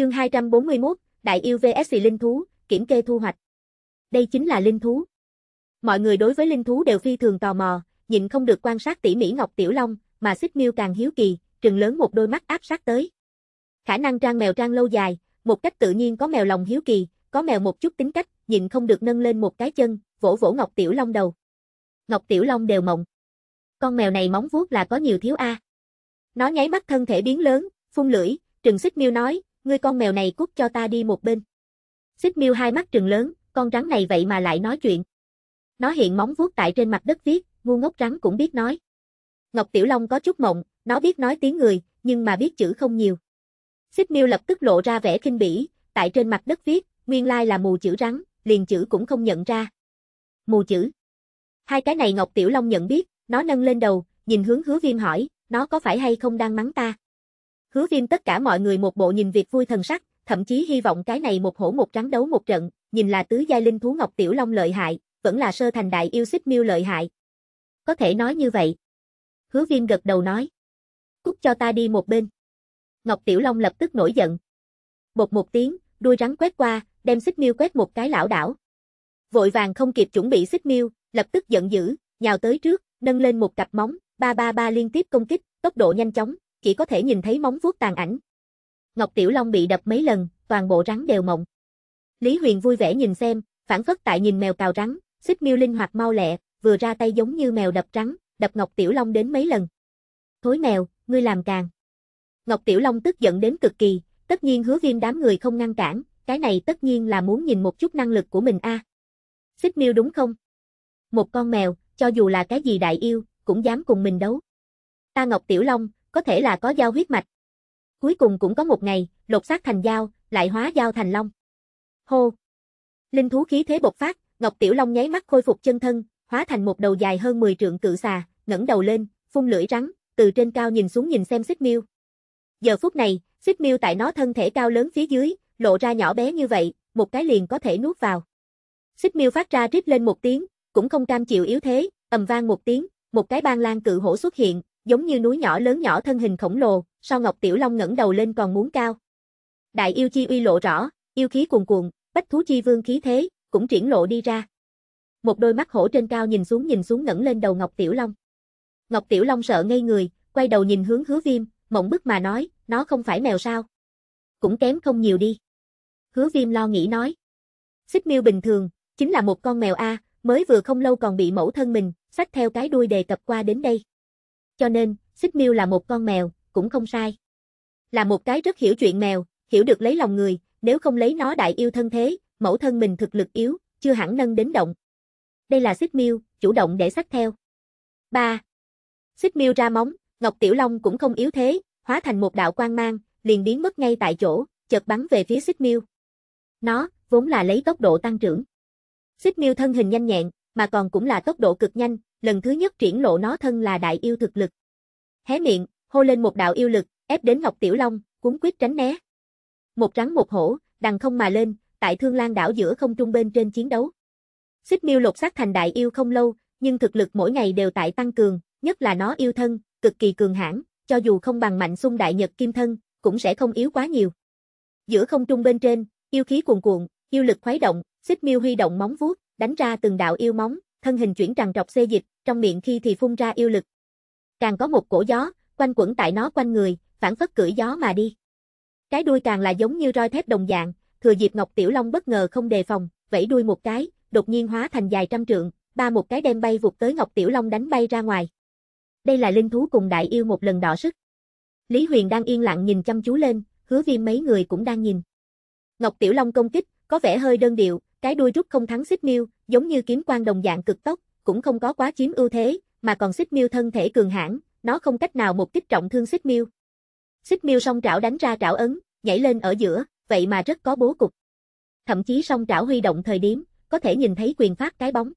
Chương 241, Đại yêu VS Linh thú, kiểm kê thu hoạch. Đây chính là linh thú. Mọi người đối với linh thú đều phi thường tò mò, nhìn không được quan sát tỉ mỉ Ngọc Tiểu Long, mà Xích Miêu càng hiếu kỳ, trừng lớn một đôi mắt áp sát tới. Khả năng trang mèo trang lâu dài, một cách tự nhiên có mèo lòng hiếu kỳ, có mèo một chút tính cách, nhìn không được nâng lên một cái chân, vỗ vỗ Ngọc Tiểu Long đầu. Ngọc Tiểu Long đều mộng. Con mèo này móng vuốt là có nhiều thiếu a. Nó nháy mắt thân thể biến lớn, phun lưỡi, Trừng Xích Miêu nói, ngươi con mèo này cút cho ta đi một bên. Xích miêu hai mắt trừng lớn, con rắn này vậy mà lại nói chuyện. Nó hiện móng vuốt tại trên mặt đất viết, ngu ngốc rắn cũng biết nói. Ngọc Tiểu Long có chút mộng, nó biết nói tiếng người, nhưng mà biết chữ không nhiều. Xích miêu lập tức lộ ra vẻ kinh bỉ, tại trên mặt đất viết, nguyên lai là mù chữ rắn, liền chữ cũng không nhận ra. Mù chữ. Hai cái này Ngọc Tiểu Long nhận biết, nó nâng lên đầu, nhìn hướng hứa viêm hỏi, nó có phải hay không đang mắng ta? Hứa viêm tất cả mọi người một bộ nhìn việc vui thần sắc, thậm chí hy vọng cái này một hổ một trắng đấu một trận, nhìn là tứ giai linh thú Ngọc Tiểu Long lợi hại, vẫn là sơ thành đại yêu xích miêu lợi hại. Có thể nói như vậy. Hứa viêm gật đầu nói. Cút cho ta đi một bên. Ngọc Tiểu Long lập tức nổi giận. Bột một tiếng, đuôi rắn quét qua, đem xích miêu quét một cái lão đảo. Vội vàng không kịp chuẩn bị xích miêu, lập tức giận dữ, nhào tới trước, nâng lên một cặp móng, ba ba ba liên tiếp công kích, tốc độ nhanh chóng, chỉ có thể nhìn thấy móng vuốt tàn ảnh. Ngọc Tiểu Long bị đập mấy lần, toàn bộ rắn đều mộng. Lý Huyền vui vẻ nhìn xem, phản phất tại nhìn mèo cào rắn, xích miêu linh hoạt mau lẹ, vừa ra tay giống như mèo đập rắn, đập Ngọc Tiểu Long đến mấy lần. Thối mèo, ngươi làm càng. Ngọc Tiểu Long tức giận đến cực kỳ, tất nhiên hứa viêm đám người không ngăn cản, cái này tất nhiên là muốn nhìn một chút năng lực của mình a. À. Xích miêu đúng không? Một con mèo, cho dù là cái gì đại yêu, cũng dám cùng mình đấu. Ta Ngọc Tiểu Long, có thể là có giao huyết mạch. Cuối cùng cũng có một ngày, lột xác thành giao lại hóa giao thành long. Hô! Linh thú khí thế bộc phát, Ngọc Tiểu Long nháy mắt khôi phục chân thân, hóa thành một đầu dài hơn 10 trượng cự xà, ngẩng đầu lên, phun lưỡi rắn, từ trên cao nhìn xuống nhìn xem Xích Miêu. Giờ phút này, Xích Miêu tại nó thân thể cao lớn phía dưới, lộ ra nhỏ bé như vậy, một cái liền có thể nuốt vào. Xích Miêu phát ra rít lên một tiếng, cũng không cam chịu yếu thế, ầm vang một tiếng, một cái ban lan cự hổ xuất hiện, giống như núi nhỏ lớn nhỏ thân hình khổng lồ, so Ngọc Tiểu Long ngẩng đầu lên còn muốn cao. Đại yêu chi uy lộ rõ, yêu khí cuồn cuộn, bách thú chi vương khí thế, cũng triển lộ đi ra. Một đôi mắt hổ trên cao nhìn xuống nhìn xuống ngẩng lên đầu Ngọc Tiểu Long. Ngọc Tiểu Long sợ ngây người, quay đầu nhìn hướng hứa viêm, mộng bức mà nói, nó không phải mèo sao. Cũng kém không nhiều đi. Hứa viêm lo nghĩ nói. Xích miêu bình thường, chính là một con mèo A, mới vừa không lâu còn bị mẫu thân mình, xách theo cái đuôi đề tập qua đến đây cho nên, xích miêu là một con mèo, cũng không sai. Là một cái rất hiểu chuyện mèo, hiểu được lấy lòng người, nếu không lấy nó đại yêu thân thế, mẫu thân mình thực lực yếu, chưa hẳn nâng đến động. Đây là xích miêu, chủ động để sách theo. 3. Xích miêu ra móng, Ngọc Tiểu Long cũng không yếu thế, hóa thành một đạo quang mang, liền biến mất ngay tại chỗ, chợt bắn về phía xích miêu. Nó, vốn là lấy tốc độ tăng trưởng. Xích miêu thân hình nhanh nhẹn, mà còn cũng là tốc độ cực nhanh, lần thứ nhất triển lộ nó thân là đại yêu thực lực. Hé miệng, hô lên một đạo yêu lực, ép đến Ngọc Tiểu Long, cuốn quyết tránh né. Một rắn một hổ, đằng không mà lên, tại Thương Lan đảo giữa không trung bên trên chiến đấu. Xích Miêu lột xác thành đại yêu không lâu, nhưng thực lực mỗi ngày đều tại tăng cường, nhất là nó yêu thân, cực kỳ cường hãn, cho dù không bằng mạnh xung đại nhật kim thân, cũng sẽ không yếu quá nhiều. Giữa không trung bên trên, yêu khí cuồn cuộn, yêu lực khuấy động, Xích Miêu huy động móng vuốt, đánh ra từng đạo yêu móng, thân hình chuyển tràn trọc xê dịch, trong miệng khi thì phun ra yêu lực. Càng có một cổ gió, quanh quẩn tại nó quanh người, phản phất cưỡi gió mà đi. Cái đuôi càng là giống như roi thép đồng dạng, thừa dịp Ngọc Tiểu Long bất ngờ không đề phòng, vẫy đuôi một cái, đột nhiên hóa thành dài trăm trượng, ba một cái đem bay vụt tới Ngọc Tiểu Long đánh bay ra ngoài. Đây là linh thú cùng đại yêu một lần đỏ sức. Lý Huyền đang yên lặng nhìn chăm chú lên, hứa viêm mấy người cũng đang nhìn. Ngọc Tiểu Long công kích, có vẻ hơi đơn điệu, cái đuôi rút không thắng xích miêu, giống như kiếm quan đồng dạng cực tốc, cũng không có quá chiếm ưu thế, mà còn xích miêu thân thể cường hãn, nó không cách nào một kích trọng thương xích miêu. Xích miêu song trảo đánh ra trảo ấn, nhảy lên ở giữa, vậy mà rất có bố cục. Thậm chí song trảo huy động thời điểm, có thể nhìn thấy quyền phát cái bóng.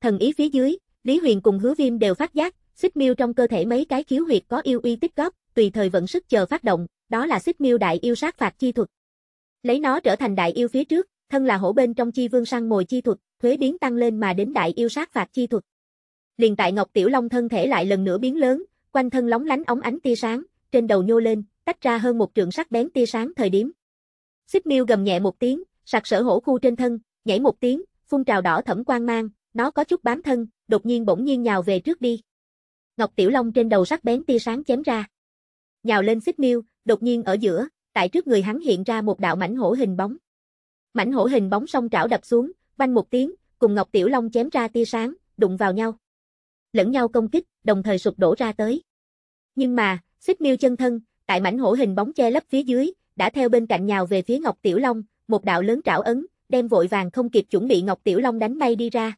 Thần ý phía dưới, Lý Huyền cùng Hứa Viêm đều phát giác, xích miêu trong cơ thể mấy cái khiếu huyệt có yêu uy tích góp, tùy thời vận sức chờ phát động, đó là xích miêu đại yêu sát phạt chi thuật. Lấy nó trở thành đại yêu phía trước, thân là hổ bên trong chi vương săn mồi chi thuật, thuế biến tăng lên mà đến đại yêu sát phạt chi thuật. Liền tại Ngọc Tiểu Long thân thể lại lần nữa biến lớn, quanh thân lóng lánh óng ánh tia sáng, trên đầu nhô lên, tách ra hơn một trường sắc bén tia sáng thời điểm. Xích Miêu gầm nhẹ một tiếng, sặc sở hổ khu trên thân, nhảy một tiếng, phun trào đỏ thẫm quang mang, nó có chút bám thân, đột nhiên bỗng nhiên nhào về trước đi. Ngọc Tiểu Long trên đầu sắc bén tia sáng chém ra. Nhào lên Xích Miêu, đột nhiên ở giữa, tại trước người hắn hiện ra một đạo mảnh hổ hình bóng. Mảnh hổ hình bóng song trảo đập xuống, Banh một tiếng, cùng Ngọc Tiểu Long chém ra tia sáng, đụng vào nhau. Lẫn nhau công kích, đồng thời sụp đổ ra tới. Nhưng mà, xích miêu chân thân, tại mảnh hổ hình bóng che lấp phía dưới, đã theo bên cạnh nhào về phía Ngọc Tiểu Long, một đạo lớn trảo ấn, đem vội vàng không kịp chuẩn bị Ngọc Tiểu Long đánh bay đi ra.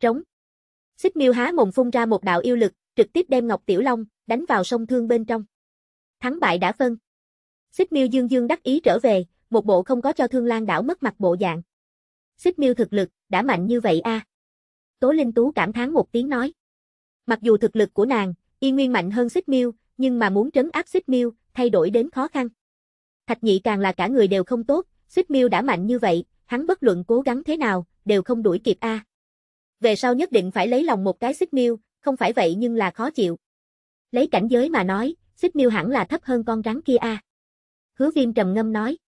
Trống. Xích miêu há mồm phun ra một đạo yêu lực, trực tiếp đem Ngọc Tiểu Long, đánh vào sông thương bên trong. Thắng bại đã phân. Xích miêu dương dương đắc ý trở về, một bộ không có cho thương lan đảo mất mặt bộ dạng xích miêu thực lực, đã mạnh như vậy a. À. Tố Linh Tú cảm thán một tiếng nói. Mặc dù thực lực của nàng, y nguyên mạnh hơn xích miêu, nhưng mà muốn trấn áp xích miêu, thay đổi đến khó khăn. Thạch nhị càng là cả người đều không tốt, xích miêu đã mạnh như vậy, hắn bất luận cố gắng thế nào, đều không đuổi kịp a. À. Về sau nhất định phải lấy lòng một cái xích miêu, không phải vậy nhưng là khó chịu. Lấy cảnh giới mà nói, xích miêu hẳn là thấp hơn con rắn kia a. À. Hứa viêm trầm ngâm nói.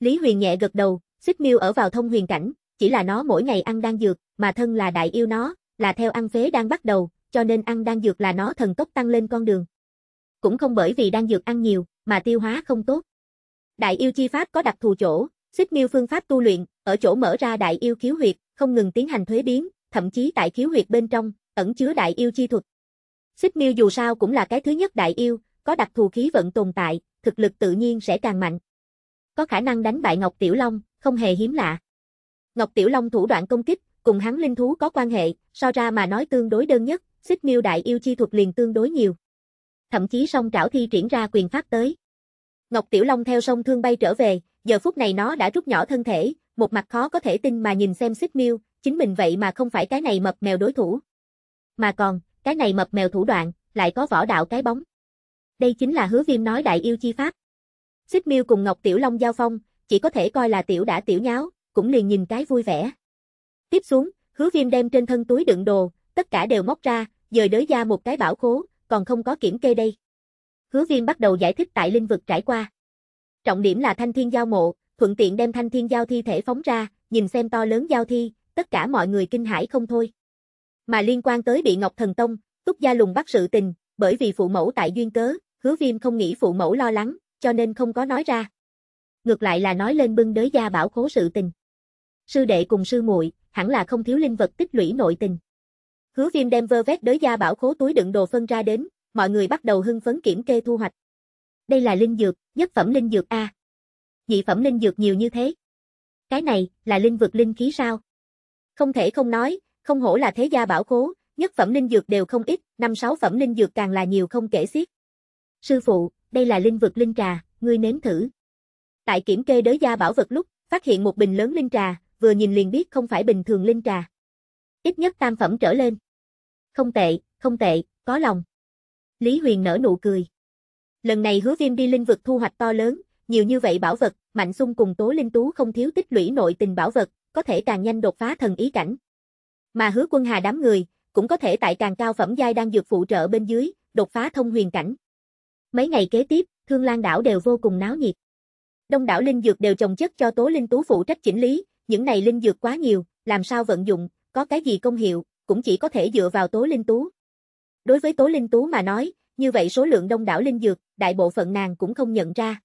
Lý Huyền nhẹ gật đầu, Xích miêu ở vào thông huyền cảnh, chỉ là nó mỗi ngày ăn đan dược, mà thân là đại yêu nó, là theo ăn phế đang bắt đầu, cho nên ăn đan dược là nó thần tốc tăng lên con đường. Cũng không bởi vì đan dược ăn nhiều, mà tiêu hóa không tốt. Đại yêu chi pháp có đặc thù chỗ, xích miêu phương pháp tu luyện, ở chỗ mở ra đại yêu khiếu huyệt, không ngừng tiến hành thuế biến, thậm chí tại khiếu huyệt bên trong, ẩn chứa đại yêu chi thuật. Xích miêu dù sao cũng là cái thứ nhất đại yêu, có đặc thù khí vận tồn tại, thực lực tự nhiên sẽ càng mạnh. Có khả năng đánh bại Ngọc Tiểu Long, không hề hiếm lạ. Ngọc Tiểu Long thủ đoạn công kích, cùng hắn linh thú có quan hệ, so ra mà nói tương đối đơn nhất, xích miêu đại yêu chi thuật liền tương đối nhiều. Thậm chí song trảo thi triển ra quyền pháp tới. Ngọc Tiểu Long theo sông thương bay trở về, giờ phút này nó đã rút nhỏ thân thể, một mặt khó có thể tin mà nhìn xem xích miêu, chính mình vậy mà không phải cái này mập mèo đối thủ. Mà còn, cái này mập mèo thủ đoạn, lại có võ đạo cái bóng. Đây chính là hứa viêm nói đại yêu chi pháp. Xích miêu cùng Ngọc Tiểu Long giao phong, chỉ có thể coi là tiểu đã tiểu nháo, cũng liền nhìn cái vui vẻ. Tiếp xuống, hứa viêm đem trên thân túi đựng đồ, tất cả đều móc ra, dời đới ra một cái bảo khố, còn không có kiểm kê đây. Hứa viêm bắt đầu giải thích tại linh vực trải qua. Trọng điểm là thanh thiên giao mộ, thuận tiện đem thanh thiên giao thi thể phóng ra, nhìn xem to lớn giao thi, tất cả mọi người kinh hãi không thôi. Mà liên quan tới bị Ngọc Thần Tông, túc gia lùng bắt sự tình, bởi vì phụ mẫu tại duyên cớ, hứa viêm không nghĩ phụ mẫu lo lắng, cho nên không có nói ra ngược lại là nói lên bưng đới gia bảo khố sự tình. Sư đệ cùng sư muội hẳn là không thiếu linh vật tích lũy nội tình. Hứa viêm đem vơ vét đới gia bảo khố túi đựng đồ phân ra đến, mọi người bắt đầu hưng phấn kiểm kê thu hoạch. Đây là linh dược, nhất phẩm linh dược A. Dị phẩm linh dược nhiều như thế. Cái này, là linh vực linh khí sao? Không thể không nói, không hổ là thế gia bảo khố, nhất phẩm linh dược đều không ít, năm sáu phẩm linh dược càng là nhiều không kể xiết. Sư phụ, đây là linh vực linh trà, ngươi nếm thử. Tại kiểm kê đới gia bảo vật lúc, phát hiện một bình lớn linh trà, vừa nhìn liền biết không phải bình thường linh trà. Ít nhất tam phẩm trở lên. Không tệ, không tệ, có lòng. Lý Huyền nở nụ cười. Lần này hứa viêm đi linh vực thu hoạch to lớn, nhiều như vậy bảo vật, Mạnh sung cùng Tố Linh Tú không thiếu tích lũy nội tình bảo vật, có thể càng nhanh đột phá thần ý cảnh. Mà hứa quân hà đám người, cũng có thể tại càng cao phẩm giai đang dược phụ trợ bên dưới, đột phá thông huyền cảnh. Mấy ngày kế tiếp, Thương Lan đảo đều vô cùng náo nhiệt. Đông đảo linh dược đều trồng chất cho Tố Linh Tú phụ trách chỉnh lý, những này linh dược quá nhiều, làm sao vận dụng, có cái gì công hiệu, cũng chỉ có thể dựa vào Tố Linh Tú. Đối với Tố Linh Tú mà nói, như vậy số lượng đông đảo linh dược, đại bộ phận nàng cũng không nhận ra.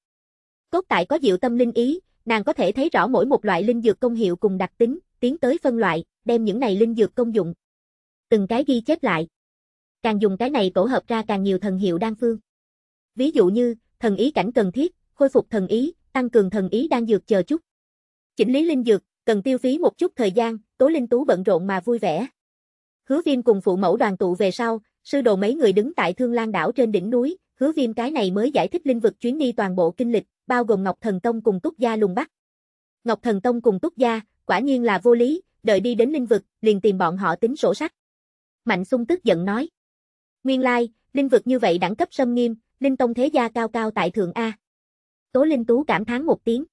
Cốt tại có diệu tâm linh ý, nàng có thể thấy rõ mỗi một loại linh dược công hiệu cùng đặc tính, tiến tới phân loại, đem những này linh dược công dụng. Từng cái ghi chép lại. Càng dùng cái này tổ hợp ra càng nhiều thần hiệu đan phương. Ví dụ như, thần ý cảnh cần thiết, khôi phục thần ý, tăng cường thần ý đang dược chờ chút. Chỉnh lý linh dược, cần tiêu phí một chút thời gian, Tố Linh Tú bận rộn mà vui vẻ. Hứa Viêm cùng phụ mẫu đoàn tụ về sau, sư đồ mấy người đứng tại Thương Lan đảo trên đỉnh núi, Hứa Viêm cái này mới giải thích linh vực chuyến đi toàn bộ kinh lịch, bao gồm Ngọc Thần Tông cùng Túc Gia lùng bắt. Ngọc Thần Tông cùng Túc Gia, quả nhiên là vô lý, đợi đi đến linh vực, liền tìm bọn họ tính sổ sách. Mạnh Sung tức giận nói. Nguyên lai, linh vực như vậy đẳng cấp sâm nghiêm, linh tông thế gia cao cao tại thượng A. Tố Linh Tú cảm thán một tiếng.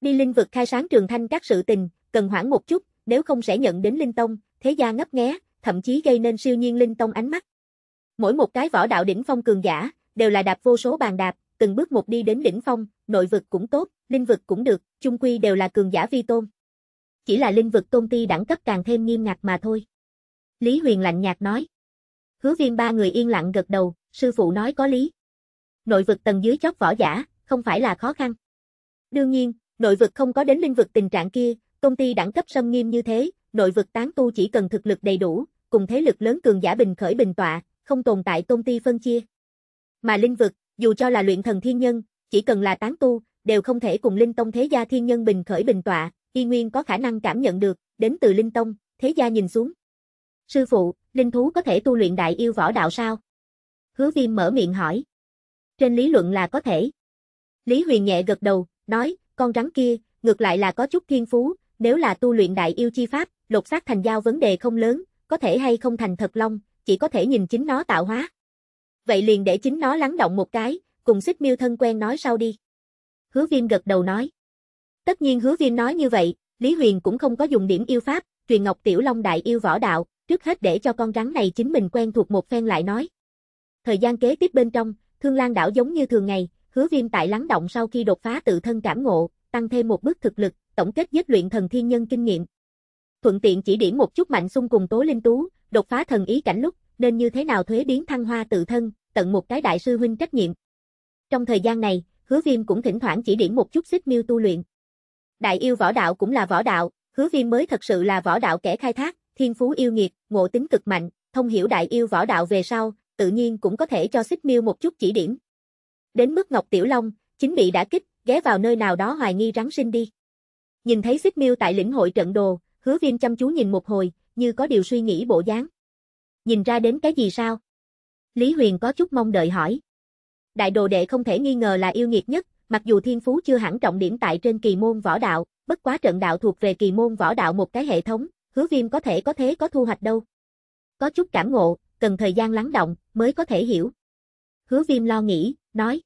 Đi linh vực khai sáng trường thanh các sự tình, cần hoãn một chút, nếu không sẽ nhận đến linh tông, thế gia ngấp nghé, thậm chí gây nên siêu nhiên linh tông ánh mắt. Mỗi một cái võ đạo đỉnh phong cường giả, đều là đạp vô số bàn đạp, từng bước một đi đến đỉnh phong, nội vực cũng tốt, linh vực cũng được, chung quy đều là cường giả vi tôn. Chỉ là linh vực tôn ti đẳng cấp càng thêm nghiêm ngặt mà thôi. Lý Huyền lạnh nhạt nói. Hứa Viên ba người yên lặng gật đầu, sư phụ nói có lý. Nội vực tầng dưới chót võ giả, không phải là khó khăn. Đương nhiên, nội vực không có đến linh vực tình trạng kia, công ty đẳng cấp sâm nghiêm như thế, nội vực tán tu chỉ cần thực lực đầy đủ, cùng thế lực lớn cường giả bình khởi bình tọa, không tồn tại công ty phân chia. Mà linh vực, dù cho là luyện thần thiên nhân, chỉ cần là tán tu, đều không thể cùng linh tông thế gia thiên nhân bình khởi bình tọa, y nguyên có khả năng cảm nhận được, đến từ linh tông, thế gia nhìn xuống. Sư phụ, linh thú có thể tu luyện đại yêu võ đạo sao? Hứa viêm mở miệng hỏi. Trên lý luận là có thể, Lý Huyền nhẹ gật đầu, nói, con rắn kia, ngược lại là có chút thiên phú, nếu là tu luyện đại yêu chi pháp, lột xác thành dao vấn đề không lớn, có thể hay không thành thật long, chỉ có thể nhìn chính nó tạo hóa. Vậy liền để chính nó lắng động một cái, cùng xích miêu thân quen nói sau đi. Hứa viêm gật đầu nói. Tất nhiên hứa viêm nói như vậy, Lý Huyền cũng không có dùng điểm yêu pháp, truyền ngọc tiểu long đại yêu võ đạo, trước hết để cho con rắn này chính mình quen thuộc một phen lại nói. Thời gian kế tiếp bên trong, Thương Lan đảo giống như thường ngày, hứa viêm tại lắng động sau khi đột phá tự thân cảm ngộ, tăng thêm một bước thực lực, tổng kết giết luyện thần thiên nhân kinh nghiệm. Thuận tiện chỉ điểm một chút mạnh xung cùng tố linh tú, đột phá thần ý cảnh lúc, nên như thế nào thuế biến thăng hoa tự thân, tận một cái đại sư huynh trách nhiệm. Trong thời gian này, hứa viêm cũng thỉnh thoảng chỉ điểm một chút xích miêu tu luyện. Đại yêu võ đạo cũng là võ đạo, hứa viêm mới thật sự là võ đạo kẻ khai thác, thiên phú yêu nghiệt, ngộ tính cực mạnh, thông hiểu đại yêu võ đạo về sau, tự nhiên cũng có thể cho xích miêu một chút chỉ điểm đến mức Ngọc Tiểu Long, chính bị đã kích, ghé vào nơi nào đó hoài nghi rắn sinh đi. Nhìn thấy xích miêu tại lĩnh hội trận đồ, hứa viêm chăm chú nhìn một hồi, như có điều suy nghĩ bộ dáng. Nhìn ra đến cái gì sao? Lý Huyền có chút mong đợi hỏi. Đại đồ đệ không thể nghi ngờ là yêu nghiệt nhất, mặc dù thiên phú chưa hẳn trọng điểm tại trên kỳ môn võ đạo, bất quá trận đạo thuộc về kỳ môn võ đạo một cái hệ thống, hứa viêm có thể có thế có thu hoạch đâu. Có chút cảm ngộ, cần thời gian lắng động, mới có thể hiểu. Hứa viêm lo nghĩ, nói.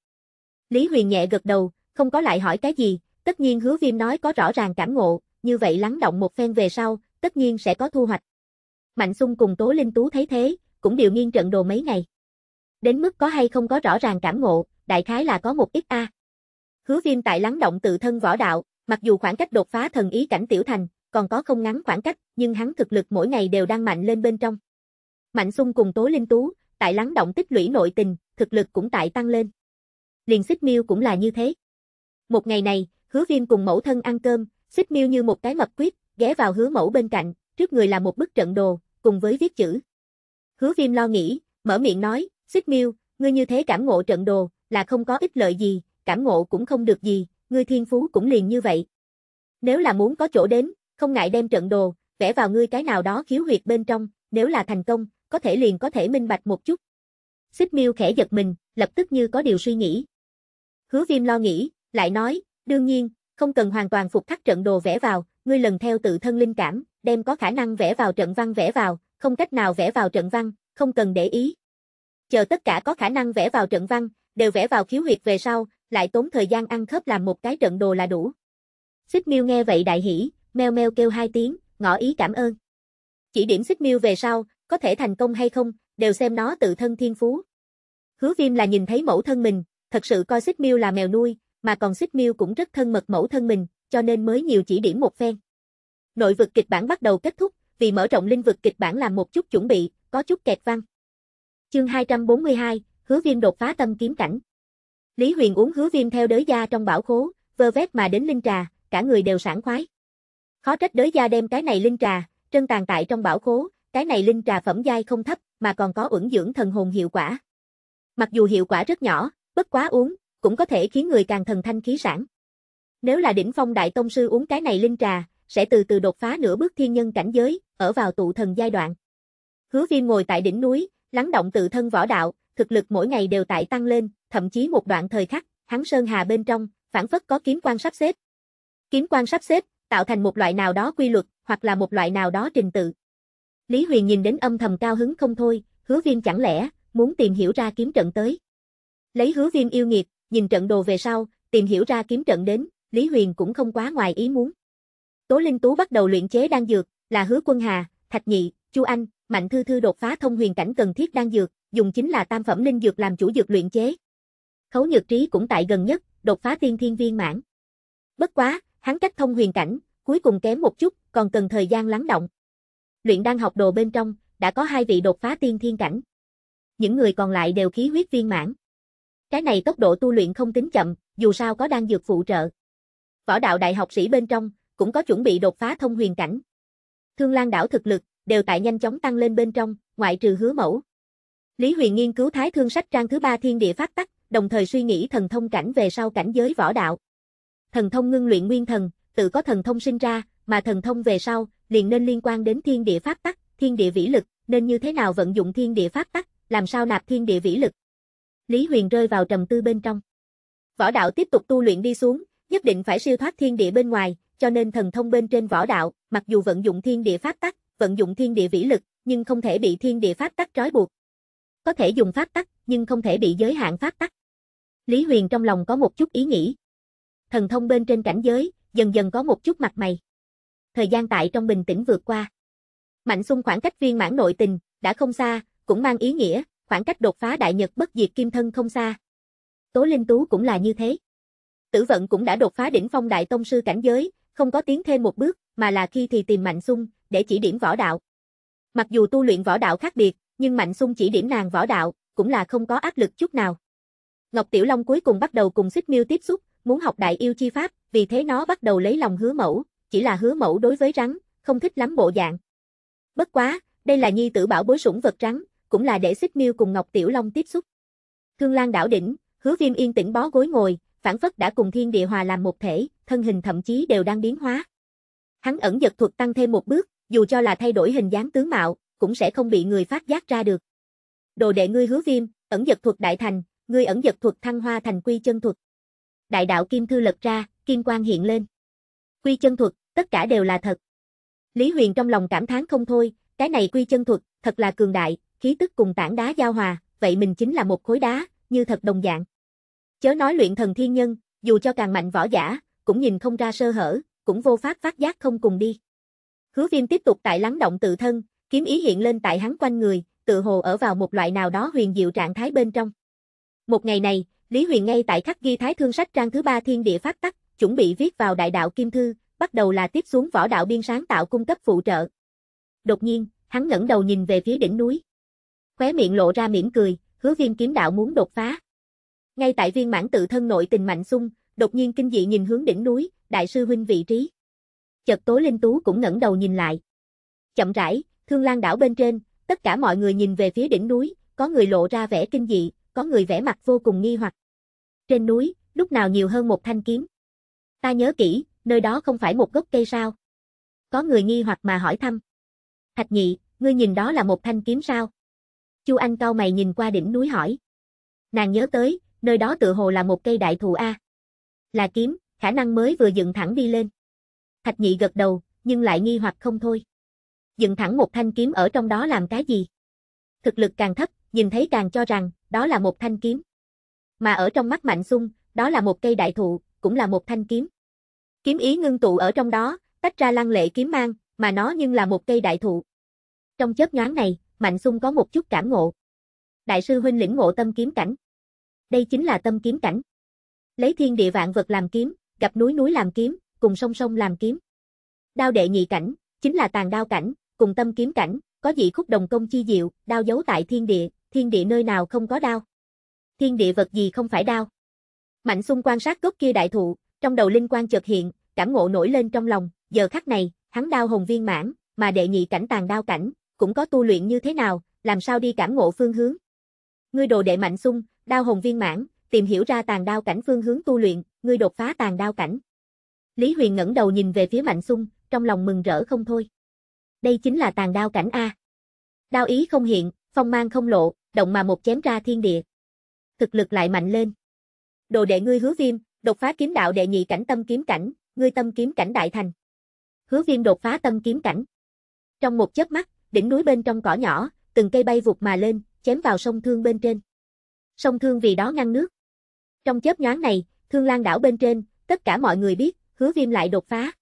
Lý Huyền nhẹ gật đầu, không có lại hỏi cái gì, tất nhiên hứa viêm nói có rõ ràng cảm ngộ, như vậy lắng động một phen về sau, tất nhiên sẽ có thu hoạch. Mạnh Xung cùng Tố Linh Tú thấy thế, cũng điều nghiên trận đồ mấy ngày. Đến mức có hay không có rõ ràng cảm ngộ, đại khái là có một ít a. Hứa Viêm tại lắng động tự thân võ đạo, mặc dù khoảng cách đột phá thần ý cảnh tiểu thành, còn có không ngắn khoảng cách, nhưng hắn thực lực mỗi ngày đều đang mạnh lên bên trong. Mạnh Xung cùng Tố Linh Tú, tại lắng động tích lũy nội tình, thực lực cũng tại tăng lên. Liền xích miêu cũng là như thế. Một ngày này, hứa viêm cùng mẫu thân ăn cơm, xích miêu như một cái mập quyết, ghé vào hứa mẫu bên cạnh, trước người là một bức trận đồ, cùng với viết chữ. Hứa viêm lo nghĩ, mở miệng nói, xích miêu, ngươi như thế cảm ngộ trận đồ, là không có ích lợi gì, cảm ngộ cũng không được gì, ngươi thiên phú cũng liền như vậy. Nếu là muốn có chỗ đến, không ngại đem trận đồ, vẽ vào ngươi cái nào đó khiếu huyệt bên trong, nếu là thành công, có thể liền có thể minh bạch một chút. Xích miêu khẽ giật mình, lập tức như có điều suy nghĩ, Hứa viêm lo nghĩ, lại nói, đương nhiên, không cần hoàn toàn phục khắc trận đồ vẽ vào, ngươi lần theo tự thân linh cảm, đem có khả năng vẽ vào trận văn vẽ vào, không cách nào vẽ vào trận văn, không cần để ý. Chờ tất cả có khả năng vẽ vào trận văn, đều vẽ vào khiếu huyệt về sau, lại tốn thời gian ăn khớp làm một cái trận đồ là đủ. Xích Miêu nghe vậy đại hỉ, meo meo kêu hai tiếng, ngỏ ý cảm ơn. Chỉ điểm Xích Miêu về sau, có thể thành công hay không, đều xem nó tự thân thiên phú. Hứa Viêm là nhìn thấy mẫu thân mình, Thật sự coi xích miêu là mèo nuôi, mà còn xích miêu cũng rất thân mật mẫu thân mình, cho nên mới nhiều chỉ điểm một phen. Nội vực kịch bản bắt đầu kết thúc, vì mở rộng linh vực kịch bản làm một chút chuẩn bị, có chút kẹt văn. Chương 242, Hứa Viêm đột phá tâm kiếm cảnh. Lý Huyền uống Hứa Viêm theo đới gia trong bảo khố, vơ vét mà đến linh trà, cả người đều sảng khoái. Khó trách đới gia đem cái này linh trà, trân tàn tại trong bảo khố, cái này linh trà phẩm giai không thấp, mà còn có ẩn dưỡng thần hồn hiệu quả. Mặc dù hiệu quả rất nhỏ, bất quá uống, cũng có thể khiến người càng thần thanh khí sản. Nếu là đỉnh phong đại tông sư uống cái này linh trà, sẽ từ từ đột phá nửa bước thiên nhân cảnh giới, ở vào tụ thần giai đoạn. Hứa Viêm ngồi tại đỉnh núi, lắng động tự thân võ đạo, thực lực mỗi ngày đều tại tăng lên, thậm chí một đoạn thời khắc, hắn sơn hà bên trong, phản phất có kiếm quan sắp xếp. Kiếm quan sắp xếp, tạo thành một loại nào đó quy luật, hoặc là một loại nào đó trình tự. Lý Huyền nhìn đến âm thầm cao hứng không thôi, Hứa Viêm chẳng lẽ muốn tìm hiểu ra kiếm trận tới. Lấy hứa viêm yêu nghiệt, nhìn trận đồ về sau, tìm hiểu ra kiếm trận đến, Lý Huyền cũng không quá ngoài ý muốn. Tố Linh Tú bắt đầu luyện chế đan dược, là hứa quân hà, thạch nhị, chu anh, mạnh thư thư đột phá thông huyền cảnh cần thiết đan dược, dùng chính là tam phẩm linh dược làm chủ dược luyện chế. Khấu nhược trí cũng tại gần nhất, đột phá tiên thiên viên mãn. Bất quá, hắn cách thông huyền cảnh, cuối cùng kém một chút, còn cần thời gian lắng động. Luyện đan học đồ bên trong, đã có hai vị đột phá tiên thiên cảnh. Những người còn lại đều khí huyết viên mãn. Cái này tốc độ tu luyện không tính chậm, dù sao có đang dược phụ trợ. Võ đạo đại học sĩ bên trong, cũng có chuẩn bị đột phá thông huyền cảnh. Thương Lan đảo thực lực, đều tại nhanh chóng tăng lên bên trong, ngoại trừ hứa mẫu. Lý Huyền nghiên cứu thái thương sách trang thứ ba thiên địa phát tắc, đồng thời suy nghĩ thần thông cảnh về sau cảnh giới võ đạo. Thần thông ngưng luyện nguyên thần, tự có thần thông sinh ra, mà thần thông về sau, liền nên liên quan đến thiên địa phát tắc, thiên địa vĩ lực, nên như thế nào vận dụng thiên địa phát tắc, làm sao nạp thiên địa vĩ lực. Lý Huyền rơi vào trầm tư bên trong. Võ đạo tiếp tục tu luyện đi xuống, nhất định phải siêu thoát thiên địa bên ngoài, cho nên thần thông bên trên võ đạo, mặc dù vận dụng thiên địa pháp tắc, vận dụng thiên địa vĩ lực, nhưng không thể bị thiên địa pháp tắc trói buộc. Có thể dùng pháp tắc, nhưng không thể bị giới hạn pháp tắc. Lý Huyền trong lòng có một chút ý nghĩ. Thần thông bên trên cảnh giới, dần dần có một chút mặt mày. Thời gian tại trong bình tĩnh vượt qua. Mạnh xung khoảng cách viên mãn nội tình, đã không xa, cũng mang ý nghĩa, khoảng cách đột phá đại nhật bất diệt kim thân không xa. Tố Linh Tú cũng là như thế. Tử vận cũng đã đột phá đỉnh phong đại tông sư cảnh giới, không có tiến thêm một bước, mà là khi thì tìm Mạnh sung để chỉ điểm võ đạo. Mặc dù tu luyện võ đạo khác biệt, nhưng Mạnh sung chỉ điểm nàng võ đạo, cũng là không có áp lực chút nào. Ngọc Tiểu Long cuối cùng bắt đầu cùng Xích Miêu tiếp xúc, muốn học đại yêu chi pháp, vì thế nó bắt đầu lấy lòng hứa mẫu, chỉ là hứa mẫu đối với rắn, không thích lắm bộ dạng. Bất quá, đây là nhi tử bảo bối sủng vật rắn, cũng là để xích miêu cùng Ngọc Tiểu Long tiếp xúc. Thương Lan đảo đỉnh, hứa viêm yên tĩnh bó gối ngồi, phản phất đã cùng thiên địa hòa làm một thể, thân hình thậm chí đều đang biến hóa. Hắn ẩn giật thuật tăng thêm một bước, dù cho là thay đổi hình dáng tướng mạo, cũng sẽ không bị người phát giác ra được. Đồ đệ ngươi hứa viêm, ẩn giật thuật đại thành, ngươi ẩn giật thuật thăng hoa thành quy chân thuật. Đại đạo kim thư lật ra, kim quang hiện lên. Quy chân thuật, tất cả đều là thật. Lý Huyền trong lòng cảm thán không thôi, cái này quy chân thuật, thật là cường đại, khí tức cùng tảng đá giao hòa, vậy mình chính là một khối đá, như thật đồng dạng. Chớ nói luyện thần thiên nhân, dù cho càng mạnh võ giả, cũng nhìn không ra sơ hở, cũng vô pháp phát giác không cùng đi. Hứa viêm tiếp tục tại lắng động tự thân, kiếm ý hiện lên tại hắn quanh người, tự hồ ở vào một loại nào đó huyền diệu trạng thái bên trong. Một ngày này, Lý Huyền ngay tại khắc ghi thái thương sách trang thứ ba thiên địa phát tắc, chuẩn bị viết vào đại đạo kim thư, bắt đầu là tiếp xuống võ đạo biên sáng tạo cung cấp phụ trợ. Đột nhiên, hắn ngẩng đầu nhìn về phía đỉnh núi khóe miệng lộ ra mỉm cười, hứa viêm kiếm đạo muốn đột phá. Ngay tại viên mãn tự thân nội tình mạnh sung, đột nhiên kinh dị nhìn hướng đỉnh núi, đại sư huynh vị trí. Chợt Tố Linh Tú cũng ngẩng đầu nhìn lại. Chậm rãi, Thương Lan đảo bên trên, tất cả mọi người nhìn về phía đỉnh núi, có người lộ ra vẻ kinh dị, có người vẻ mặt vô cùng nghi hoặc. Trên núi, lúc nào nhiều hơn một thanh kiếm? Ta nhớ kỹ, nơi đó không phải một gốc cây sao? Có người nghi hoặc mà hỏi thăm. Thạch nhị, ngươi nhìn đó là một thanh kiếm sao? Chu Anh cao mày nhìn qua đỉnh núi hỏi. Nàng nhớ tới, nơi đó tựa hồ là một cây đại thụ a. Là kiếm, khả năng mới vừa dựng thẳng đi lên. Thạch Nhị gật đầu, nhưng lại nghi hoặc không thôi. Dựng thẳng một thanh kiếm ở trong đó làm cái gì? Thực lực càng thấp, nhìn thấy càng cho rằng đó là một thanh kiếm. Mà ở trong mắt Mạnh sung, đó là một cây đại thụ, cũng là một thanh kiếm. Kiếm ý ngưng tụ ở trong đó, tách ra lăng lệ kiếm mang, mà nó nhưng là một cây đại thụ. Trong chớp nhoáng này, Mạnh Sung có một chút cảm ngộ. Đại sư huynh lĩnh ngộ tâm kiếm cảnh. Đây chính là tâm kiếm cảnh. Lấy thiên địa vạn vật làm kiếm, gặp núi núi làm kiếm, cùng sông sông làm kiếm. Đao đệ nhị cảnh, chính là tàn đao cảnh, cùng tâm kiếm cảnh, có dị khúc đồng công chi diệu, đao giấu tại thiên địa, thiên địa nơi nào không có đao. Thiên địa vật gì không phải đao. Mạnh xung quan sát gốc kia đại thụ, trong đầu linh quan chợt hiện, cảm ngộ nổi lên trong lòng, giờ khắc này, hắn đao hồn viên mãn, mà đệ nhị cảnh tàn đao cảnh, cũng có tu luyện như thế nào, làm sao đi cảm ngộ phương hướng. Ngươi đồ đệ mạnh sung, đao hồng viên mãn, tìm hiểu ra tàn đao cảnh phương hướng tu luyện, ngươi đột phá tàn đao cảnh. Lý Huyền ngẩng đầu nhìn về phía Mạnh Sung, trong lòng mừng rỡ không thôi. Đây chính là tàn đao cảnh a. Đao ý không hiện, phong mang không lộ, động mà một chém ra thiên địa. Thực lực lại mạnh lên. Đồ đệ ngươi Hứa Viêm, đột phá kiếm đạo đệ nhị cảnh tâm kiếm cảnh, ngươi tâm kiếm cảnh đại thành. Hứa Viêm đột phá tâm kiếm cảnh. Trong một chớp mắt, đỉnh núi bên trong cỏ nhỏ, từng cây bay vụt mà lên, chém vào sông Thương bên trên. Sông Thương vì đó ngăn nước. Trong chớp nhoáng này, Thương Lan đảo bên trên, tất cả mọi người biết, Hứa Viêm lại đột phá.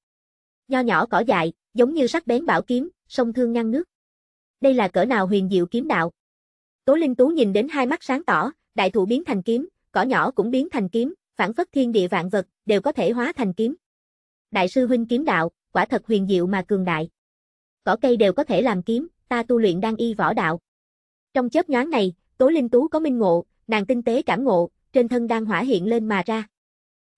Nho nhỏ cỏ dại, giống như sắc bén bảo kiếm, sông Thương ngăn nước. Đây là cỡ nào huyền diệu kiếm đạo. Tố Linh Tú nhìn đến hai mắt sáng tỏ, đại thụ biến thành kiếm, cỏ nhỏ cũng biến thành kiếm, phản phất thiên địa vạn vật, đều có thể hóa thành kiếm. Đại sư huynh kiếm đạo, quả thật huyền diệu mà cường đại cỏ cây đều có thể làm kiếm, ta tu luyện đang y võ đạo. Trong chớp nhoáng này, Tố Linh Tú có minh ngộ, nàng tinh tế cảm ngộ, trên thân đang hỏa hiện lên mà ra.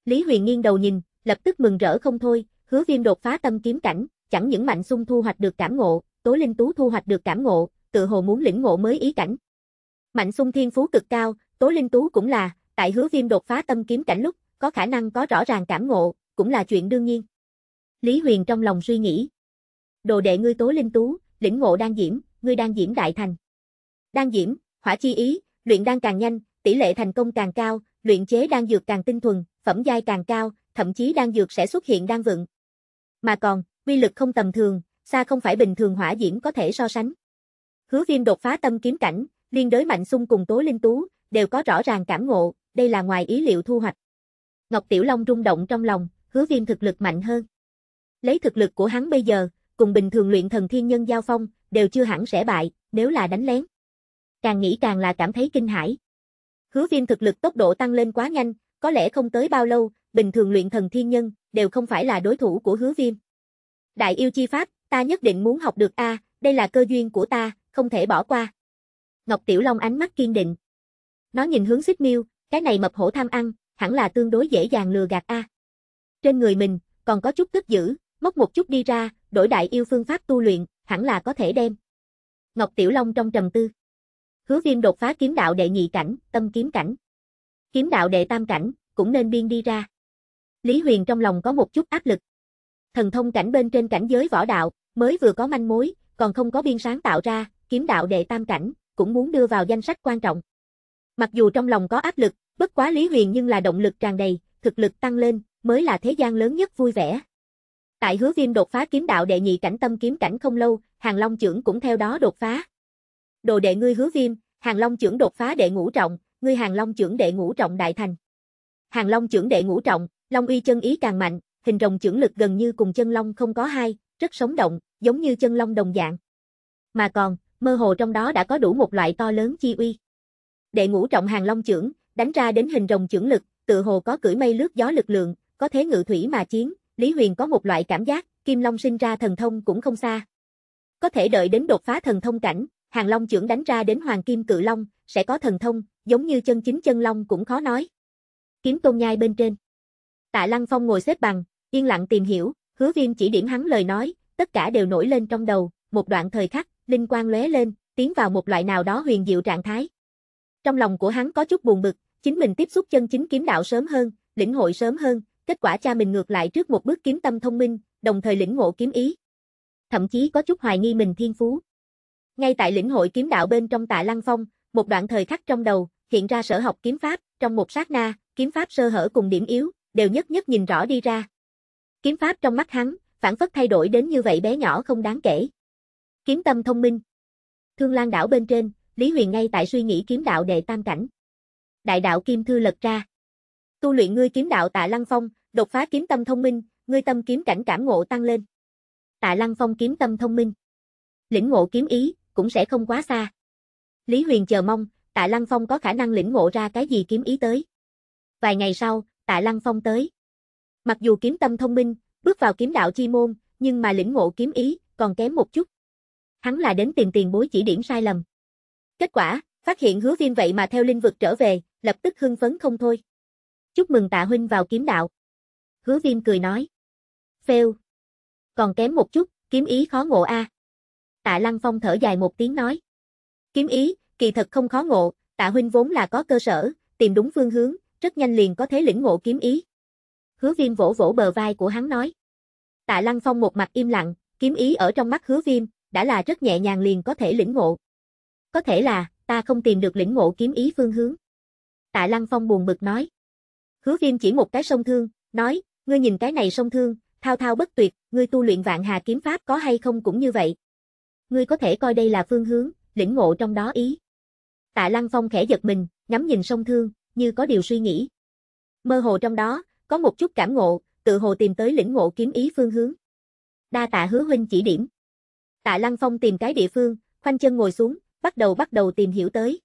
Lý Huyền nghiêng đầu nhìn, lập tức mừng rỡ không thôi, Hứa Viêm đột phá tâm kiếm cảnh, chẳng những Mạnh Xung thu hoạch được cảm ngộ, Tố Linh Tú thu hoạch được cảm ngộ, tự hồ muốn lĩnh ngộ mới ý cảnh. Mạnh Xung thiên phú cực cao, Tố Linh Tú cũng là, tại Hứa Viêm đột phá tâm kiếm cảnh lúc, có khả năng có rõ ràng cảm ngộ, cũng là chuyện đương nhiên. Lý Huyền trong lòng suy nghĩ, đồ đệ ngươi tố linh tú, lĩnh ngộ đang diễm, ngươi đang diễm đại thành. Đang diễm, hỏa chi ý, luyện đang càng nhanh, tỷ lệ thành công càng cao, luyện chế đang dược càng tinh thuần, phẩm giai càng cao, thậm chí đang dược sẽ xuất hiện đang vượng. Mà còn, uy lực không tầm thường, xa không phải bình thường hỏa diễm có thể so sánh. Hứa Viêm đột phá tâm kiếm cảnh, liên đối mạnh xung cùng Tố Linh Tú, đều có rõ ràng cảm ngộ, đây là ngoài ý liệu thu hoạch. Ngọc Tiểu Long rung động trong lòng, Hứa Viêm thực lực mạnh hơn. Lấy thực lực của hắn bây giờ, cùng bình thường luyện thần thiên nhân giao phong, đều chưa hẳn sẽ bại, nếu là đánh lén. Càng nghĩ càng là cảm thấy kinh hãi. Hứa viêm thực lực tốc độ tăng lên quá nhanh, có lẽ không tới bao lâu, bình thường luyện thần thiên nhân, đều không phải là đối thủ của hứa viêm. Đại yêu chi pháp, ta nhất định muốn học được A, đây là cơ duyên của ta, không thể bỏ qua. Ngọc Tiểu Long ánh mắt kiên định. Nó nhìn hướng xích miêu, cái này mập hổ tham ăn, hẳn là tương đối dễ dàng lừa gạt A. Trên người mình, còn có chút tức giữ Mất một chút đi ra, đổi đại yêu phương pháp tu luyện, hẳn là có thể đem. Ngọc Tiểu Long trong trầm tư. Hứa Viêm đột phá kiếm đạo đệ nhị cảnh, tâm kiếm cảnh. Kiếm đạo đệ tam cảnh, cũng nên biên đi ra. Lý Huyền trong lòng có một chút áp lực. Thần thông cảnh bên trên cảnh giới võ đạo, mới vừa có manh mối, còn không có biên sáng tạo ra, kiếm đạo đệ tam cảnh, cũng muốn đưa vào danh sách quan trọng. Mặc dù trong lòng có áp lực, bất quá Lý Huyền nhưng là động lực tràn đầy, thực lực tăng lên, mới là thế gian lớn nhất vui vẻ. Tại hứa viêm đột phá kiếm đạo đệ nhị cảnh tâm kiếm cảnh không lâu, hàng long trưởng cũng theo đó đột phá. Đồ đệ ngươi hứa viêm, hàng long trưởng đột phá đệ ngũ trọng, ngươi hàng long trưởng đệ ngũ trọng đại thành. Hàng long trưởng đệ ngũ trọng, long uy chân ý càng mạnh, hình rồng trưởng lực gần như cùng chân long không có hai, rất sống động, giống như chân long đồng dạng. Mà còn, mơ hồ trong đó đã có đủ một loại to lớn chi uy. Đệ ngũ trọng hàng long trưởng, đánh ra đến hình rồng trưởng lực, tự hồ có cưỡi mây lướt gió lực lượng, có thế ngự thủy mà chiến, Lý Huyền có một loại cảm giác, Kim Long sinh ra thần thông cũng không xa. Có thể đợi đến đột phá thần thông cảnh, Hàng Long trưởng đánh ra đến Hoàng Kim Cự Long, sẽ có thần thông, giống như chân chính chân long cũng khó nói. Kiếm Tôn Nhai bên trên. Tạ Lăng Phong ngồi xếp bằng, yên lặng tìm hiểu, Hứa Viêm chỉ điểm hắn lời nói, tất cả đều nổi lên trong đầu, một đoạn thời khắc, linh quang lóe lên, tiến vào một loại nào đó huyền diệu trạng thái. Trong lòng của hắn có chút buồn bực, chính mình tiếp xúc chân chính kiếm đạo sớm hơn, lĩnh hội sớm hơn, kết quả cha mình ngược lại trước một bước kiếm tâm thông minh, đồng thời lĩnh ngộ kiếm ý. Thậm chí có chút hoài nghi mình thiên phú. Ngay tại lĩnh hội kiếm đạo bên trong Tạ Lăng Phong, một đoạn thời khắc trong đầu, hiện ra sở học kiếm pháp, trong một sát na, kiếm pháp sơ hở cùng điểm yếu, đều nhất nhất nhìn rõ đi ra. Kiếm pháp trong mắt hắn, phản phất thay đổi đến như vậy bé nhỏ không đáng kể. Kiếm tâm thông minh. Thương Lan đảo bên trên, Lý Huyền ngay tại suy nghĩ kiếm đạo đệ tam cảnh. Đại đạo kim thư lật ra. Tu luyện ngươi kiếm đạo Tạ Lăng Phong, Đột phá kiếm tâm thông minh, ngươi tâm kiếm cảnh cảm ngộ tăng lên. Tạ Lăng Phong kiếm tâm thông minh. Lĩnh ngộ kiếm ý, cũng sẽ không quá xa. Lý Huyền chờ mong, Tạ Lăng Phong có khả năng lĩnh ngộ ra cái gì kiếm ý tới. Vài ngày sau, Tạ Lăng Phong tới. Mặc dù kiếm tâm thông minh, bước vào kiếm đạo chi môn, nhưng mà lĩnh ngộ kiếm ý, còn kém một chút. Hắn là đến tìm tiền bối chỉ điểm sai lầm. Kết quả, phát hiện hứa viêm vậy mà theo linh vực trở về, lập tức hưng phấn không thôi. Chúc mừng tạ huynh vào kiếm đạo hứa viêm cười nói. Phêu. Còn kém một chút, kiếm ý khó ngộ a. Tạ Lăng Phong thở dài một tiếng nói. Kiếm ý, kỳ thật không khó ngộ, tạ huynh vốn là có cơ sở, tìm đúng phương hướng, rất nhanh liền có thể lĩnh ngộ kiếm ý. Hứa viêm vỗ vỗ bờ vai của hắn nói. Tạ Lăng Phong một mặt im lặng, kiếm ý ở trong mắt hứa viêm, đã là rất nhẹ nhàng liền có thể lĩnh ngộ. Có thể là, ta không tìm được lĩnh ngộ kiếm ý phương hướng. Tạ Lăng Phong buồn bực nói. Hứa viêm chỉ một cái sông thương, nói, Ngươi nhìn cái này song thương, thao thao bất tuyệt, ngươi tu luyện vạn hà kiếm pháp có hay không cũng như vậy. Ngươi có thể coi đây là phương hướng, lĩnh ngộ trong đó ý. Tạ Lăng Phong khẽ giật mình, ngắm nhìn song thương, như có điều suy nghĩ. Mơ hồ trong đó, có một chút cảm ngộ, tự hồ tìm tới lĩnh ngộ kiếm ý phương hướng. Đa tạ hứa huynh chỉ điểm. Tạ Lăng Phong tìm cái địa phương, khoanh chân ngồi xuống, bắt đầu bắt đầu tìm hiểu tới.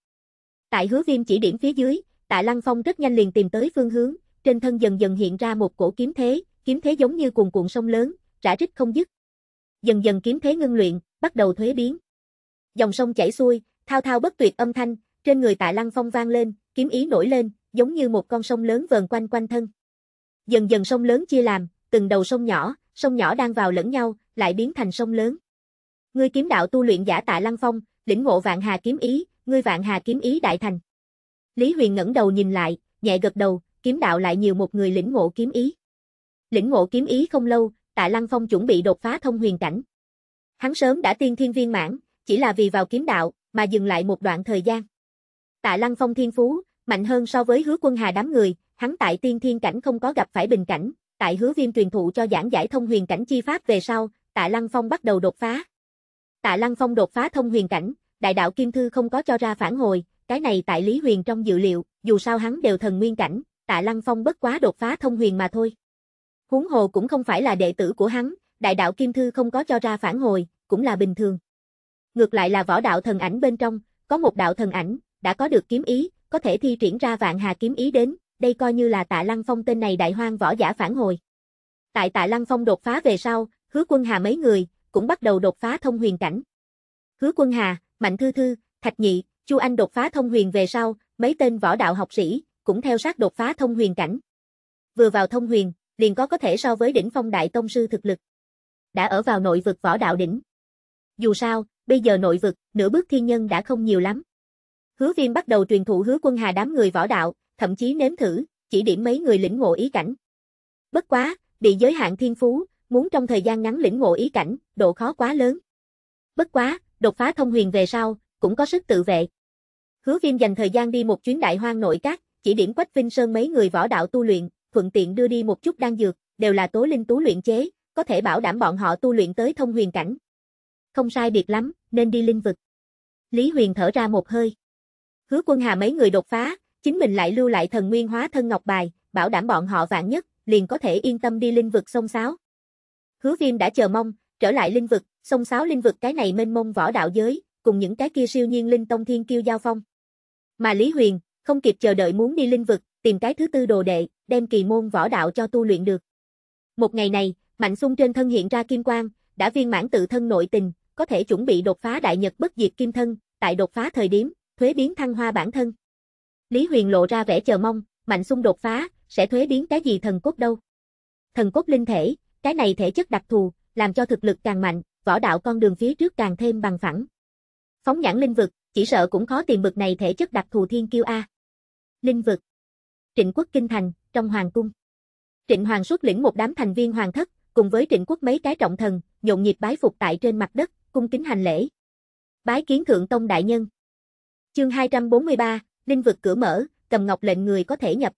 Tại hứa viêm chỉ điểm phía dưới, Tạ Lăng Phong rất nhanh liền tìm tới phương hướng, trên thân dần dần hiện ra một cổ kiếm thế, kiếm thế giống như cuồn cuộn sông lớn, rã rít không dứt. Dần dần kiếm thế ngưng luyện, bắt đầu thuế biến. Dòng sông chảy xuôi, thao thao bất tuyệt âm thanh, trên người Tạ Lăng Phong vang lên, kiếm ý nổi lên, giống như một con sông lớn vờn quanh quanh thân. Dần dần sông lớn chia làm, từng đầu sông nhỏ, sông nhỏ đang vào lẫn nhau, lại biến thành sông lớn. Ngươi kiếm đạo tu luyện giả Tạ Lăng Phong, lĩnh ngộ Vạn Hà kiếm ý, ngươi Vạn Hà kiếm ý đại thành. Lý Huyền ngẩng đầu nhìn lại, nhẹ gật đầu, kiếm đạo lại nhiều một người lĩnh ngộ kiếm ý. Lĩnh ngộ kiếm ý không lâu, Tạ Lăng Phong chuẩn bị đột phá thông huyền cảnh. Hắn sớm đã tiên thiên viên mãn, chỉ là vì vào kiếm đạo mà dừng lại một đoạn thời gian. Tạ Lăng Phong thiên phú, mạnh hơn so với Hứa Quân Hà đám người, hắn tại tiên thiên cảnh không có gặp phải bình cảnh, tại Hứa Viêm truyền thụ cho giảng giải thông huyền cảnh chi pháp về sau, Tạ Lăng Phong bắt đầu đột phá. Tạ Lăng Phong đột phá thông huyền cảnh, đại đạo kim thư không có cho ra phản hồi, cái này tại Lý Huyền trong dự liệu, dù sao hắn đều thần nguyên cảnh, Tạ Lăng Phong bất quá đột phá thông huyền mà thôi. Huống hồ cũng không phải là đệ tử của hắn, đại đạo Kim Thư không có cho ra phản hồi, cũng là bình thường. Ngược lại là võ đạo thần ảnh bên trong, có một đạo thần ảnh, đã có được kiếm ý, có thể thi triển ra vạn hà kiếm ý đến, đây coi như là Tạ Lăng Phong tên này đại hoang võ giả phản hồi. Tại Tạ Lăng Phong đột phá về sau, hứa quân hà mấy người, cũng bắt đầu đột phá thông huyền cảnh. Hứa quân hà, Mạnh Thư Thư, Thạch Nhị, Chu Anh đột phá thông huyền về sau, mấy tên võ đạo học sĩ, cũng theo sát đột phá thông huyền cảnh. Vừa vào thông huyền, liền có có thể so với đỉnh phong đại tông sư thực lực. Đã ở vào nội vực võ đạo đỉnh. Dù sao, bây giờ nội vực, nửa bước thiên nhân đã không nhiều lắm. Hứa Viêm bắt đầu truyền thụ Hứa Quân Hà đám người võ đạo, thậm chí nếm thử, chỉ điểm mấy người lĩnh ngộ ý cảnh. Bất quá, bị giới hạn thiên phú, muốn trong thời gian ngắn lĩnh ngộ ý cảnh, độ khó quá lớn. Bất quá, đột phá thông huyền về sau, cũng có sức tự vệ. Hứa Viêm dành thời gian đi một chuyến đại hoang nội các, chỉ điểm Quách Vinh Sơn mấy người võ đạo tu luyện, thuận tiện đưa đi một chút đan dược, đều là tố linh tú luyện chế, có thể bảo đảm bọn họ tu luyện tới thông huyền cảnh. Không sai biệt lắm, nên đi linh vực. Lý Huyền thở ra một hơi. Hứa quân hà mấy người đột phá, chính mình lại lưu lại thần nguyên hóa thân ngọc bài, bảo đảm bọn họ vạn nhất, liền có thể yên tâm đi linh vực sông sáo. Hứa viêm đã chờ mong, trở lại linh vực, sông sáo linh vực cái này mênh mông võ đạo giới, cùng những cái kia siêu nhiên linh tông thiên kiêu giao phong. Mà Lý Huyền, không kịp chờ đợi muốn đi linh vực, tìm cái thứ tư đồ đệ, đem kỳ môn võ đạo cho tu luyện được. Một ngày này, Mạnh sung trên thân hiện ra kim quang, đã viên mãn tự thân nội tình, có thể chuẩn bị đột phá đại nhật bất diệt kim thân, tại đột phá thời điểm, thuế biến thăng hoa bản thân. Lý Huyền lộ ra vẻ chờ mong, Mạnh sung đột phá, sẽ thuế biến cái gì thần cốt đâu? Thần cốt linh thể, cái này thể chất đặc thù, làm cho thực lực càng mạnh, võ đạo con đường phía trước càng thêm bằng phẳng. Phóng nhãn linh vực, chỉ sợ cũng khó tìm bực này thể chất đặc thù thiên kiêu a. Linh vực. Trịnh quốc kinh thành, trong hoàng cung. Trịnh hoàng xuất lĩnh một đám thành viên hoàng thất, cùng với trịnh quốc mấy cái trọng thần, nhộn nhịp bái phục tại trên mặt đất, cung kính hành lễ. Bái kiến thượng tông đại nhân. Chương 243, Linh vực cửa mở, cầm ngọc lệnh người có thể nhập.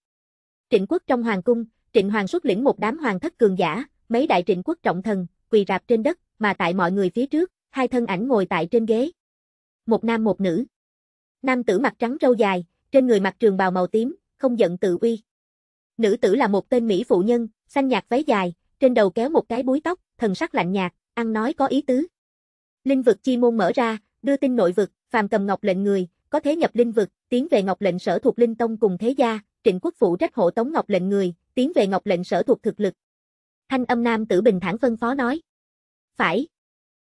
Trịnh quốc trong hoàng cung, trịnh hoàng xuất lĩnh một đám hoàng thất cường giả, mấy đại trịnh quốc trọng thần, quỳ rạp trên đất, mà tại mọi người phía trước, hai thân ảnh ngồi tại trên ghế. Một nam một nữ. Nam tử mặt trắng râu dài, trên người mặc trường bào màu tím, không giận tự uy. Nữ tử là một tên mỹ phụ nhân, xanh nhạt váy dài, trên đầu kéo một cái búi tóc, thần sắc lạnh nhạt, ăn nói có ý tứ. Linh vực chi môn mở ra, đưa tin nội vực, phàm cầm ngọc lệnh người, có thế nhập linh vực, tiến về ngọc lệnh sở thuộc linh tông cùng thế gia, trịnh quốc phụ trách hộ tống ngọc lệnh người, tiến về ngọc lệnh sở thuộc thực lực. Thanh âm nam tử bình thản phân phó nói. Phải.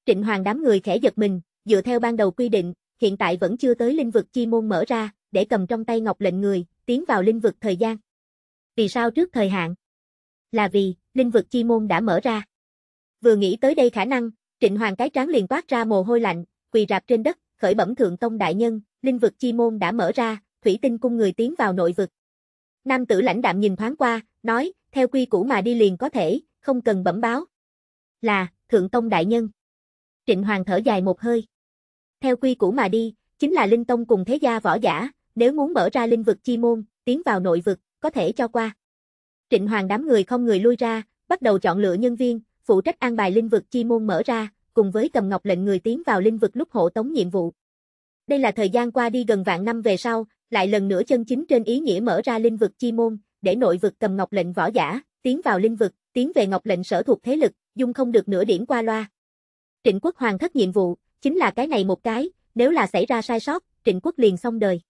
Trịnh hoàng đám người khẽ giật mình, dựa theo ban đầu quy định, hiện tại vẫn chưa tới linh vực chi môn mở ra, để cầm trong tay ngọc lệnh người, tiến vào linh vực thời gian. Vì sao trước thời hạn? Là vì, linh vực chi môn đã mở ra. Vừa nghĩ tới đây khả năng, Trịnh Hoàng cái tráng liền toát ra mồ hôi lạnh, quỳ rạp trên đất, khởi bẩm thượng tông đại nhân, linh vực chi môn đã mở ra, thủy tinh cung người tiến vào nội vực. Nam tử lãnh đạm nhìn thoáng qua, nói, theo quy củ mà đi liền có thể, không cần bẩm báo. Là, thượng tông đại nhân. Trịnh Hoàng thở dài một hơi. Theo quy củ mà đi, chính là linh tông cùng thế gia võ giả, nếu muốn mở ra linh vực chi môn, tiến vào nội vực, có thể cho qua. Trịnh Hoàng đám người không người lui ra, bắt đầu chọn lựa nhân viên, phụ trách an bài linh vực chi môn mở ra, cùng với cầm ngọc lệnh người tiến vào linh vực lúc hộ tống nhiệm vụ. Đây là thời gian qua đi gần vạn năm về sau, lại lần nữa chân chính trên ý nghĩa mở ra linh vực chi môn, để nội vực cầm ngọc lệnh võ giả, tiến vào linh vực, tiến về ngọc lệnh sở thuộc thế lực, dung không được nửa điểm qua loa. Trịnh quốc hoàng thất nhiệm vụ, chính là cái này một cái, nếu là xảy ra sai sót, trịnh quốc liền xong đời.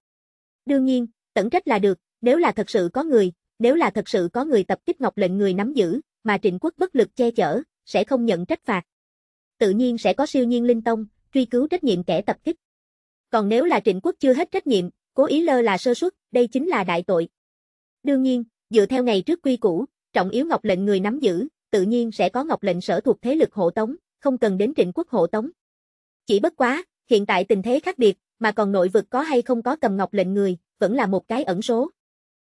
Đương nhiên, tẩn trách là được, nếu là thật sự có người, nếu là thật sự có người tập kích Ngọc lệnh người nắm giữ, mà Trịnh Quốc bất lực che chở, sẽ không nhận trách phạt. Tự nhiên sẽ có siêu nhiên linh tông, truy cứu trách nhiệm kẻ tập kích. Còn nếu là Trịnh Quốc chưa hết trách nhiệm, cố ý lơ là sơ suất, đây chính là đại tội. Đương nhiên, dựa theo ngày trước quy củ, trọng yếu Ngọc lệnh người nắm giữ, tự nhiên sẽ có Ngọc lệnh sở thuộc thế lực hộ tống, không cần đến Trịnh Quốc hộ tống. Chỉ bất quá, hiện tại tình thế khác biệt, mà còn nội vực có hay không có cầm ngọc lệnh người, vẫn là một cái ẩn số.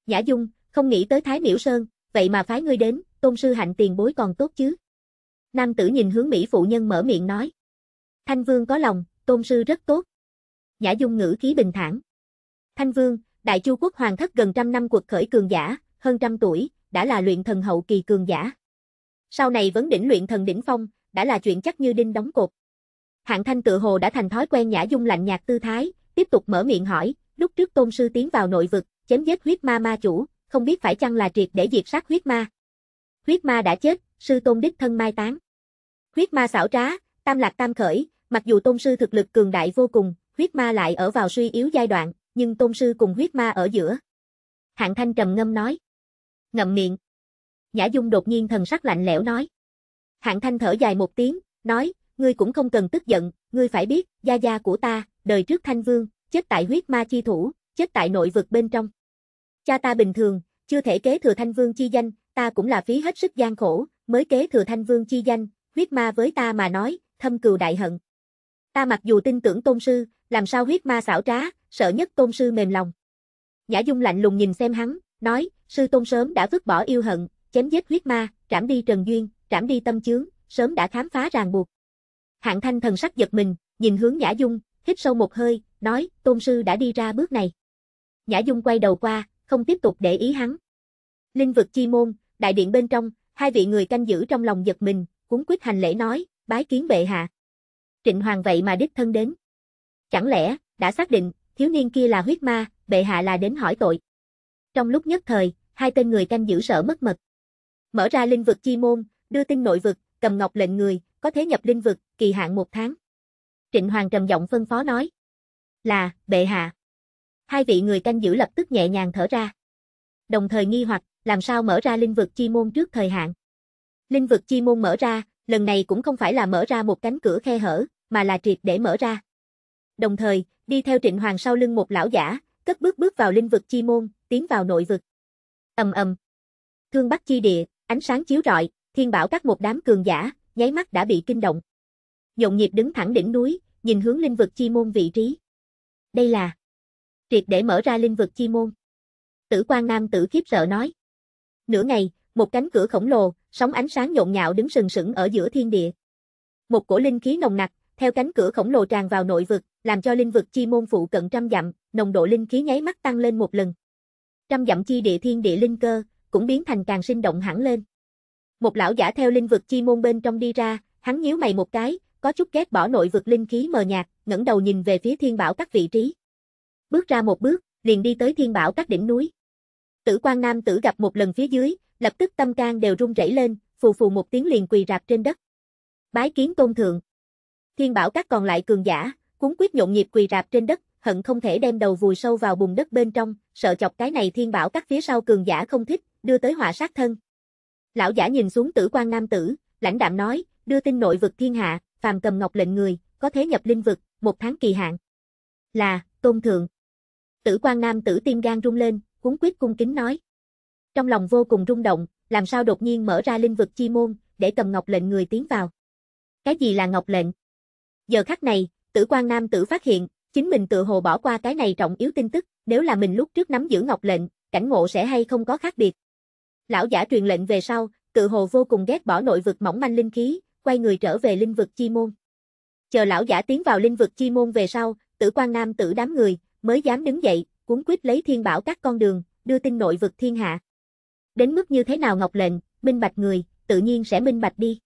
Nhã Dung, không nghĩ tới Thái Miễu Sơn, vậy mà phái ngươi đến, tôn sư hạnh tiền bối còn tốt chứ. Nam tử nhìn hướng Mỹ phụ nhân mở miệng nói. Thanh Vương có lòng, tôn sư rất tốt. Nhã Dung ngữ khí bình thản. Thanh Vương, Đại Chu quốc hoàng thất gần trăm năm cuộc khởi cường giả, hơn trăm tuổi, đã là luyện thần hậu kỳ cường giả. Sau này vấn đỉnh luyện thần đỉnh phong, đã là chuyện chắc như đinh đóng cột. Hạng Thanh tự hồ đã thành thói quen Nhã Dung lạnh nhạt tư thái, tiếp tục mở miệng hỏi, lúc trước tôn sư tiến vào nội vực, chém giết huyết ma ma chủ, không biết phải chăng là triệt để diệt sát huyết ma. Huyết ma đã chết, sư tôn đích thân mai táng. Huyết ma xảo trá, tam lạc tam khởi, mặc dù tôn sư thực lực cường đại vô cùng, huyết ma lại ở vào suy yếu giai đoạn, nhưng tôn sư cùng huyết ma ở giữa. Hạng Thanh trầm ngâm nói. Ngậm miệng. Nhã Dung đột nhiên thần sắc lạnh lẽo nói. Hạng Thanh thở dài một tiếng, nói, ngươi cũng không cần tức giận, ngươi phải biết, gia gia của ta, đời trước thanh vương, chết tại huyết ma chi thủ, chết tại nội vực bên trong. Cha ta bình thường, chưa thể kế thừa thanh vương chi danh, ta cũng là phí hết sức gian khổ, mới kế thừa thanh vương chi danh, huyết ma với ta mà nói, thâm cừu đại hận. Ta mặc dù tin tưởng tôn sư, làm sao huyết ma xảo trá, sợ nhất tôn sư mềm lòng. Nhã Dung lạnh lùng nhìn xem hắn, nói, sư tôn sớm đã vứt bỏ yêu hận, chém giết huyết ma, trảm đi trần duyên, trảm đi tâm chướng, sớm đã khám phá ràng buộc. Hạng Thanh thần sắc giật mình, nhìn hướng Nhã Dung, hít sâu một hơi, nói, tôn sư đã đi ra bước này. Nhã Dung quay đầu qua, không tiếp tục để ý hắn. Linh vực chi môn, đại điện bên trong, hai vị người canh giữ trong lòng giật mình, cuốn quyết hành lễ nói, bái kiến bệ hạ. Trịnh Hoàng vậy mà đích thân đến. Chẳng lẽ, đã xác định, thiếu niên kia là huyết ma, bệ hạ là đến hỏi tội. Trong lúc nhất thời, hai tên người canh giữ sợ mất mật. Mở ra linh vực chi môn, đưa tin nội vực, cầm ngọc lệnh người, có thế nhập linh vực, kỳ hạn một tháng. Trịnh Hoàng trầm giọng phân phó nói. Là, bệ hạ. Hai vị người canh giữ lập tức nhẹ nhàng thở ra. Đồng thời nghi hoặc, làm sao mở ra linh vực chi môn trước thời hạn. Linh vực chi môn mở ra, lần này cũng không phải là mở ra một cánh cửa khe hở, mà là triệt để mở ra. Đồng thời, đi theo Trịnh Hoàng sau lưng một lão giả, cất bước bước vào linh vực chi môn, tiến vào nội vực. Ầm ầm. Thương Bắc chi địa, ánh sáng chiếu rọi, thiên bảo các một đám cường giả, nháy mắt đã bị kinh động. Nhộn nhịp đứng thẳng đỉnh núi, nhìn hướng linh vực chi môn vị trí. Đây là triệt để mở ra linh vực chi môn. Tử quan nam tử khiếp sợ nói. Nửa ngày, một cánh cửa khổng lồ, sóng ánh sáng nhộn nhạo đứng sừng sững ở giữa thiên địa. Một cổ linh khí nồng nặc, theo cánh cửa khổng lồ tràn vào nội vực, làm cho linh vực chi môn phụ cận trăm dặm, nồng độ linh khí nháy mắt tăng lên một lần. Trăm dặm chi địa thiên địa linh cơ, cũng biến thành càng sinh động hẳn lên. Một lão giả theo linh vực chi môn bên trong đi ra, hắn nhíu mày một cái, có chút ghét bỏ nội vực linh khí mờ nhạt, ngẩng đầu nhìn về phía thiên bảo các vị trí. Bước ra một bước, liền đi tới thiên bảo các đỉnh núi. Tử quan nam tử gặp một lần phía dưới, lập tức tâm can đều rung rẩy lên, phù phù một tiếng liền quỳ rạp trên đất. Bái kiến tôn thượng. Thiên bảo các còn lại cường giả, cuốn quyết nhộn nhịp quỳ rạp trên đất, hận không thể đem đầu vùi sâu vào bùn đất bên trong, sợ chọc cái này thiên bảo các phía sau cường giả không thích, đưa tới họa sát thân. Lão giả nhìn xuống tử quan nam tử, lãnh đạm nói, đưa tin nội vực thiên hạ, phàm cầm ngọc lệnh người, có thế nhập linh vực, một tháng kỳ hạn. Là, tôn thượng. Tử quan nam tử tim gan rung lên, cuốn quyết cung kính nói. Trong lòng vô cùng rung động, làm sao đột nhiên mở ra linh vực chi môn, để cầm ngọc lệnh người tiến vào. Cái gì là ngọc lệnh? Giờ khắc này, tử quan nam tử phát hiện, chính mình tự hồ bỏ qua cái này trọng yếu tin tức, nếu là mình lúc trước nắm giữ ngọc lệnh, cảnh ngộ sẽ hay không có khác biệt. Lão giả truyền lệnh về sau, tự hồ vô cùng ghét bỏ nội vực mỏng manh linh khí, quay người trở về linh vực chi môn. Chờ lão giả tiến vào linh vực chi môn về sau, tử quan nam tử đám người, mới dám đứng dậy, cuốn quyết lấy thiên bảo các con đường, đưa tin nội vực thiên hạ. Đến mức như thế nào ngọc lệnh, minh bạch người, tự nhiên sẽ minh bạch đi.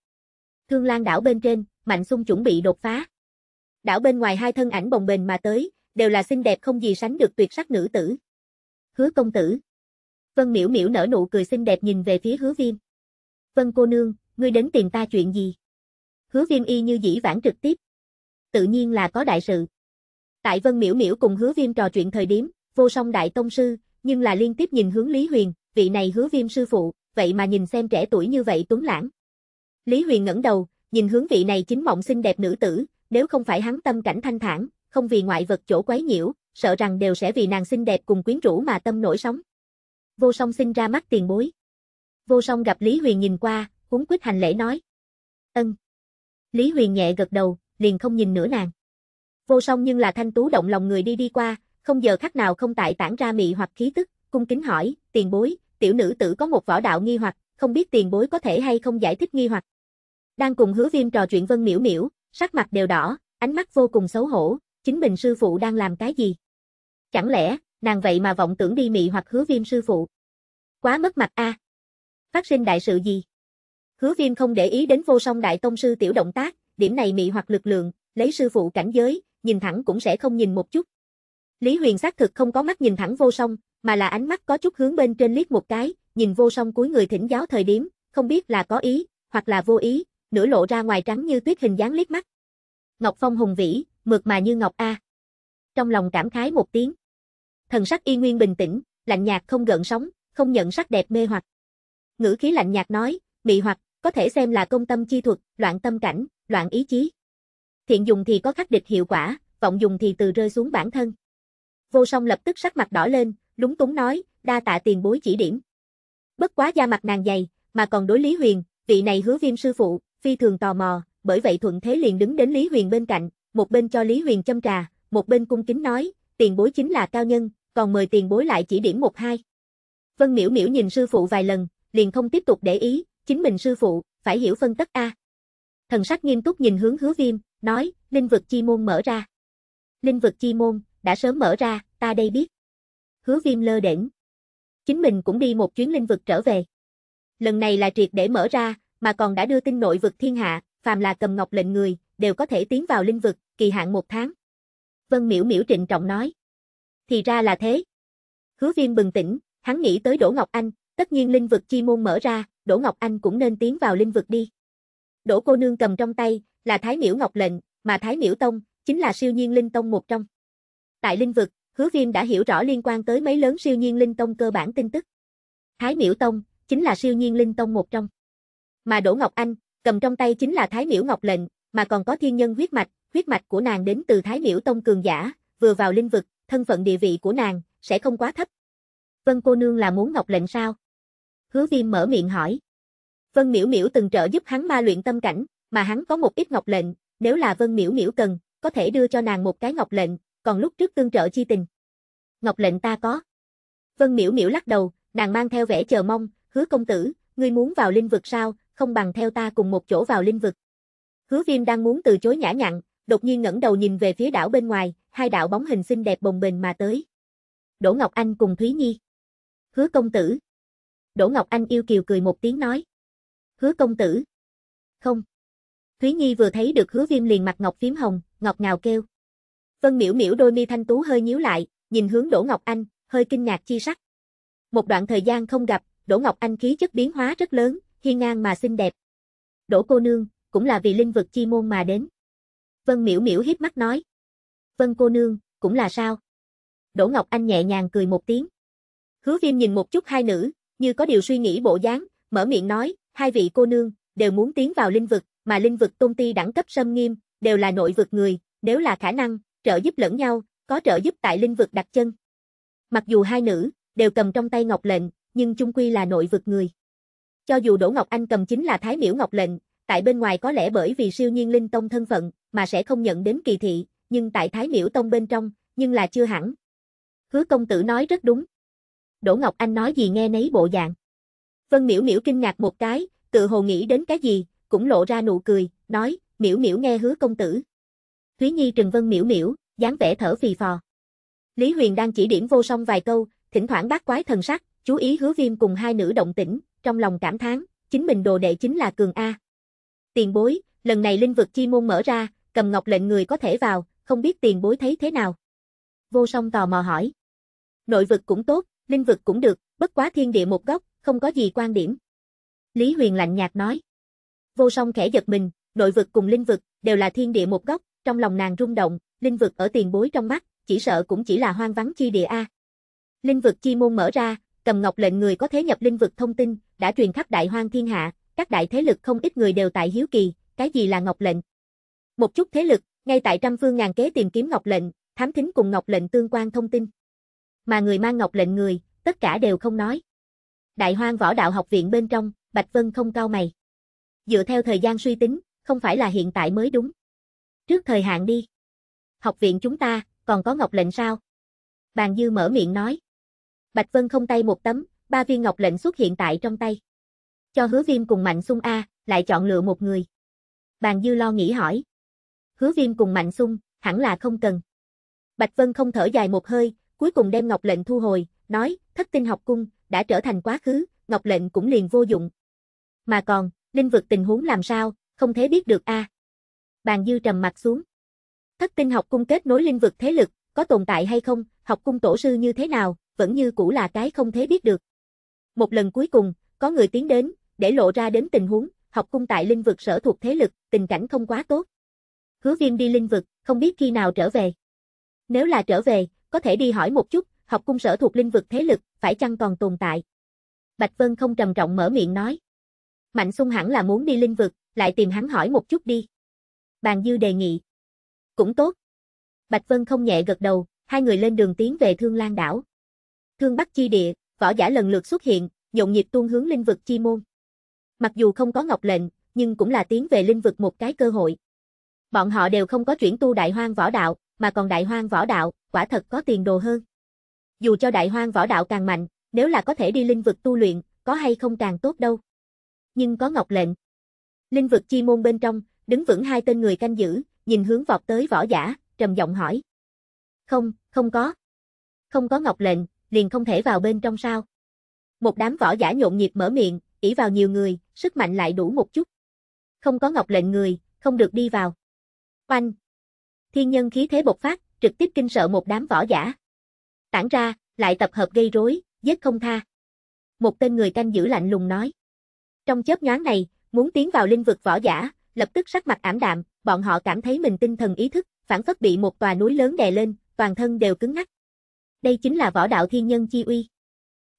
Thương Lan đảo bên trên, Mạnh sung chuẩn bị đột phá. Đảo bên ngoài hai thân ảnh bồng bềnh mà tới, đều là xinh đẹp không gì sánh được tuyệt sắc nữ tử. Hứa công tử. Vân miễu miễu nở nụ cười xinh đẹp nhìn về phía hứa viêm. Vân cô nương, ngươi đến tìm ta chuyện gì? Hứa viêm y như dĩ vãng trực tiếp. Tự nhiên là có đại sự. Tại Vân miễu miễu cùng hứa viêm trò chuyện thời điểm, vô song đại tông sư, nhưng là liên tiếp nhìn hướng Lý Huyền, vị này hứa viêm sư phụ, vậy mà nhìn xem trẻ tuổi như vậy tuấn lãng. Lý Huyền ngẩng đầu, nhìn hướng vị này chính mộng xinh đẹp nữ tử, nếu không phải hắn tâm cảnh thanh thản, không vì ngoại vật chỗ quấy nhiễu, sợ rằng đều sẽ vì nàng xinh đẹp cùng quyến rũ mà tâm nổi sóng vô song sinh ra mắt tiền bối. Vô song gặp Lý Huyền nhìn qua, huống quyết hành lễ nói. Ân. Lý Huyền nhẹ gật đầu, liền không nhìn nữa nàng. Vô song nhưng là thanh tú động lòng người đi đi qua, không giờ khắc nào không tại tản ra mị hoặc khí tức, cung kính hỏi, tiền bối, tiểu nữ tử có một võ đạo nghi hoặc, không biết tiền bối có thể hay không giải thích nghi hoặc. Đang cùng hứa viêm trò chuyện vân miễu miễu, sắc mặt đều đỏ, ánh mắt vô cùng xấu hổ, chính mình sư phụ đang làm cái gì? Chẳng lẽ, nàng vậy mà vọng tưởng đi mị hoặc hứa viêm sư phụ. Quá mất mặt a. Phát sinh đại sự gì? Hứa viêm không để ý đến vô song đại tông sư tiểu động tác, điểm này mị hoặc lực lượng, lấy sư phụ cảnh giới, nhìn thẳng cũng sẽ không nhìn một chút. Lý Huyền xác thực không có mắt nhìn thẳng vô song, mà là ánh mắt có chút hướng bên trên liếc một cái, nhìn vô song cuối người thỉnh giáo thời điểm, không biết là có ý, hoặc là vô ý, nửa lộ ra ngoài trắng như tuyết hình dáng liếc mắt. Ngọc Phong hùng vĩ, mượt mà như Ngọc A. Trong lòng cảm khái một tiếng thần sắc y nguyên bình tĩnh, lạnh nhạt không gợn sóng, không nhận sắc đẹp mê hoặc. Ngữ khí lạnh nhạt nói, mị hoặc, có thể xem là công tâm chi thuật, loạn tâm cảnh, loạn ý chí. Thiện dùng thì có khắc địch hiệu quả, vọng dùng thì từ rơi xuống bản thân. Vô song lập tức sắc mặt đỏ lên, lúng túng nói, đa tạ tiền bối chỉ điểm. Bất quá da mặt nàng dày, mà còn đối Lý Huyền, vị này hứa viêm sư phụ, phi thường tò mò, bởi vậy thuận thế liền đứng đến Lý Huyền bên cạnh, một bên cho Lý Huyền châm trà, một bên cung kính nói, tiền bối chính là cao nhân, còn mời tiền bối lại chỉ điểm một hai. Vân Miễu Miễu nhìn sư phụ vài lần, liền không tiếp tục để ý, chính mình sư phụ, phải hiểu phân tất a. Thần sắc nghiêm túc nhìn hướng Hứa Viêm, nói, linh vực chi môn mở ra. Linh vực chi môn, đã sớm mở ra, ta đây biết. Hứa Viêm lơ đễnh. Chính mình cũng đi một chuyến linh vực trở về. Lần này là triệt để mở ra, mà còn đã đưa tin nội vực thiên hạ, phàm là cầm ngọc lệnh người, đều có thể tiến vào linh vực, kỳ hạn một tháng. Vân Miễu Miễu trịnh trọng nói thì ra là thế. Hứa viêm bừng tỉnh, hắn nghĩ tới Đỗ Ngọc Anh, tất nhiên linh vực chi môn mở ra, Đỗ Ngọc Anh cũng nên tiến vào linh vực đi. Đỗ cô nương cầm trong tay, là Thái Miễu Ngọc lệnh, mà Thái Miễu Tông, chính là siêu nhiên linh tông một trong. Tại linh vực, hứa viêm đã hiểu rõ liên quan tới mấy lớn siêu nhiên linh tông cơ bản tin tức. Thái Miễu Tông, chính là siêu nhiên linh tông một trong. Mà Đỗ Ngọc Anh, cầm trong tay chính là Thái Miễu Ngọc lệnh, mà còn có thiên nhân huyết mạch, huyết mạch của nàng đến từ Thái Miễu Tông cường giả, vừa vào linh vực, thân phận địa vị của nàng, sẽ không quá thấp. Vân cô nương là muốn ngọc lệnh sao? Hứa viêm mở miệng hỏi. Vân miễu miễu từng trợ giúp hắn ma luyện tâm cảnh, mà hắn có một ít ngọc lệnh, nếu là vân miễu miễu cần, có thể đưa cho nàng một cái ngọc lệnh, còn lúc trước tương trợ chi tình. Ngọc lệnh ta có. Vân miễu miễu lắc đầu, nàng mang theo vẻ chờ mong, hứa công tử, ngươi muốn vào linh vực sao, không bằng theo ta cùng một chỗ vào linh vực. Hứa viêm đang muốn từ chối nhã nhặn, đột nhiên ngẩng đầu nhìn về phía đảo bên ngoài, hai đạo bóng hình xinh đẹp bồng bềnh mà tới. Đỗ Ngọc Anh cùng Thúy Nhi. Hứa công tử. Đỗ Ngọc Anh yêu kiều cười một tiếng nói. Hứa công tử. Không. Thúy Nhi vừa thấy được hứa viêm liền mặt ngọc phím hồng, ngọc ngào kêu. Vân miễu miễu đôi mi thanh tú hơi nhíu lại, nhìn hướng Đỗ Ngọc Anh, hơi kinh ngạc chi sắc. Một đoạn thời gian không gặp, Đỗ Ngọc Anh khí chất biến hóa rất lớn, hiên ngang mà xinh đẹp. Đỗ cô nương, cũng là vì linh vực chi môn mà đến. Vân miễu miễu hiếp mắt nói. Vân cô nương, cũng là sao? Đỗ Ngọc Anh nhẹ nhàng cười một tiếng. Hứa viêm nhìn một chút hai nữ, như có điều suy nghĩ bộ dáng, mở miệng nói, hai vị cô nương, đều muốn tiến vào linh vực, mà linh vực tôn ti đẳng cấp sâm nghiêm, đều là nội vực người, nếu là khả năng, trợ giúp lẫn nhau, có trợ giúp tại linh vực đặt chân. Mặc dù hai nữ, đều cầm trong tay ngọc lệnh, nhưng chung quy là nội vực người. Cho dù Đỗ Ngọc Anh cầm chính là Thái Miễu Ngọc lệnh, tại bên ngoài có lẽ bởi vì siêu nhiên linh tông thân phận, mà sẽ không nhận đến kỳ thị, nhưng tại Thái Miễu Tông bên trong, nhưng là chưa hẳn. Hứa công tử nói rất đúng. Đỗ Ngọc Anh nói gì nghe nấy bộ dạng. Vân Miễu Miễu kinh ngạc một cái, tự hồ nghĩ đến cái gì, cũng lộ ra nụ cười, nói, Miễu Miễu nghe hứa công tử. Thúy Nhi trừng Vân Miễu Miễu, dáng vẻ thở phì phò. Lý Huyền đang chỉ điểm vô song vài câu, thỉnh thoảng bác quái thần sắc, chú ý hứa viêm cùng hai nữ động tĩnh, trong lòng cảm thán, chính mình đồ đệ chính là Cường A. Tiền bối, lần này linh vực chi môn mở ra, cầm ngọc lệnh người có thể vào, không biết tiền bối thấy thế nào. Vô song tò mò hỏi. Nội vực cũng tốt, linh vực cũng được, bất quá thiên địa một góc, không có gì quan điểm. Lý Huyền lạnh nhạt nói. Vô song khẽ giật mình, nội vực cùng linh vực, đều là thiên địa một góc, trong lòng nàng rung động, linh vực ở tiền bối trong mắt, chỉ sợ cũng chỉ là hoang vắng chi địa A. Linh vực chi môn mở ra, cầm ngọc lệnh người có thế nhập linh vực thông tin, đã truyền khắp đại hoang thiên hạ, các đại thế lực không ít người đều tại hiếu kỳ, cái gì là ngọc lệnh. Một chút thế lực, ngay tại trăm phương ngàn kế tìm kiếm Ngọc Lệnh, thám thính cùng Ngọc Lệnh tương quan thông tin. Mà người mang Ngọc Lệnh người, tất cả đều không nói. Đại Hoang Võ Đạo Học viện bên trong, Bạch Vân không cau mày. Dựa theo thời gian suy tính, không phải là hiện tại mới đúng. Trước thời hạn đi. Học viện chúng ta, còn có Ngọc Lệnh sao? Bàn Dư mở miệng nói. Bạch Vân không tay một tấm, ba viên Ngọc Lệnh xuất hiện tại trong tay. Cho hứa viêm cùng Mạnh Xung A, lại chọn lựa một người. Bàn Dư lo nghĩ hỏi, hứa viêm cùng mạnh sung, hẳn là không cần. Bạch Vân không thở dài một hơi, cuối cùng đem Ngọc Lệnh thu hồi, nói, thất tinh học cung, đã trở thành quá khứ, Ngọc Lệnh cũng liền vô dụng. Mà còn, linh vực tình huống làm sao, không thể biết được a. À. Bàn dư trầm mặt xuống. Thất tinh học cung kết nối linh vực thế lực, có tồn tại hay không, học cung tổ sư như thế nào, vẫn như cũ là cái không thể biết được. Một lần cuối cùng, có người tiến đến, để lộ ra đến tình huống, học cung tại linh vực sở thuộc thế lực, tình cảnh không quá tốt hứa viêm đi linh vực, không biết khi nào trở về. Nếu là trở về, có thể đi hỏi một chút, học cung sở thuộc linh vực thế lực, phải chăng còn tồn tại. Bạch Vân không trầm trọng mở miệng nói. Mạnh sung hẳn là muốn đi linh vực, lại tìm hắn hỏi một chút đi. Bàn Dư đề nghị. Cũng tốt. Bạch Vân không nhẹ gật đầu, hai người lên đường tiến về Thương Lan đảo. Thương Bắc chi địa, võ giả lần lượt xuất hiện, nhộn nhịp tuôn hướng linh vực chi môn. Mặc dù không có ngọc lệnh, nhưng cũng là tiến về linh vực một cái cơ hội. Bọn họ đều không có chuyển tu đại hoang võ đạo, mà còn đại hoang võ đạo, quả thật có tiền đồ hơn. Dù cho đại hoang võ đạo càng mạnh, nếu là có thể đi linh vực tu luyện, có hay không càng tốt đâu. Nhưng có ngọc lệnh. Linh vực chi môn bên trong, đứng vững hai tên người canh giữ, nhìn hướng vọt tới võ giả, trầm giọng hỏi. Không, không có. Không có ngọc lệnh, liền không thể vào bên trong sao. Một đám võ giả nhộn nhịp mở miệng, ỷ vào nhiều người, sức mạnh lại đủ một chút. Không có ngọc lệnh người, không được đi vào. Oanh! Thiên nhân khí thế bộc phát, trực tiếp kinh sợ một đám võ giả. Tản ra, lại tập hợp gây rối, giết không tha. Một tên người canh giữ lạnh lùng nói. Trong chớp nhoáng này, muốn tiến vào linh vực võ giả, lập tức sắc mặt ảm đạm, bọn họ cảm thấy mình tinh thần ý thức, phản phất bị một tòa núi lớn đè lên, toàn thân đều cứng ngắc. Đây chính là võ đạo thiên nhân chi uy.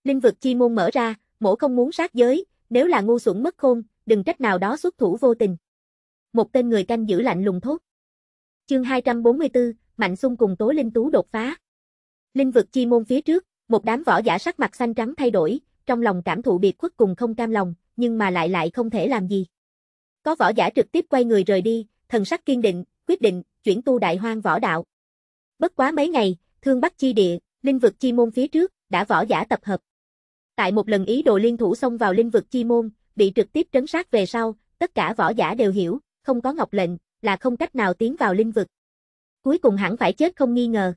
Linh vực chi môn mở ra, mổ không muốn sát giới, nếu là ngu xuẩn mất khôn, đừng trách nào đó xuất thủ vô tình. Một tên người canh giữ lạnh lùng thốt. Chương 244, Mạnh sung cùng Tố Linh Tú đột phá. Linh vực chi môn phía trước, một đám võ giả sắc mặt xanh trắng thay đổi, trong lòng cảm thụ biệt khuất cùng không cam lòng, nhưng mà lại lại không thể làm gì. Có võ giả trực tiếp quay người rời đi, thần sắc kiên định, quyết định chuyển tu đại hoang võ đạo. Bất quá mấy ngày, Thương Bắc chi địa, linh vực chi môn phía trước đã võ giả tập hợp. Tại một lần ý đồ liên thủ xông vào linh vực chi môn, bị trực tiếp trấn sát về sau, tất cả võ giả đều hiểu, không có ngọc lệnh, là không cách nào tiến vào linh vực. Cuối cùng hẳn phải chết không nghi ngờ.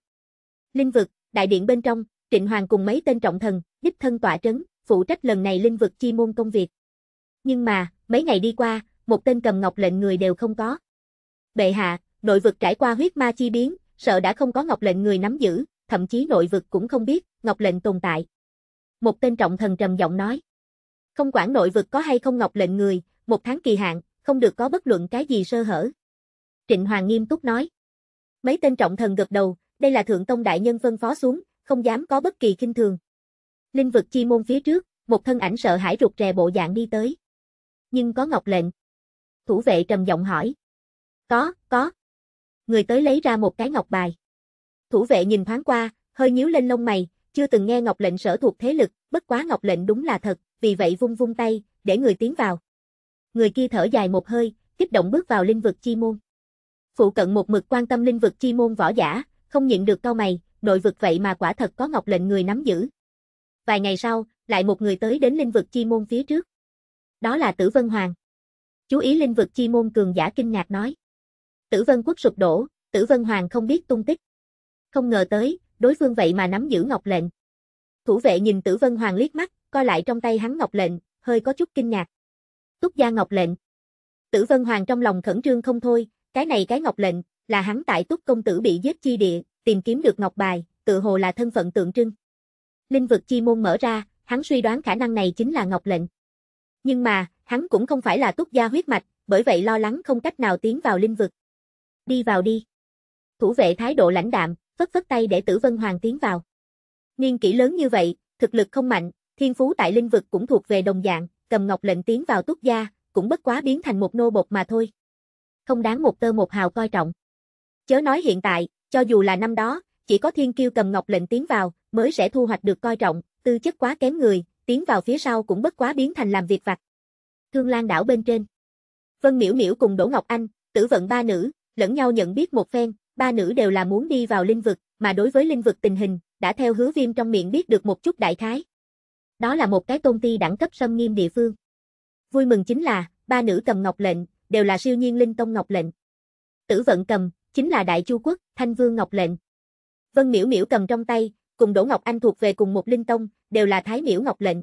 Linh vực, đại điện bên trong, Trịnh Hoàng cùng mấy tên trọng thần, đích thân tỏa trấn, phụ trách lần này linh vực chi môn công việc. Nhưng mà, mấy ngày đi qua, một tên cầm ngọc lệnh người đều không có. Bệ hạ, nội vực trải qua huyết ma chi biến, sợ đã không có ngọc lệnh người nắm giữ, thậm chí nội vực cũng không biết, ngọc lệnh tồn tại. Một tên trọng thần trầm giọng nói. Không quản nội vực có hay không ngọc lệnh người, một tháng kỳ hạn, không được có bất luận cái gì sơ hở, Trịnh Hoàng nghiêm túc nói. Mấy tên trọng thần gật đầu, đây là thượng tông đại nhân phân phó xuống, không dám có bất kỳ kinh thường. Linh vực chi môn phía trước, một thân ảnh sợ hãi rụt rè bộ dạng đi tới. Nhưng có ngọc lệnh. Thủ vệ trầm giọng hỏi. Có, có. Người tới lấy ra một cái ngọc bài. Thủ vệ nhìn thoáng qua, hơi nhíu lên lông mày, chưa từng nghe ngọc lệnh sở thuộc thế lực, bất quá ngọc lệnh đúng là thật, vì vậy vung vung tay, để người tiến vào. Người kia thở dài một hơi, kích động bước vào linh vực chi môn phụ cận một mực quan tâm linh vực chi môn võ giả, không nhịn được cau mày, nội vực vậy mà quả thật có ngọc lệnh người nắm giữ. Vài ngày sau, lại một người tới đến linh vực chi môn phía trước. Đó là Tử Vân Hoàng. Chú ý linh vực chi môn cường giả kinh ngạc nói. Tử Vân quốc sụp đổ, Tử Vân Hoàng không biết tung tích. Không ngờ tới, đối phương vậy mà nắm giữ ngọc lệnh. Thủ vệ nhìn Tử Vân Hoàng liếc mắt, coi lại trong tay hắn ngọc lệnh, hơi có chút kinh ngạc. Túc gia ngọc lệnh. Tử Vân Hoàng trong lòng khẩn trương không thôi, cái này cái ngọc lệnh, là hắn tại túc công tử bị giết chi địa, tìm kiếm được ngọc bài, tự hồ là thân phận tượng trưng. Linh vực chi môn mở ra, hắn suy đoán khả năng này chính là ngọc lệnh. Nhưng mà, hắn cũng không phải là túc gia huyết mạch, bởi vậy lo lắng không cách nào tiến vào linh vực. Đi vào đi. Thủ vệ thái độ lãnh đạm, phất phất tay để tử vân hoàng tiến vào. Niên kỷ lớn như vậy, thực lực không mạnh, thiên phú tại linh vực cũng thuộc về đồng dạng, cầm ngọc lệnh tiến vào túc gia, cũng bất quá biến thành một nô bột mà thôi không đáng một tơ một hào coi trọng. Chớ nói hiện tại, cho dù là năm đó, chỉ có thiên kiêu cầm ngọc lệnh tiến vào, mới sẽ thu hoạch được coi trọng, tư chất quá kém người, tiến vào phía sau cũng bất quá biến thành làm việc vặt. Thương Lan đảo bên trên. Vân Miễu Miễu cùng Đỗ Ngọc Anh, tử vận ba nữ, lẫn nhau nhận biết một phen, ba nữ đều là muốn đi vào linh vực, mà đối với linh vực tình hình, đã theo hứa viêm trong miệng biết được một chút đại khái. Đó là một cái tôn ty đẳng cấp xâm nghiêm địa phương. Vui mừng chính là, ba nữ cầm ngọc lệnh, đều là siêu nhiên linh tông ngọc lệnh. Tử vận cầm, chính là đại chu quốc, thanh vương ngọc lệnh. Vân miễu miễu cầm trong tay, cùng Đỗ Ngọc Anh thuộc về cùng một linh tông, đều là thái miễu ngọc lệnh.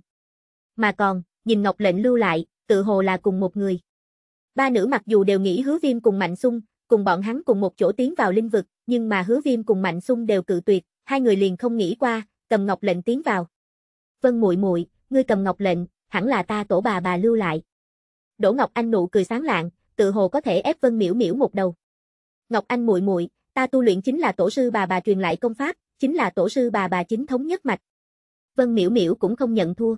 Mà còn, nhìn ngọc lệnh lưu lại, tự hồ là cùng một người. Ba nữ mặc dù đều nghĩ hứa viêm cùng mạnh sung, cùng bọn hắn cùng một chỗ tiến vào linh vực, nhưng mà hứa viêm cùng mạnh sung đều cự tuyệt, hai người liền không nghĩ qua, cầm ngọc lệnh tiến vào. Vân muội muội, ngươi cầm ngọc lệnh, hẳn là ta tổ bà bà lưu lại. Đỗ Ngọc Anh nụ cười sáng lạng, tự hồ có thể ép Vân Miểu Miểu một đầu. Ngọc Anh muội muội, ta tu luyện chính là tổ sư bà bà truyền lại công pháp, chính là tổ sư bà bà chính thống nhất mạch. Vân Miểu Miểu cũng không nhận thua.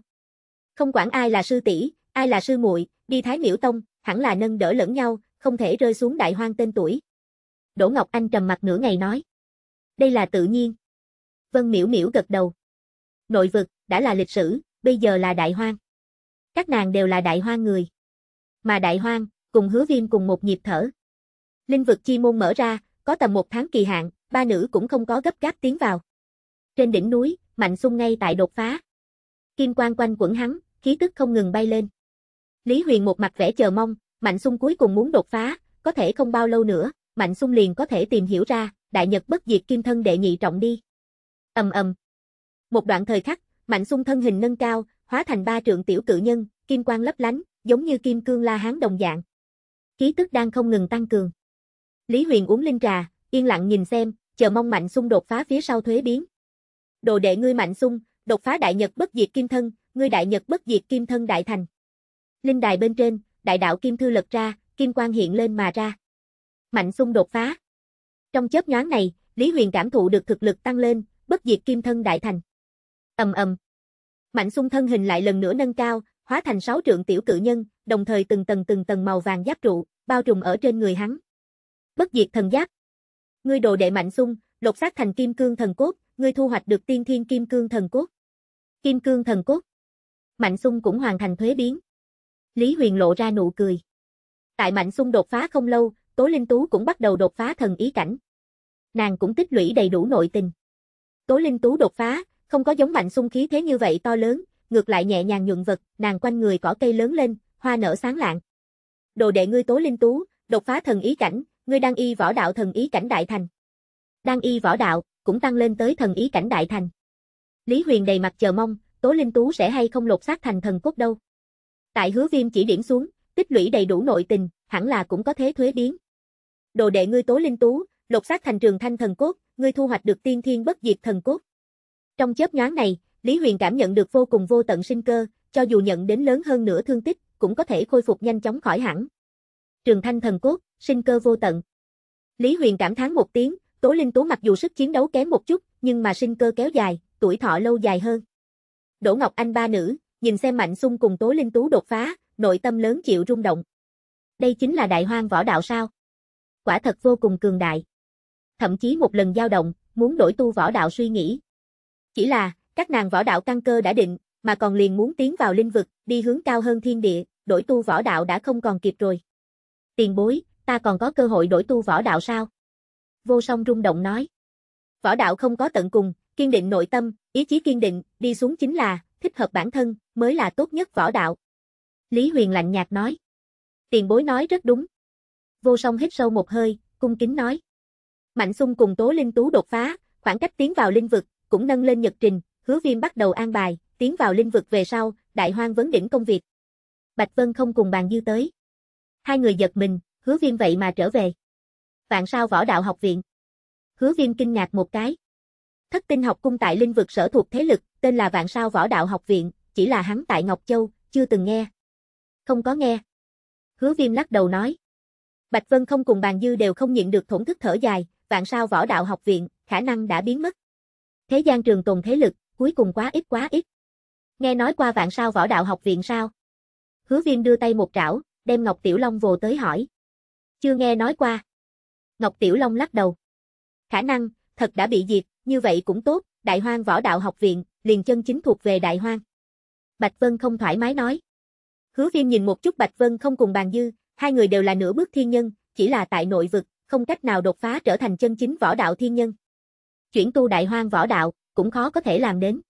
Không quản ai là sư tỷ, ai là sư muội, đi Thái Miểu Tông, hẳn là nâng đỡ lẫn nhau, không thể rơi xuống đại hoang tên tuổi. Đỗ Ngọc Anh trầm mặt nửa ngày nói. Đây là tự nhiên. Vân Miểu Miểu gật đầu. Nội vực, đã là lịch sử, bây giờ là đại hoang. Các nàng đều là đại hoang người. Mà đại hoang, cùng hứa viêm cùng một nhịp thở. Linh vực chi môn mở ra, có tầm một tháng kỳ hạn, ba nữ cũng không có gấp gáp tiến vào. Trên đỉnh núi, Mạnh sung ngay tại đột phá. Kim quang quanh quẩn hắn, khí tức không ngừng bay lên. Lý Huyền một mặt vẻ chờ mong, Mạnh sung cuối cùng muốn đột phá, có thể không bao lâu nữa, Mạnh sung liền có thể tìm hiểu ra, đại nhật bất diệt kim thân đệ nhị trọng đi. Ầm ầm. Một đoạn thời khắc, Mạnh sung thân hình nâng cao, hóa thành ba trượng tiểu cự nhân, kim quang lấp lánh, giống như kim cương la hán đồng dạng khí tức đang không ngừng tăng cường. Lý Huyền uống linh trà, yên lặng nhìn xem, chờ mong Mạnh Xung đột phá phía sau thuế biến. Đồ đệ ngươi Mạnh Xung, đột phá đại nhật bất diệt kim thân, ngươi đại nhật bất diệt kim thân đại thành. Linh đài bên trên, đại đạo kim thư lật ra, kim quang hiện lên mà ra. Mạnh Xung đột phá. Trong chớp nhoáng này, Lý Huyền cảm thụ được thực lực tăng lên, bất diệt kim thân đại thành. Ầm ầm. Mạnh Xung thân hình lại lần nữa nâng cao, hóa thành sáu trượng tiểu cự nhân, đồng thời từng tầng từng tầng màu vàng giáp trụ, bao trùm ở trên người hắn. Bất diệt thần giáp. Ngươi đồ đệ mạnh sung lột xác thành kim cương thần cốt, ngươi thu hoạch được tiên thiên kim cương thần cốt. Kim cương thần cốt. Mạnh sung cũng hoàn thành thuế biến. Lý Huyền lộ ra nụ cười. Tại Mạnh sung đột phá không lâu, Tố Linh Tú cũng bắt đầu đột phá thần ý cảnh. Nàng cũng tích lũy đầy đủ nội tình. Tố Linh Tú đột phá, không có giống Mạnh sung khí thế như vậy to lớn, ngược lại nhẹ nhàng nhuận vật, nàng quanh người cỏ cây lớn lên, hoa nở sáng lạng. Đồ đệ ngươi tố linh tú, đột phá thần ý cảnh, ngươi đang y võ đạo thần ý cảnh đại thành. Đang y võ đạo, cũng tăng lên tới thần ý cảnh đại thành. Lý Huyền đầy mặt chờ mong, tố linh tú sẽ hay không lột xác thành thần cốt đâu. Tại hứa viêm chỉ điểm xuống, tích lũy đầy đủ nội tình, hẳn là cũng có thế thuế biến. Đồ đệ ngươi tố linh tú, lột xác thành trường thanh thần cốt, ngươi thu hoạch được tiên thiên bất diệt thần cốt. Trong chớp nhoáng này, Lý Huyền cảm nhận được vô cùng vô tận sinh cơ, cho dù nhận đến lớn hơn nửa thương tích, cũng có thể khôi phục nhanh chóng khỏi hẳn. Trường Thanh thần cốt, sinh cơ vô tận. Lý Huyền cảm thán một tiếng, Tố Linh Tú mặc dù sức chiến đấu kém một chút, nhưng mà sinh cơ kéo dài, tuổi thọ lâu dài hơn. Đỗ Ngọc Anh ba nữ, nhìn xem Mạnh sung cùng Tố Linh Tú đột phá, nội tâm lớn chịu rung động. Đây chính là đại hoang võ đạo sao? Quả thật vô cùng cường đại. Thậm chí một lần dao động, muốn đổi tu võ đạo suy nghĩ. Chỉ là, các nàng võ đạo căn cơ đã định, mà còn liền muốn tiến vào linh vực, đi hướng cao hơn thiên địa, đổi tu võ đạo đã không còn kịp rồi. Tiền bối, ta còn có cơ hội đổi tu võ đạo sao? Vô song rung động nói. Võ đạo không có tận cùng, kiên định nội tâm, ý chí kiên định, đi xuống chính là, thích hợp bản thân, mới là tốt nhất võ đạo. Lý Huyền lạnh nhạt nói. Tiền bối nói rất đúng. Vô song hít sâu một hơi, cung kính nói. Mạnh sung cùng Tố Linh Tú đột phá, khoảng cách tiến vào linh vực, cũng nâng lên nhật trình, hứa viêm bắt đầu an bài, tiến vào linh vực về sau, đại hoang vấn đỉnh công việc. Bạch Vân không cùng bàn dư tới. Hai người giật mình, hứa viêm vậy mà trở về. Vạn sao võ đạo học viện. Hứa viêm kinh ngạc một cái. Thất tinh học cung tại linh vực sở thuộc thế lực, tên là Vạn sao võ đạo học viện, chỉ là hắn tại Ngọc Châu, chưa từng nghe. Không có nghe. Hứa viêm lắc đầu nói. Bạch Vân không cùng bàn dư đều không nhịn được thổn thức thở dài, Vạn sao võ đạo học viện, khả năng đã biến mất. Thế gian trường tồn thế lực, cuối cùng quá ít quá ít. Nghe nói qua vạn sao võ đạo học viện sao? Hứa viêm đưa tay một trảo, đem Ngọc Tiểu Long vồ tới hỏi. Chưa nghe nói qua. Ngọc Tiểu Long lắc đầu. Khả năng, thật đã bị diệt, như vậy cũng tốt, Đại Hoang Võ Đạo Học Viện, liền chân chính thuộc về Đại Hoang. Bạch Vân không thoải mái nói. Hứa viêm nhìn một chút Bạch Vân không cùng bàn dư, hai người đều là nửa bước thiên nhân, chỉ là tại nội vực, không cách nào đột phá trở thành chân chính võ đạo thiên nhân. Chuyển tu Đại Hoang Võ Đạo, cũng khó có thể làm đến.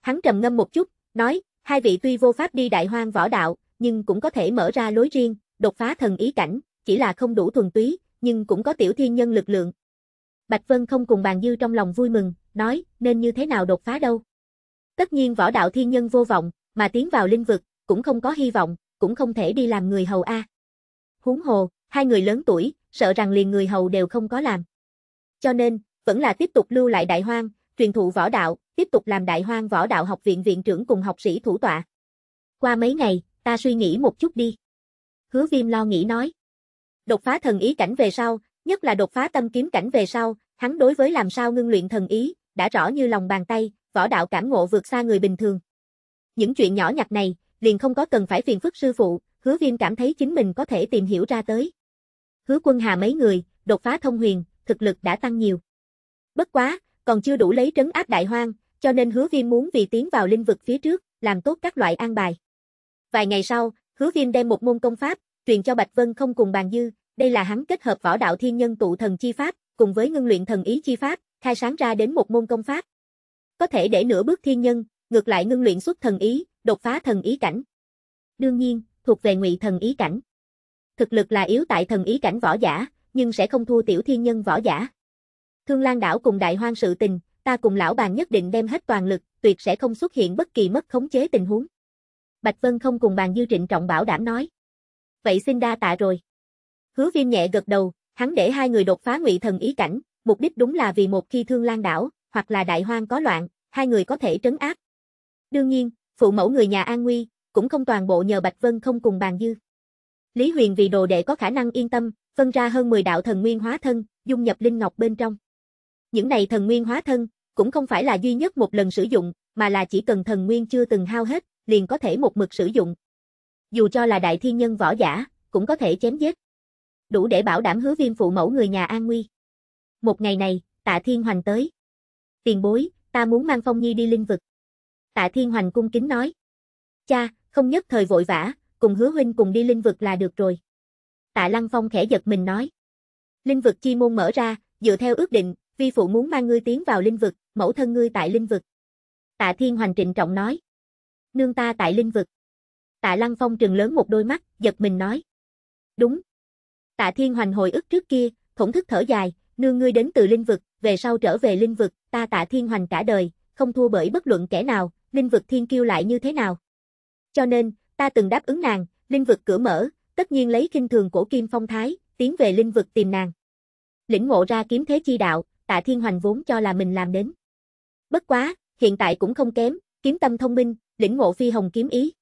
Hắn trầm ngâm một chút, nói, hai vị tuy vô pháp đi đại hoang võ đạo, nhưng cũng có thể mở ra lối riêng, đột phá thần ý cảnh, chỉ là không đủ thuần túy, nhưng cũng có tiểu thiên nhân lực lượng. Bạch Vân không cùng bàn dư trong lòng vui mừng, nói, nên như thế nào đột phá đâu. Tất nhiên võ đạo thiên nhân vô vọng, mà tiến vào linh vực, cũng không có hy vọng, cũng không thể đi làm người hầu A. À. Huống hồ, hai người lớn tuổi, sợ rằng liền người hầu đều không có làm. Cho nên, vẫn là tiếp tục lưu lại đại hoang, truyền thụ võ đạo, tiếp tục làm đại hoang võ đạo học viện viện trưởng cùng học sĩ thủ tọa. Qua mấy ngày, ta suy nghĩ một chút đi. Hứa viêm lo nghĩ nói. Đột phá thần ý cảnh về sau, nhất là đột phá tâm kiếm cảnh về sau, hắn đối với làm sao ngưng luyện thần ý, đã rõ như lòng bàn tay, võ đạo cảm ngộ vượt xa người bình thường. Những chuyện nhỏ nhặt này, liền không có cần phải phiền phức sư phụ, hứa viêm cảm thấy chính mình có thể tìm hiểu ra tới. Hứa quân hà mấy người, đột phá thông huyền, thực lực đã tăng nhiều. Bất quá, còn chưa đủ lấy trấn áp đại hoang, cho nên hứa viêm muốn vì tiến vào linh vực phía trước, làm tốt các loại an bài. Vài ngày sau, hứa viêm đem một môn công pháp, truyền cho Bạch Vân không cùng bàn dư, đây là hắn kết hợp võ đạo thiên nhân tụ thần chi pháp, cùng với ngưng luyện thần ý chi pháp, khai sáng ra đến một môn công pháp. Có thể để nửa bước thiên nhân, ngược lại ngưng luyện xuất thần ý, đột phá thần ý cảnh. Đương nhiên, thuộc về ngụy thần ý cảnh. Thực lực là yếu tại thần ý cảnh võ giả, nhưng sẽ không thua tiểu thiên nhân võ giả. Thương Lan đảo cùng đại hoang sự tình, ta cùng lão bàn nhất định đem hết toàn lực, tuyệt sẽ không xuất hiện bất kỳ mất khống chế tình huống. Bạch Vân không cùng bàn dư trịnh trọng bảo đảm nói. Vậy xin đa tạ rồi. Hứa viêm nhẹ gật đầu, hắn để hai người đột phá ngụy thần ý cảnh, mục đích đúng là vì một khi thương lan đảo, hoặc là đại hoang có loạn, hai người có thể trấn áp. Đương nhiên, phụ mẫu người nhà an nguy, cũng không toàn bộ nhờ Bạch Vân không cùng bàn dư. Lý Huyền vì đồ đệ có khả năng yên tâm, phân ra hơn 10 đạo thần nguyên hóa thân, dung nhập linh ngọc bên trong. Những này thần nguyên hóa thân, cũng không phải là duy nhất một lần sử dụng, mà là chỉ cần thần nguyên chưa từng hao hết, liền có thể một mực sử dụng. Dù cho là đại thiên nhân võ giả, cũng có thể chém giết. Đủ để bảo đảm hứa viêm phụ mẫu người nhà an nguy. Một ngày này, tạ thiên hoành tới. Tiền bối, ta muốn mang phong nhi đi linh vực. Tạ thiên hoành cung kính nói. Cha, không nhất thời vội vã, cùng hứa huynh cùng đi linh vực là được rồi. Tạ lăng phong khẽ giật mình nói. Linh vực chi môn mở ra, dựa theo ước định, vi phụ muốn mang ngươi tiến vào linh vực, mẫu thân ngươi tại linh vực. Tạ Thiên Hoành trịnh trọng nói. Nương ta tại linh vực. Tạ Lăng Phong trừng lớn một đôi mắt, giật mình nói. Đúng. Tạ Thiên Hoành hồi ức trước kia, thổn thức thở dài, nương ngươi đến từ linh vực, về sau trở về linh vực, ta Tạ Thiên Hoành cả đời, không thua bởi bất luận kẻ nào, linh vực thiên kiêu lại như thế nào. Cho nên, ta từng đáp ứng nàng, linh vực cửa mở, tất nhiên lấy kinh thường cổ kim phong thái, tiến về linh vực tìm nàng. Lĩnh ngộ ra kiếm thế chi đạo, tạ thiên hoành vốn cho là mình làm đến. Bất quá, hiện tại cũng không kém, kiếm tâm thông minh, lĩnh ngộ phi hồng kiếm ý.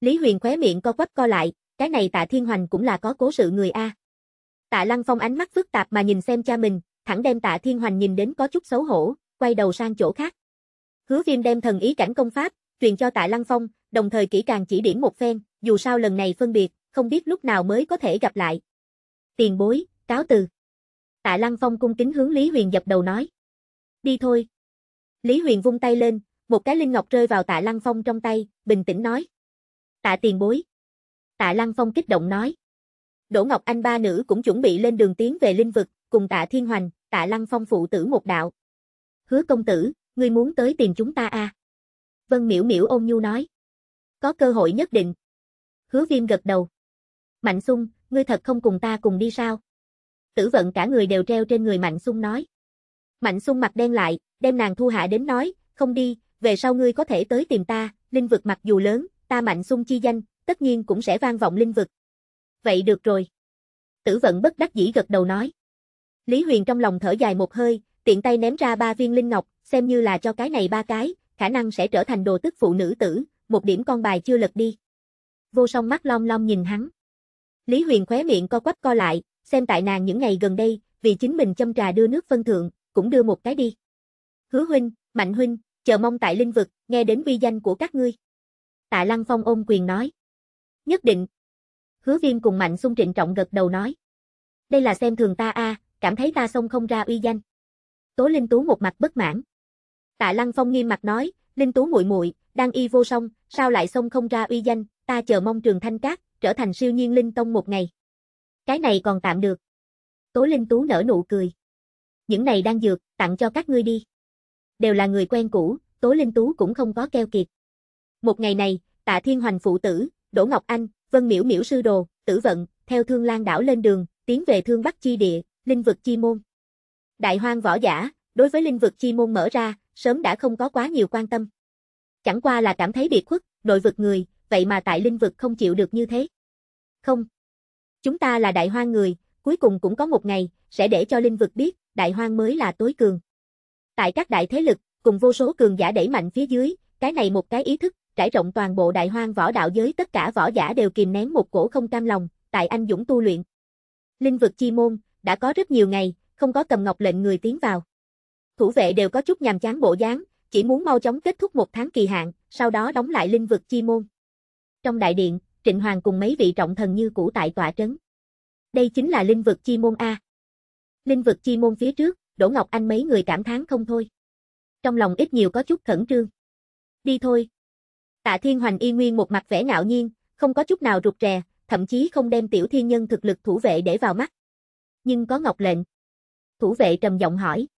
Lý Huyền khóe miệng co quắp co lại, cái này tạ thiên hoành cũng là có cố sự người A. Tạ Lăng Phong ánh mắt phức tạp mà nhìn xem cha mình, thẳng đem tạ thiên hoành nhìn đến có chút xấu hổ, quay đầu sang chỗ khác. Hứa viêm đem thần ý cảnh công pháp, truyền cho tạ Lăng Phong, đồng thời kỹ càng chỉ điểm một phen, dù sao lần này phân biệt, không biết lúc nào mới có thể gặp lại. Tiền bối, cáo từ. Tạ Lăng Phong cung kính hướng Lý Huyền dập đầu nói. Đi thôi. Lý Huyền vung tay lên, một cái linh ngọc rơi vào Tạ Lăng Phong trong tay, bình tĩnh nói. Tạ tiền bối. Tạ Lăng Phong kích động nói. Đỗ Ngọc Anh ba nữ cũng chuẩn bị lên đường tiến về linh vực, cùng Tạ Thiên Hoành, Tạ Lăng Phong phụ tử một đạo. Hứa công tử, ngươi muốn tới tìm chúng ta à? Vân Miễu Miễu ôn nhu nói. Có cơ hội nhất định. Hứa Viêm gật đầu. Mạnh Xung, ngươi thật không cùng ta cùng đi sao? tử vận cả người đều treo trên người Mạnh Sung nói. Mạnh Sung mặt đen lại, đem nàng thu hạ đến nói, không đi, về sau ngươi có thể tới tìm ta, linh vực mặc dù lớn, ta Mạnh Sung chi danh, tất nhiên cũng sẽ vang vọng linh vực. Vậy được rồi. Tử vận bất đắc dĩ gật đầu nói. Lý Huyền trong lòng thở dài một hơi, tiện tay ném ra ba viên linh ngọc, xem như là cho cái này ba cái, khả năng sẽ trở thành đồ tức phụ nữ tử, một điểm con bài chưa lật đi. Vô song mắt long long nhìn hắn. Lý Huyền khóe miệng co quắp co lại, xem tại nàng những ngày gần đây, vì chính mình châm trà đưa nước phân thượng, cũng đưa một cái đi. Hứa huynh, Mạnh huynh, chờ mong tại linh vực, nghe đến uy danh của các ngươi. Tạ Lăng Phong ôm quyền nói. Nhất định. Hứa viêm cùng Mạnh sung trịnh trọng gật đầu nói. Đây là xem thường ta a à, cảm thấy ta xông không ra uy danh. Tố Linh Tú một mặt bất mãn. Tạ Lăng Phong nghiêm mặt nói, Linh Tú muội muội đang y vô song, sao lại xông không ra uy danh, ta chờ mong trường thanh cát, trở thành siêu nhiên linh tông một ngày. Cái này còn tạm được. Tố Linh Tú nở nụ cười. Những này đang dược, tặng cho các ngươi đi. Đều là người quen cũ, Tố Linh Tú cũng không có keo kiệt. Một ngày này, Tạ Thiên Hoành phụ tử, Đỗ Ngọc Anh, Vân Miễu Miễu sư đồ, Tử Vận, theo Thương Lan đảo lên đường, tiến về Thương Bắc chi địa, linh vực chi môn. Đại Hoang võ giả, đối với linh vực chi môn mở ra, sớm đã không có quá nhiều quan tâm. Chẳng qua là cảm thấy biệt khuất, nội vực người, vậy mà tại linh vực không chịu được như thế. Không, Chúng ta là đại hoang người, cuối cùng cũng có một ngày, sẽ để cho linh vực biết, đại hoang mới là tối cường. Tại các đại thế lực, cùng vô số cường giả đẩy mạnh phía dưới, cái này một cái ý thức, trải rộng toàn bộ đại hoang võ đạo giới tất cả võ giả đều kìm nén một cổ không cam lòng, tại anh dũng tu luyện. Linh vực chi môn, đã có rất nhiều ngày, không có cầm ngọc lệnh người tiến vào. Thủ vệ đều có chút nhàm chán bộ dáng, chỉ muốn mau chóng kết thúc một tháng kỳ hạn, sau đó đóng lại linh vực chi môn. Trong đại điện, Trịnh Hoàng cùng mấy vị trọng thần như cũ tại tọa trấn. Đây chính là linh vực chi môn A. Linh vực chi môn phía trước, Đỗ Ngọc Anh mấy người cảm thán không thôi. Trong lòng ít nhiều có chút khẩn trương. Đi thôi. Tạ Thiên Hoành y nguyên một mặt vẻ ngạo nhiên, không có chút nào rụt rè, thậm chí không đem tiểu thiên nhân thực lực thủ vệ để vào mắt. Nhưng có Ngọc lệnh. Thủ vệ trầm giọng hỏi.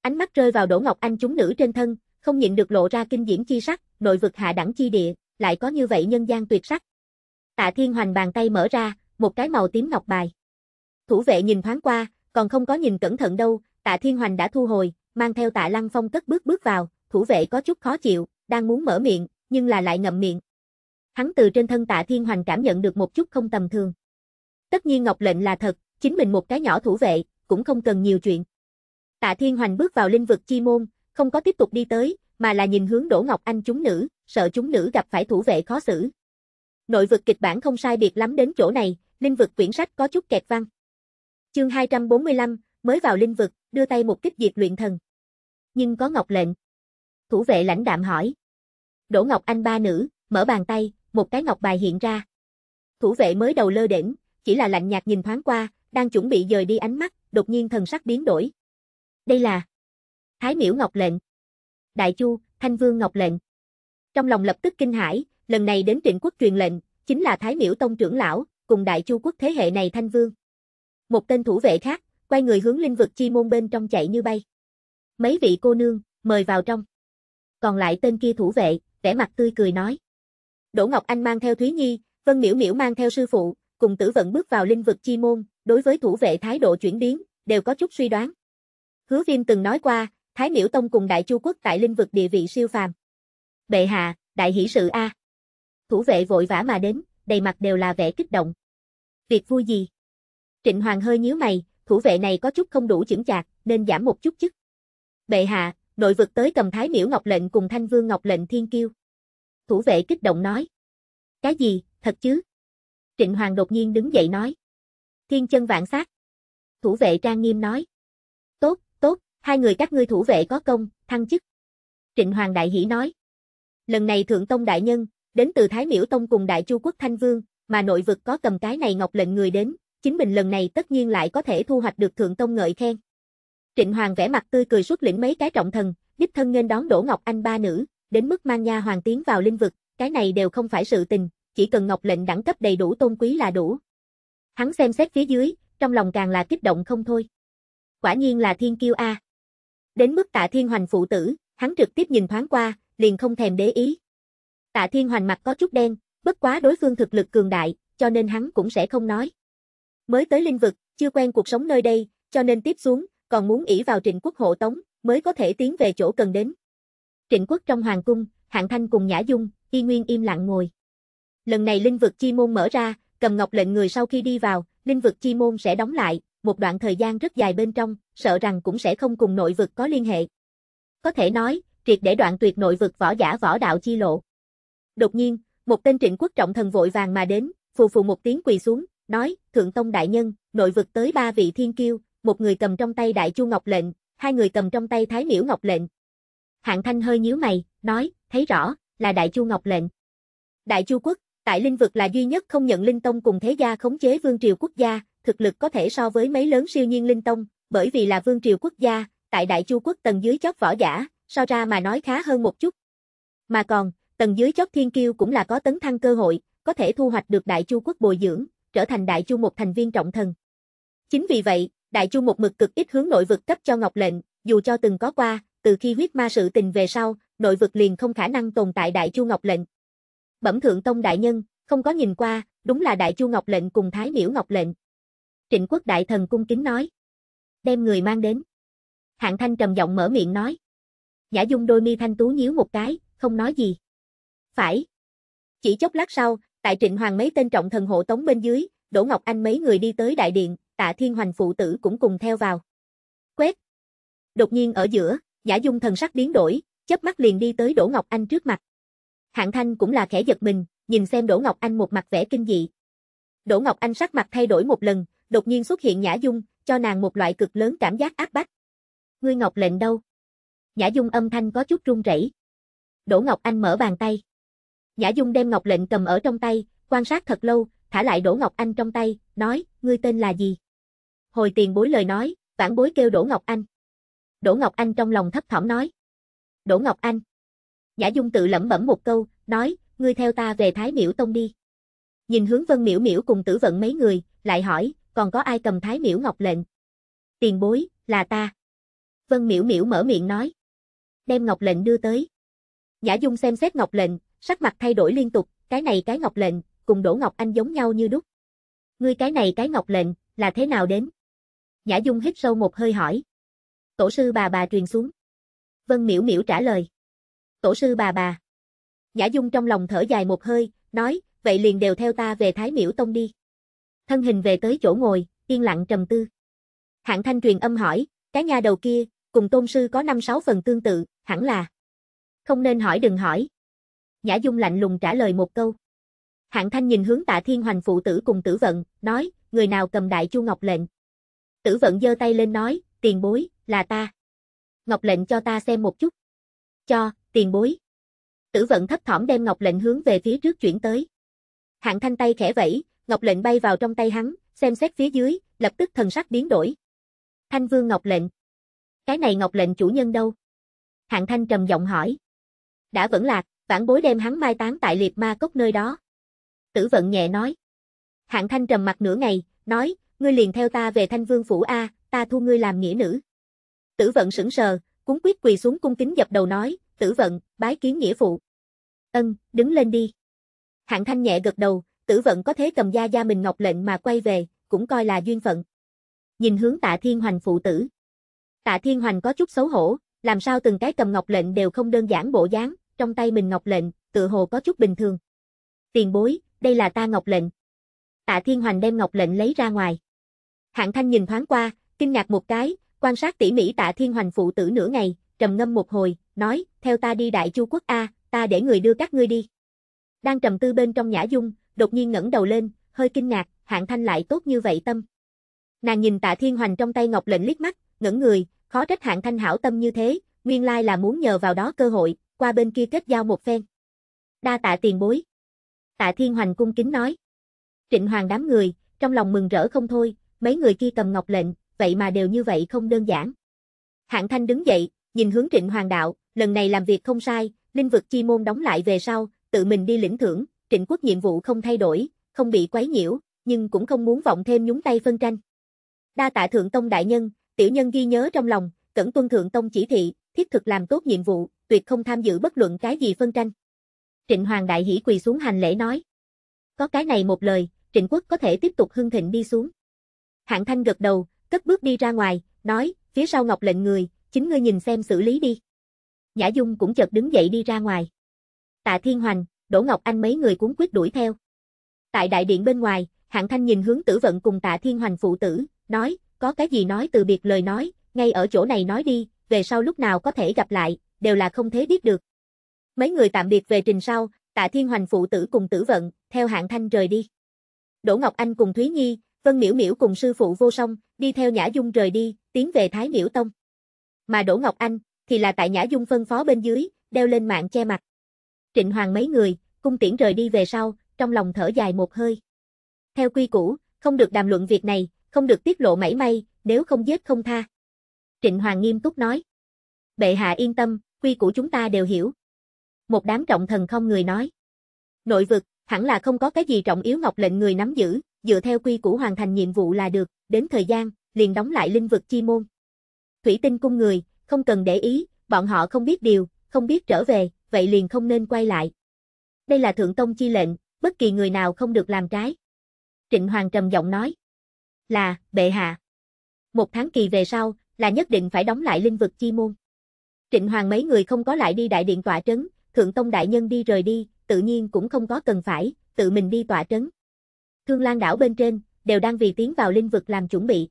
Ánh mắt rơi vào Đỗ Ngọc Anh chúng nữ trên thân, không nhịn được lộ ra kinh diễm chi sắc, nội vực hạ đẳng chi địa, lại có như vậy nhân gian tuyệt sắc. Tạ Thiên Hoành bàn tay mở ra, một cái màu tím ngọc bài. Thủ vệ nhìn thoáng qua, còn không có nhìn cẩn thận đâu, Tạ Thiên Hoành đã thu hồi, mang theo Tạ Lăng Phong cất bước bước vào, thủ vệ có chút khó chịu, đang muốn mở miệng, nhưng là lại ngậm miệng. Hắn từ trên thân Tạ Thiên Hoành cảm nhận được một chút không tầm thường. Tất nhiên ngọc lệnh là thật, chính mình một cái nhỏ thủ vệ, cũng không cần nhiều chuyện. Tạ Thiên Hoành bước vào linh vực chi môn, không có tiếp tục đi tới, mà là nhìn hướng Đỗ Ngọc Anh chúng nữ, sợ chúng nữ gặp phải thủ vệ khó xử, Nội vực kịch bản không sai biệt lắm đến chỗ này, linh vực quyển sách có chút kẹt văn. Chương 245, mới vào linh vực, đưa tay một kích diệt luyện thần. Nhưng có ngọc lệnh. Thủ vệ lãnh đạm hỏi. Đỗ Ngọc Anh ba nữ, mở bàn tay, một cái ngọc bài hiện ra. Thủ vệ mới đầu lơ đễnh, chỉ là lạnh nhạt nhìn thoáng qua, đang chuẩn bị dời đi ánh mắt, đột nhiên thần sắc biến đổi. Đây là Thái Miểu Ngọc lệnh. Đại Chu, Thanh Vương Ngọc lệnh. Trong lòng lập tức kinh hãi, lần này đến trịnh quốc truyền lệnh, chính là Thái Miễu Tông trưởng lão, cùng đại chu quốc thế hệ này thanh vương. Một tên thủ vệ khác, quay người hướng linh vực chi môn bên trong chạy như bay. Mấy vị cô nương, mời vào trong. Còn lại tên kia thủ vệ, vẻ mặt tươi cười nói. Đỗ Ngọc Anh mang theo Thúy Nhi, Vân Miễu Miễu mang theo sư phụ, cùng tử vận bước vào linh vực chi môn, đối với thủ vệ thái độ chuyển biến, đều có chút suy đoán. Hứa Viêm từng nói qua, Thái Miễu Tông cùng Đại Chu Quốc tại linh vực địa vị siêu phàm. Bệ hạ, đại hỷ sự A thủ vệ vội vã mà đến, đầy mặt đều là vẻ kích động. Việc vui gì? Trịnh Hoàng hơi nhíu mày, thủ vệ này có chút không đủ chững chạc, nên giảm một chút chức. Bệ hạ, nội vực tới cầm Thái Miễu Ngọc lệnh cùng Thanh Vương Ngọc lệnh Thiên Kiêu. Thủ vệ kích động nói. Cái gì, thật chứ? Trịnh Hoàng đột nhiên đứng dậy nói. Thiên chân vạn sát. Thủ vệ trang nghiêm nói. Tốt, tốt, hai người các ngươi thủ vệ có công, thăng chức. Trịnh Hoàng đại hỉ nói. Lần này Thượng Tông Đại Nhân, đến từ Thái Miễu Tông cùng Đại Chu Quốc Thanh Vương, mà nội vực có cầm cái này ngọc lệnh người đến, chính mình lần này tất nhiên lại có thể thu hoạch được Thượng Tông ngợi khen. Trịnh Hoàng vẽ mặt tươi cười suốt lĩnh mấy cái trọng thần, đích thân nên đón Đỗ Ngọc Anh ba nữ, đến mức mang nha hoàng tiến vào linh vực, cái này đều không phải sự tình, chỉ cần ngọc lệnh đẳng cấp đầy đủ tôn quý là đủ. Hắn xem xét phía dưới, trong lòng càng là kích động không thôi. Quả nhiên là thiên kiêu a. Đến mức Tạ Thiên Hoành phụ tử, hắn trực tiếp nhìn thoáng qua, liền không thèm để ý, Tạ Thiên Hoành mặt có chút đen, bất quá đối phương thực lực cường đại, cho nên hắn cũng sẽ không nói. Mới tới linh vực, chưa quen cuộc sống nơi đây, cho nên tiếp xuống, còn muốn ỷ vào Trịnh Quốc hộ tống, mới có thể tiến về chỗ cần đến. Trịnh Quốc trong hoàng cung, Hạng Thanh cùng Nhã Dung, Y Nguyên im lặng ngồi. Lần này linh vực chi môn mở ra, cầm ngọc lệnh người sau khi đi vào, linh vực chi môn sẽ đóng lại, một đoạn thời gian rất dài bên trong, sợ rằng cũng sẽ không cùng nội vực có liên hệ. Có thể nói, triệt để đoạn tuyệt nội vực võ giả võ đạo chi lộ. Đột nhiên, một tên trịnh quốc trọng thần vội vàng mà đến, phù phù một tiếng quỳ xuống, nói, Thượng Tông Đại Nhân, nội vực tới ba vị thiên kiêu, một người cầm trong tay Đại Chu Ngọc Lệnh, hai người cầm trong tay Thái Miễu Ngọc Lệnh. Hạng Thanh hơi nhíu mày, nói, thấy rõ, là Đại Chu Ngọc Lệnh. Đại Chu Quốc, tại linh vực là duy nhất không nhận Linh Tông cùng thế gia khống chế vương triều quốc gia, thực lực có thể so với mấy lớn siêu nhiên Linh Tông, bởi vì là vương triều quốc gia, tại Đại Chu Quốc tầng dưới chót võ giả, so ra mà nói khá hơn một chút. Mà còn, tầng dưới chót thiên kiêu cũng là có tấn thăng cơ hội, có thể thu hoạch được đại chu quốc bồi dưỡng, trở thành đại chu một thành viên trọng thần. Chính vì vậy, đại chu một mực cực ít hướng nội vực cấp cho Ngọc lệnh, dù cho từng có qua, từ khi huyết ma sự tình về sau, nội vực liền không khả năng tồn tại đại chu Ngọc lệnh. Bẩm thượng tông đại nhân, không có nhìn qua, đúng là đại chu Ngọc lệnh cùng thái miễu Ngọc lệnh. Trịnh quốc đại thần cung kính nói. Đem người mang đến. Hạng thanh trầm giọng mở miệng nói. giả dung đôi mi thanh tú nhíu một cái, không nói gì phải. Chỉ chốc lát sau, tại Trịnh Hoàng mấy tên trọng thần hộ tống bên dưới, Đỗ Ngọc Anh mấy người đi tới đại điện, tạ thiên hoành phụ tử cũng cùng theo vào. Quét. Đột nhiên ở giữa, Nhã Dung thần sắc biến đổi, chớp mắt liền đi tới Đỗ Ngọc Anh trước mặt. Hạng Thanh cũng là khẽ giật mình, nhìn xem Đỗ Ngọc Anh một mặt vẻ kinh dị. Đỗ Ngọc Anh sắc mặt thay đổi một lần, đột nhiên xuất hiện Nhã Dung, cho nàng một loại cực lớn cảm giác áp bách. Ngươi Ngọc lệnh đâu? Nhã Dung âm thanh có chút run rẩy. Đỗ Ngọc Anh mở bàn tay. Nhã Dung đem ngọc lệnh cầm ở trong tay, quan sát thật lâu, thả lại Đỗ Ngọc Anh trong tay, nói, ngươi tên là gì? Hồi tiền bối lời nói, vãn bối kêu Đỗ Ngọc Anh. Đỗ Ngọc Anh trong lòng thấp thỏm nói. Đỗ Ngọc Anh. Nhã Dung tự lẩm bẩm một câu, nói, ngươi theo ta về Thái Miễu Tông đi. Nhìn hướng Vân Miễu Miễu cùng tử vận mấy người, lại hỏi, còn có ai cầm Thái Miễu Ngọc lệnh? Tiền bối, là ta. Vân Miễu Miễu mở miệng nói. Đem Ngọc lệnh đưa tới. Nhã Dung xem xét Ngọc lệnh, sắc mặt thay đổi liên tục, cái này cái ngọc lệnh, cùng đổ Ngọc Anh giống nhau như đúc. Ngươi cái này cái ngọc lệnh, là thế nào đến? Nhã Dung hít sâu một hơi hỏi. Tổ sư bà bà truyền xuống. Vân Miễu Miễu trả lời. Tổ sư bà bà. Nhã Dung trong lòng thở dài một hơi, nói, vậy liền đều theo ta về Thái Miễu Tông đi. Thân hình về tới chỗ ngồi, yên lặng trầm tư. Hạng Thanh truyền âm hỏi, cái nhà đầu kia, cùng tôn sư có năm sáu phần tương tự, hẳn là. Không nên hỏi đừng hỏi, Nhã Dung lạnh lùng trả lời một câu. Hạng Thanh nhìn hướng Tạ Thiên Hoành phụ tử cùng tử vận, nói, người nào cầm đại chu ngọc lệnh. Tử vận giơ tay lên nói, tiền bối, là ta. Ngọc lệnh cho ta xem một chút. Cho, tiền bối. Tử vận thấp thỏm đem ngọc lệnh hướng về phía trước chuyển tới. Hạng Thanh tay khẽ vẫy, ngọc lệnh bay vào trong tay hắn, xem xét phía dưới, lập tức thần sắc biến đổi. Thanh Vương ngọc lệnh. Cái này ngọc lệnh chủ nhân đâu? Hạng Thanh trầm giọng hỏi. Đã vẫn lạc, vãn bối đem hắn mai táng tại liệt ma cốc nơi đó. Tử vận nhẹ nói. Hạng thanh trầm mặt nửa ngày, nói, ngươi liền theo ta về thanh vương phủ A, ta thu ngươi làm nghĩa nữ. Tử vận sững sờ, cúng quyết quỳ xuống cung kính dập đầu nói, tử vận, bái kiến nghĩa phụ. Ân, đứng lên đi. Hạng thanh nhẹ gật đầu, tử vận có thế cầm gia gia mình ngọc lệnh mà quay về, cũng coi là duyên phận. Nhìn hướng tạ thiên hoành phụ tử. Tạ thiên hoành có chút xấu hổ, làm sao từng cái cầm ngọc lệnh đều không đơn giản bộ dáng, trong tay mình ngọc lệnh, tựa hồ có chút bình thường. Tiền bối, đây là ta ngọc lệnh. Tạ Thiên Hoành đem ngọc lệnh lấy ra ngoài. Hạng Thanh nhìn thoáng qua, kinh ngạc một cái, quan sát tỉ mỉ Tạ Thiên Hoành phụ tử nửa ngày, trầm ngâm một hồi, nói, theo ta đi Đại Chu Quốc A, ta để người đưa các ngươi đi. Đang trầm tư bên trong nhã dung, đột nhiên ngẩng đầu lên, hơi kinh ngạc, hạng thanh lại tốt như vậy tâm. Nàng nhìn tạ thiên hoành trong tay ngọc lệnh liếc mắt, ngẩn người, khó trách hạng thanh hảo tâm như thế, nguyên lai là muốn nhờ vào đó cơ hội, qua bên kia kết giao một phen. Đa tạ tiền bối. Tạ Thiên Hoành cung kính nói. Trịnh Hoàng đám người, trong lòng mừng rỡ không thôi, mấy người kia cầm ngọc lệnh, vậy mà đều như vậy không đơn giản. Hạng Thanh đứng dậy, nhìn hướng Trịnh Hoàng đạo, lần này làm việc không sai, linh vực chi môn đóng lại về sau, tự mình đi lĩnh thưởng, Trịnh Quốc nhiệm vụ không thay đổi, không bị quấy nhiễu, nhưng cũng không muốn vọng thêm nhúng tay phân tranh. Đa tạ Thượng Tông đại nhân, tiểu nhân ghi nhớ trong lòng, cẩn tuân Thượng Tông chỉ thị, thiết thực làm tốt nhiệm vụ, tuyệt không tham dự bất luận cái gì phân tranh. Trịnh Hoàng Đại Hỷ quỳ xuống hành lễ nói. Có cái này một lời, Trịnh Quốc có thể tiếp tục hưng thịnh đi xuống. Hạng Thanh gật đầu, cất bước đi ra ngoài, nói, phía sau Ngọc lệnh người, chính ngươi nhìn xem xử lý đi. Nhã Dung cũng chợt đứng dậy đi ra ngoài. Tạ Thiên Hoành, Đỗ Ngọc Anh mấy người cuốn quyết đuổi theo. Tại đại điện bên ngoài, Hạng Thanh nhìn hướng tử vận cùng Tạ Thiên Hoành phụ tử, nói, có cái gì nói từ biệt lời nói, ngay ở chỗ này nói đi, về sau lúc nào có thể gặp lại, đều là không thể biết được. Mấy người tạm biệt về trình sau, tạ thiên hoành phụ tử cùng tử vận, theo hạng thanh rời đi. Đỗ Ngọc Anh cùng Thúy Nhi, Vân Miễu Miễu cùng sư phụ vô song, đi theo Nhã Dung rời đi, tiến về Thái Miễu Tông. Mà Đỗ Ngọc Anh, thì là tại Nhã Dung phân phó bên dưới, đeo lên mạng che mặt. Trịnh Hoàng mấy người, cung tiễn rời đi về sau, trong lòng thở dài một hơi. Theo quy củ, không được đàm luận việc này, không được tiết lộ mảy may, nếu không giết không tha. Trịnh Hoàng nghiêm túc nói. Bệ hạ yên tâm, quy của chúng ta đều hiểu. Một đám trọng thần không người nói. Nội vực, hẳn là không có cái gì trọng yếu ngọc lệnh người nắm giữ, dựa theo quy củ hoàn thành nhiệm vụ là được, đến thời gian, liền đóng lại linh vực chi môn. Thủy tinh cung người, không cần để ý, bọn họ không biết điều, không biết trở về, vậy liền không nên quay lại. Đây là thượng tông chi lệnh, bất kỳ người nào không được làm trái. Trịnh Hoàng trầm giọng nói. Là, bệ hạ. Một tháng kỳ về sau, là nhất định phải đóng lại linh vực chi môn. Trịnh Hoàng mấy người không có lại đi đại điện tọa trấn, Thượng Tông Đại Nhân đi rời đi, tự nhiên cũng không có cần phải, tự mình đi tọa trấn. Thương Lan đảo bên trên, đều đang vì tiến vào linh vực làm chuẩn bị.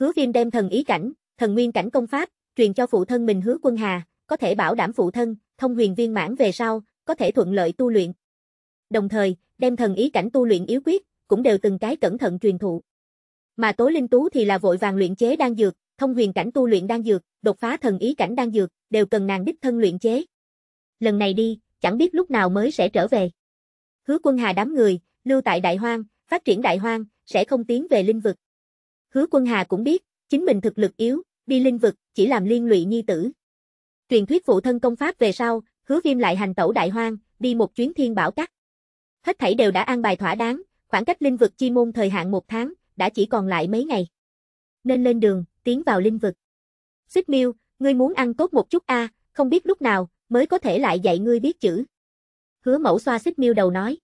Hứa Viêm đem thần ý cảnh, thần nguyên cảnh công pháp, truyền cho phụ thân mình Hứa Quân Hà, có thể bảo đảm phụ thân, thông huyền viên mãn về sau, có thể thuận lợi tu luyện. Đồng thời, đem thần ý cảnh tu luyện yếu quyết, cũng đều từng cái cẩn thận truyền thụ. Mà Tố Linh Tú thì là vội vàng luyện chế đang dược, thông huyền cảnh tu luyện đang dược, đột phá thần ý cảnh đang dược, đều cần nàng đích thân luyện chế. Lần này đi, chẳng biết lúc nào mới sẽ trở về. Hứa Quân Hà đám người, lưu tại Đại Hoang, phát triển Đại Hoang, sẽ không tiến về linh vực. Hứa Quân Hà cũng biết, chính mình thực lực yếu, đi linh vực chỉ làm liên lụy nhi tử. Truyền thuyết phụ thân công pháp về sau, Hứa Viêm lại hành tẩu Đại Hoang, đi một chuyến Thiên Bảo Các. Hết thảy đều đã an bài thỏa đáng, khoảng cách linh vực chi môn thời hạn một tháng, đã chỉ còn lại mấy ngày. Nên lên đường, tiến vào linh vực. Xích miêu, ngươi muốn ăn cốt một chút a, à, không biết lúc nào, mới có thể lại dạy ngươi biết chữ. Hứa mẫu xoa xích miêu đầu nói.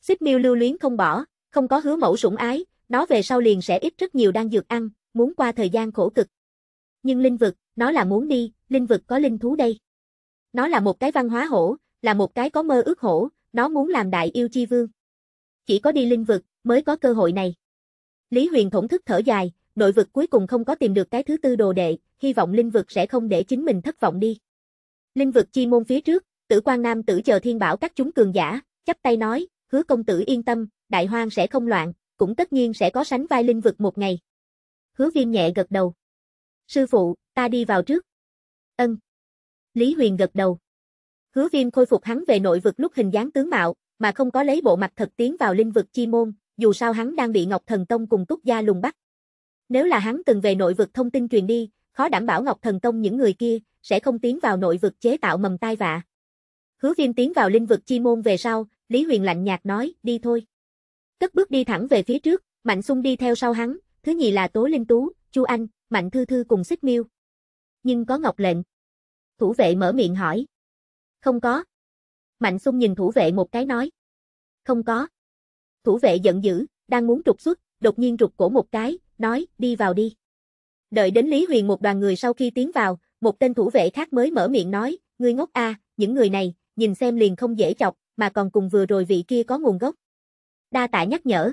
Xích miêu lưu luyến không bỏ, không có hứa mẫu sủng ái, nó về sau liền sẽ ít rất nhiều đang dược ăn, muốn qua thời gian khổ cực. Nhưng linh vực, nó là muốn đi, linh vực có linh thú đây. Nó là một cái văn hóa hổ, là một cái có mơ ước hổ, nó muốn làm đại yêu chi vương. Chỉ có đi linh vực, mới có cơ hội này. Lý Huyền thổn thức thở dài, Nội vực cuối cùng không có tìm được cái thứ tư đồ đệ, hy vọng linh vực sẽ không để chính mình thất vọng đi. Linh vực chi môn phía trước, tử quan nam tử chờ thiên bảo các chúng cường giả, chắp tay nói, hứa công tử yên tâm, đại hoang sẽ không loạn, cũng tất nhiên sẽ có sánh vai linh vực một ngày. Hứa viêm nhẹ gật đầu. Sư phụ, ta đi vào trước. Ân. Lý Huyền gật đầu. Hứa viêm khôi phục hắn về nội vực lúc hình dáng tướng mạo, mà không có lấy bộ mặt thật tiến vào linh vực chi môn, dù sao hắn đang bị Ngọc Thần Tông cùng Túc Gia lùng bắt. Nếu là hắn từng về nội vực thông tin truyền đi, khó đảm bảo Ngọc Thần Tông những người kia sẽ không tiến vào nội vực chế tạo mầm tai vạ. Hứa Viêm tiến vào linh vực chi môn về sau, Lý Huyền lạnh nhạt nói, đi thôi. Cất bước đi thẳng về phía trước, Mạnh sung đi theo sau hắn, thứ nhì là Tố Linh Tú, Chu Anh, Mạnh Thư Thư cùng Xích Miêu. Nhưng có Ngọc lệnh. Thủ vệ mở miệng hỏi. Không có. Mạnh sung nhìn thủ vệ một cái nói. Không có. Thủ vệ giận dữ, đang muốn trục xuất, đột nhiên rụt cổ một cái, nói, đi vào đi. Đợi đến Lý Huyền một đoàn người sau khi tiến vào, một tên thủ vệ khác mới mở miệng nói, ngươi ngốc a, à, những người này, nhìn xem liền không dễ chọc, mà còn cùng vừa rồi vị kia có nguồn gốc. Đa tạ nhắc nhở.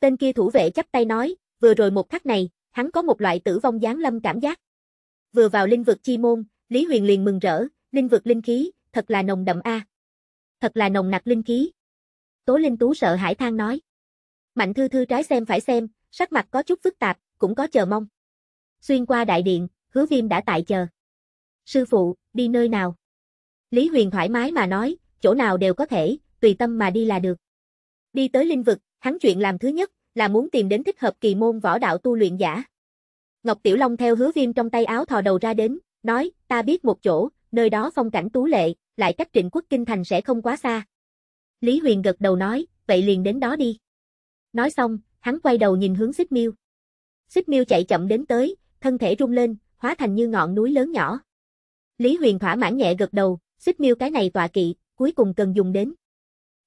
Tên kia thủ vệ chắp tay nói, vừa rồi một khắc này, hắn có một loại tử vong giáng lâm cảm giác. Vừa vào linh vực chi môn, Lý Huyền liền mừng rỡ, linh vực linh khí, thật là nồng đậm a. Thật là nồng nặc linh khí. Tố Linh Tú sợ hãi than nói. Mạnh Thư Thư trái xem phải xem, sắc mặt có chút phức tạp, cũng có chờ mong. Xuyên qua đại điện, hứa viêm đã tại chờ. Sư phụ, đi nơi nào? Lý Huyền thoải mái mà nói, chỗ nào đều có thể, tùy tâm mà đi là được. Đi tới linh vực, hắn chuyện làm thứ nhất, là muốn tìm đến thích hợp kỳ môn võ đạo tu luyện giả. Ngọc Tiểu Long theo hứa viêm trong tay áo thò đầu ra đến, nói, ta biết một chỗ, nơi đó phong cảnh tú lệ, lại cách trịnh quốc kinh thành sẽ không quá xa. Lý Huyền gật đầu nói, vậy liền đến đó đi. Nói xong, Hắn quay đầu nhìn hướng Xích Miêu. Xích Miêu chạy chậm đến tới, thân thể rung lên, hóa thành như ngọn núi lớn nhỏ. Lý Huyền thỏa mãn nhẹ gật đầu, Xích Miêu cái này tọa kỵ, cuối cùng cần dùng đến.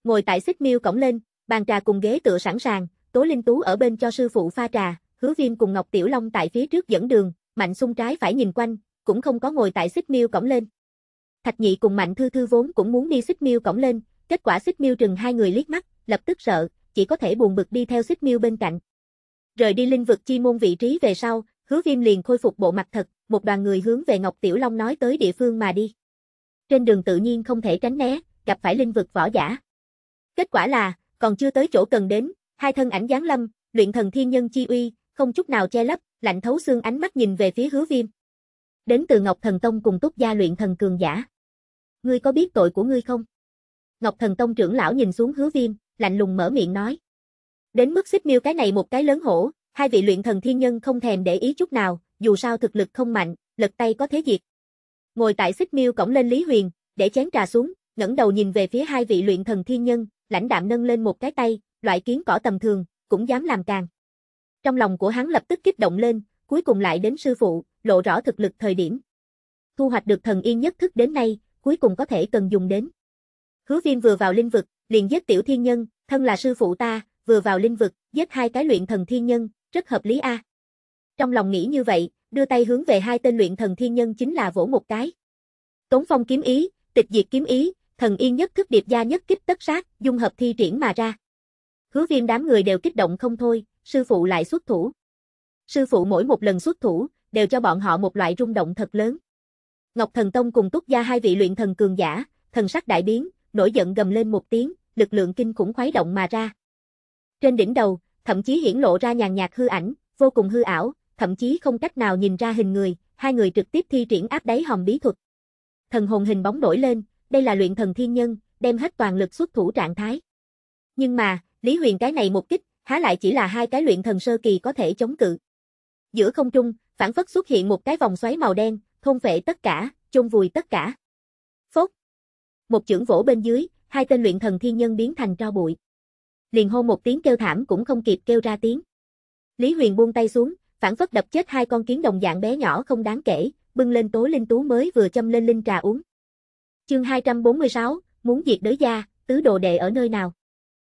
Ngồi tại Xích Miêu cổng lên, bàn trà cùng ghế tựa sẵn sàng, Tố Linh Tú ở bên cho sư phụ pha trà, Hứa Viêm cùng Ngọc Tiểu Long tại phía trước dẫn đường, Mạnh Xung trái phải nhìn quanh, cũng không có ngồi tại Xích Miêu cổng lên. Thạch Nhị cùng Mạnh Thư Thư vốn cũng muốn đi Xích Miêu cổng lên, kết quả Xích Miêu trừng hai người liếc mắt, lập tức sợ, chỉ có thể buồn bực đi theo xích miêu bên cạnh. Rời đi linh vực chi môn vị trí về sau, hứa viêm liền khôi phục bộ mặt thật, một đoàn người hướng về Ngọc Tiểu Long nói tới địa phương mà đi. Trên đường tự nhiên không thể tránh né, gặp phải linh vực võ giả. Kết quả là, còn chưa tới chỗ cần đến, hai thân ảnh giáng lâm, luyện thần thiên nhân chi uy, không chút nào che lấp, lạnh thấu xương ánh mắt nhìn về phía hứa viêm. Đến từ Ngọc Thần Tông cùng túc gia luyện thần cường giả. Ngươi có biết tội của ngươi không? Ngọc Thần Tông trưởng lão nhìn xuống hứa viêm, lạnh lùng mở miệng nói. Đến mức xích miêu cái này một cái lớn hổ, hai vị luyện thần thiên nhân không thèm để ý chút nào, dù sao thực lực không mạnh, lật tay có thế diệt. Ngồi tại xích miêu cổng lên Lý Huyền, để chén trà xuống, ngẩng đầu nhìn về phía hai vị luyện thần thiên nhân, lãnh đạm nâng lên một cái tay, loại kiến cỏ tầm thường, cũng dám làm càng. Trong lòng của hắn lập tức kích động lên, cuối cùng lại đến sư phụ, lộ rõ thực lực thời điểm. Thu hoạch được thần yên nhất thức đến nay, cuối cùng có thể cần dùng đến. Hứa Viêm vừa vào linh vực, liền giết tiểu thiên nhân, thân là sư phụ ta, vừa vào linh vực, giết hai cái luyện thần thiên nhân, rất hợp lý a. À. Trong lòng nghĩ như vậy, đưa tay hướng về hai tên luyện thần thiên nhân chính là vỗ một cái. Tống phong kiếm ý, tịch diệt kiếm ý, thần yên nhất thức điệp gia nhất kích tất sát, dung hợp thi triển mà ra. Hứa viêm đám người đều kích động không thôi, sư phụ lại xuất thủ. Sư phụ mỗi một lần xuất thủ, đều cho bọn họ một loại rung động thật lớn. Ngọc Thần Tông cùng túc gia hai vị luyện thần cường giả, thần sắc đại biến, nổi giận gầm lên một tiếng, lực lượng kinh khủng khoái động mà ra. Trên đỉnh đầu, thậm chí hiển lộ ra nhàn nhạt hư ảnh, vô cùng hư ảo, thậm chí không cách nào nhìn ra hình người, hai người trực tiếp thi triển áp đáy hòm bí thuật. Thần hồn hình bóng nổi lên, đây là luyện thần thiên nhân, đem hết toàn lực xuất thủ trạng thái. Nhưng mà, Lý Huyền cái này một kích, há lại chỉ là hai cái luyện thần sơ kỳ có thể chống cự. Giữa không trung, phản phất xuất hiện một cái vòng xoáy màu đen, thôn phệ tất cả, chôn vùi tất cả. Phốc, một chưởng vỗ bên dưới, hai tên luyện thần thiên nhân biến thành tro bụi. Liền hô một tiếng kêu thảm cũng không kịp kêu ra tiếng. Lý Huyền buông tay xuống, phản phất đập chết hai con kiến đồng dạng bé nhỏ không đáng kể, bưng lên tố linh tú mới vừa châm lên linh trà uống. Chương 246, muốn diệt đới gia, tứ đồ đệ ở nơi nào?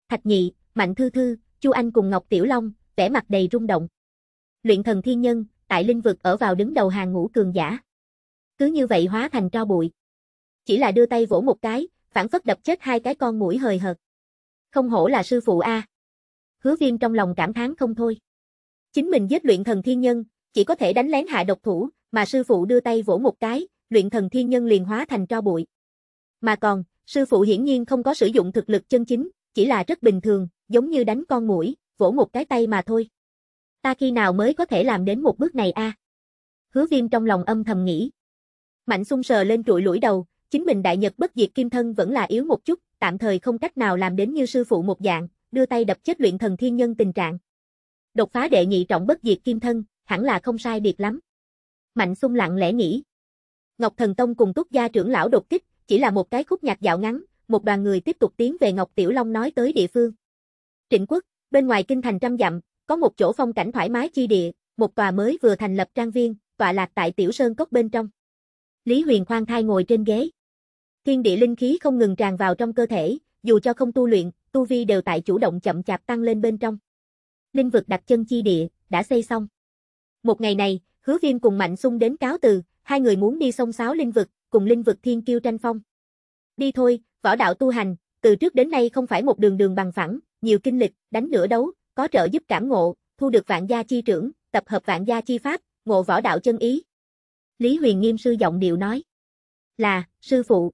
Thạch Nhị, Mạnh Thư Thư, Chu Anh cùng Ngọc Tiểu Long, vẻ mặt đầy rung động. Luyện thần thiên nhân, tại linh vực ở vào đứng đầu hàng ngũ cường giả. Cứ như vậy hóa thành tro bụi chỉ là đưa tay vỗ một cái, phản phất đập chết hai cái con mũi hời hợt. Không hổ là sư phụ a. Hứa Viêm trong lòng cảm thán không thôi. Chính mình giết luyện thần thiên nhân, chỉ có thể đánh lén hạ độc thủ, mà sư phụ đưa tay vỗ một cái, luyện thần thiên nhân liền hóa thành cho bụi. Mà còn, sư phụ hiển nhiên không có sử dụng thực lực chân chính, chỉ là rất bình thường, giống như đánh con mũi, vỗ một cái tay mà thôi. Ta khi nào mới có thể làm đến một bước này a? À? Hứa Viêm trong lòng âm thầm nghĩ. Mạnh sung sờ lên trụi lũi đầu, Chính mình đại nhật bất diệt kim thân vẫn là yếu một chút, tạm thời không cách nào làm đến như sư phụ một dạng, đưa tay đập chết luyện thần thiên nhân tình trạng. Đột phá đệ nhị trọng bất diệt kim thân, hẳn là không sai biệt lắm. Mạnh sung lặng lẽ nghĩ. Ngọc Thần Tông cùng Túc Gia trưởng lão đột kích, chỉ là một cái khúc nhạc dạo ngắn, một đoàn người tiếp tục tiến về Ngọc Tiểu Long nói tới địa phương. Trịnh quốc, bên ngoài kinh thành trăm dặm, có một chỗ phong cảnh thoải mái chi địa, một tòa mới vừa thành lập trang viên, tọa lạc tại Tiểu Sơn Cốc bên trong. Lý Huyền khoan thai ngồi trên ghế. Thiên địa linh khí không ngừng tràn vào trong cơ thể, dù cho không tu luyện, tu vi đều tại chủ động chậm chạp tăng lên bên trong. Linh vực đặt chân chi địa, đã xây xong. Một ngày này, hứa viêm cùng Mạnh sung đến cáo từ, hai người muốn đi sông sáo linh vực, cùng linh vực thiên kiêu tranh phong. Đi thôi, võ đạo tu hành, từ trước đến nay không phải một đường đường bằng phẳng, nhiều kinh lịch, đánh lửa đấu, có trợ giúp cảm ngộ, thu được vạn gia chi trưởng, tập hợp vạn gia chi pháp, ngộ võ đạo chân ý. Lý Huyền Nghiêm sư giọng điệu nói. Là, sư phụ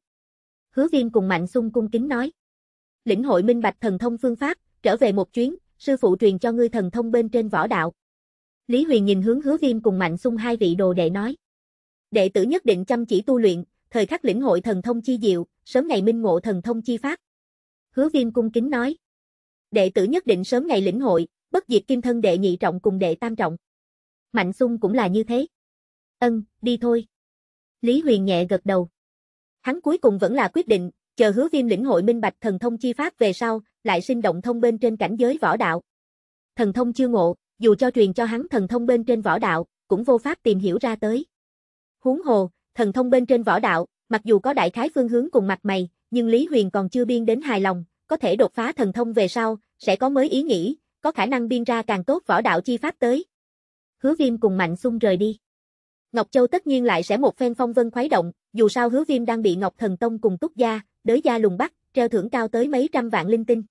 hứa viêm cùng mạnh sung cung kính nói. Lĩnh hội minh bạch thần thông phương pháp, trở về một chuyến, sư phụ truyền cho ngươi thần thông bên trên võ đạo. Lý Huyền nhìn hướng hứa viêm cùng mạnh sung hai vị đồ đệ nói. Đệ tử nhất định chăm chỉ tu luyện, thời khắc lĩnh hội thần thông chi diệu, sớm ngày minh ngộ thần thông chi pháp. Hứa viêm cung kính nói. Đệ tử nhất định sớm ngày lĩnh hội, bất diệt kim thân đệ nhị trọng cùng đệ tam trọng. Mạnh sung cũng là như thế. Ân, đi thôi. Lý Huyền nhẹ gật đầu hắn cuối cùng vẫn là quyết định, chờ hứa viêm lĩnh hội minh bạch thần thông chi pháp về sau, lại sinh động thông bên trên cảnh giới võ đạo. Thần thông chưa ngộ, dù cho truyền cho hắn thần thông bên trên võ đạo, cũng vô pháp tìm hiểu ra tới. Huống hồ, thần thông bên trên võ đạo, mặc dù có đại khái phương hướng cùng mặt mày, nhưng Lý Huyền còn chưa biên đến hài lòng, có thể đột phá thần thông về sau, sẽ có mới ý nghĩ, có khả năng biên ra càng tốt võ đạo chi pháp tới. Hứa Viêm cùng Mạnh sung rời đi. Ngọc Châu tất nhiên lại sẽ một phen phong vân khuấy động, dù sao hứa viêm đang bị Ngọc Thần Tông cùng túc gia, đới gia lùng bắt, treo thưởng cao tới mấy trăm vạn linh tinh.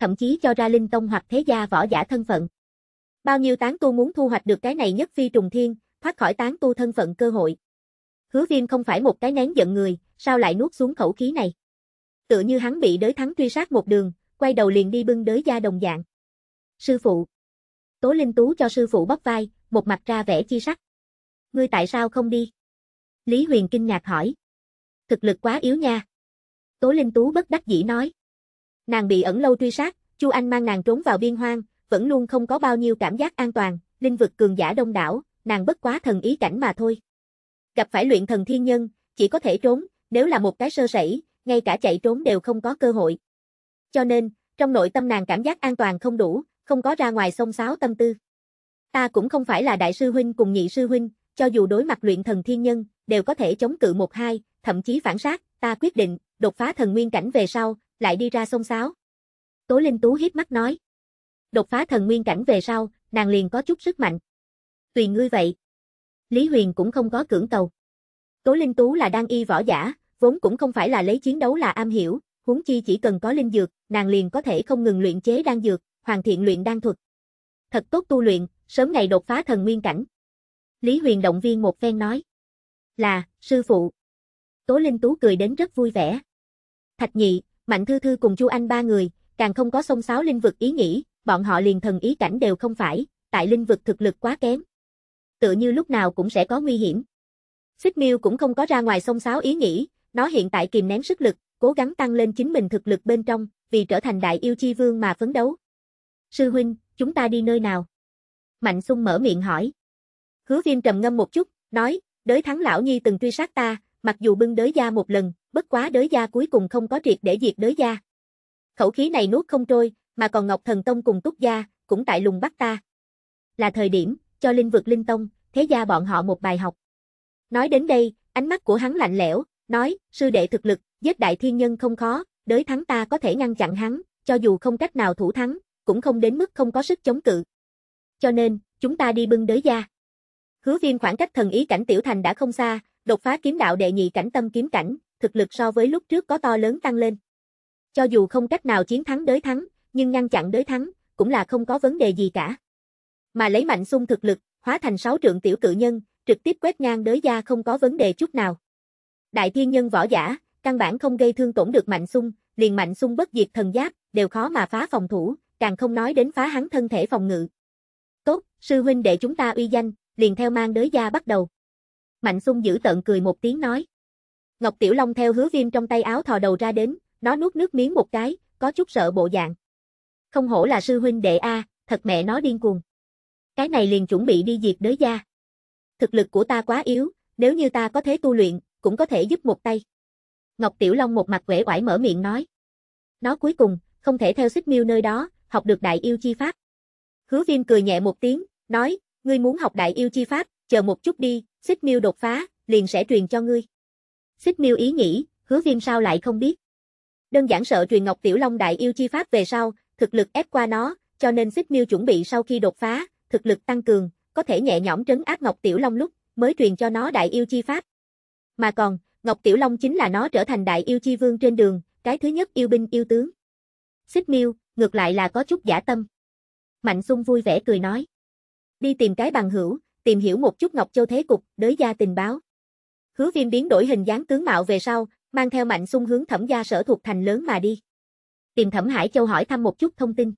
Thậm chí cho ra linh tông hoặc thế gia võ giả thân phận. Bao nhiêu tán tu muốn thu hoạch được cái này nhất phi trùng thiên, thoát khỏi tán tu thân phận cơ hội. Hứa viêm không phải một cái nén giận người, sao lại nuốt xuống khẩu khí này. Tựa như hắn bị đới thắng truy sát một đường, quay đầu liền đi bưng đới gia đồng dạng. Sư phụ. Tố Linh Tú cho sư phụ bắp vai, một mặt ra vẻ chi sắc. Ngươi tại sao không đi? Lý Huyền kinh ngạc hỏi. Thực lực quá yếu nha. Tố Linh Tú bất đắc dĩ nói. Nàng bị ẩn lâu truy sát, Chu Anh mang nàng trốn vào biên hoang, vẫn luôn không có bao nhiêu cảm giác an toàn, linh vực cường giả đông đảo, nàng bất quá thần ý cảnh mà thôi. Gặp phải luyện thần thiên nhân, chỉ có thể trốn, nếu là một cái sơ sẩy, ngay cả chạy trốn đều không có cơ hội. Cho nên, trong nội tâm nàng cảm giác an toàn không đủ, không có ra ngoài xông xáo tâm tư. Ta cũng không phải là đại sư huynh cùng nhị sư huynh, cho dù đối mặt luyện thần thiên nhân, đều có thể chống cự một hai, thậm chí phản sát, ta quyết định, đột phá thần nguyên cảnh về sau, lại đi ra sông sáo. Tố Linh Tú hiếp mắt nói. Đột phá thần nguyên cảnh về sau, nàng liền có chút sức mạnh. Tùy ngươi vậy. Lý Huyền cũng không có cưỡng cầu. Tố Linh Tú là đang y võ giả, vốn cũng không phải là lấy chiến đấu là am hiểu, huống chi chỉ cần có linh dược, nàng liền có thể không ngừng luyện chế đan dược, hoàn thiện luyện đan thuật. Thật tốt tu luyện, sớm ngày đột phá thần nguyên cảnh. Lý Huyền động viên một phen nói. Là, sư phụ. Tố Linh Tú cười đến rất vui vẻ. Thạch nhị, Mạnh Thư Thư cùng Chu Anh ba người, càng không có sông sáo linh vực ý nghĩ, bọn họ liền thần ý cảnh đều không phải, tại linh vực thực lực quá kém. Tự như lúc nào cũng sẽ có nguy hiểm. Xích Miêu cũng không có ra ngoài sông sáo ý nghĩ, nó hiện tại kìm nén sức lực, cố gắng tăng lên chính mình thực lực bên trong, vì trở thành đại yêu chi vương mà phấn đấu. Sư huynh, chúng ta đi nơi nào? Mạnh Xung mở miệng hỏi. Hứa viêm trầm ngâm một chút, nói, đới thắng lão nhi từng truy sát ta, mặc dù bưng đới gia một lần, bất quá đới gia cuối cùng không có triệt để diệt đới gia. Khẩu khí này nuốt không trôi, mà còn Ngọc Thần Tông cùng Túc Gia, cũng tại lùng bắt ta. Là thời điểm, cho linh vực linh tông, thế gia bọn họ một bài học. Nói đến đây, ánh mắt của hắn lạnh lẽo, nói, sư đệ thực lực, giết đại thiên nhân không khó, đới thắng ta có thể ngăn chặn hắn, cho dù không cách nào thủ thắng, cũng không đến mức không có sức chống cự. Cho nên, chúng ta đi bưng đới gia. Hứa Viêm khoảng cách thần ý cảnh tiểu thành đã không xa, đột phá kiếm đạo đệ nhị cảnh tâm kiếm cảnh, thực lực so với lúc trước có to lớn tăng lên. Cho dù không cách nào chiến thắng đối thắng, nhưng ngăn chặn đối thắng cũng là không có vấn đề gì cả. Mà lấy mạnh xung thực lực, hóa thành sáu trượng tiểu cự nhân, trực tiếp quét ngang đối gia không có vấn đề chút nào. Đại thiên nhân võ giả, căn bản không gây thương tổn được mạnh xung, liền mạnh xung bất diệt thần giáp, đều khó mà phá phòng thủ, càng không nói đến phá hắn thân thể phòng ngự. Tốt, sư huynh đệ chúng ta uy danh, liền theo mang đới gia bắt đầu. Mạnh sung giữ tận cười một tiếng nói. Ngọc Tiểu Long theo hứa viêm trong tay áo thò đầu ra đến, nó nuốt nước miếng một cái, có chút sợ bộ dạng. Không hổ là sư huynh đệ A, thật mẹ nó điên cuồng. Cái này liền chuẩn bị đi diệt đới gia. Thực lực của ta quá yếu, nếu như ta có thế tu luyện, cũng có thể giúp một tay. Ngọc Tiểu Long một mặt quể quải mở miệng nói. Nó cuối cùng, không thể theo xích miêu nơi đó, học được đại yêu chi pháp. Hứa viêm cười nhẹ một tiếng, nói, Ngươi muốn học đại yêu chi pháp, chờ một chút đi, xích miêu đột phá, liền sẽ truyền cho ngươi. Xích miêu ý nghĩ, hứa viêm sao lại không biết. Đơn giản sợ truyền Ngọc Tiểu Long đại yêu chi pháp về sau, thực lực ép qua nó, cho nên xích miêu chuẩn bị sau khi đột phá, thực lực tăng cường, có thể nhẹ nhõm trấn áp Ngọc Tiểu Long lúc, mới truyền cho nó đại yêu chi pháp. Mà còn, Ngọc Tiểu Long chính là nó trở thành đại yêu chi vương trên đường, cái thứ nhất yêu binh yêu tướng. Xích miêu, ngược lại là có chút giả tâm. Mạnh Xung vui vẻ cười nói. Đi tìm cái bằng hữu, tìm hiểu một chút Ngọc Châu thế cục, đới gia tình báo. Hứa Viêm biến đổi hình dáng tướng mạo về sau, mang theo mạnh xung hướng Thẩm gia sở thuộc thành lớn mà đi. Tìm Thẩm Hải Châu hỏi thăm một chút thông tin.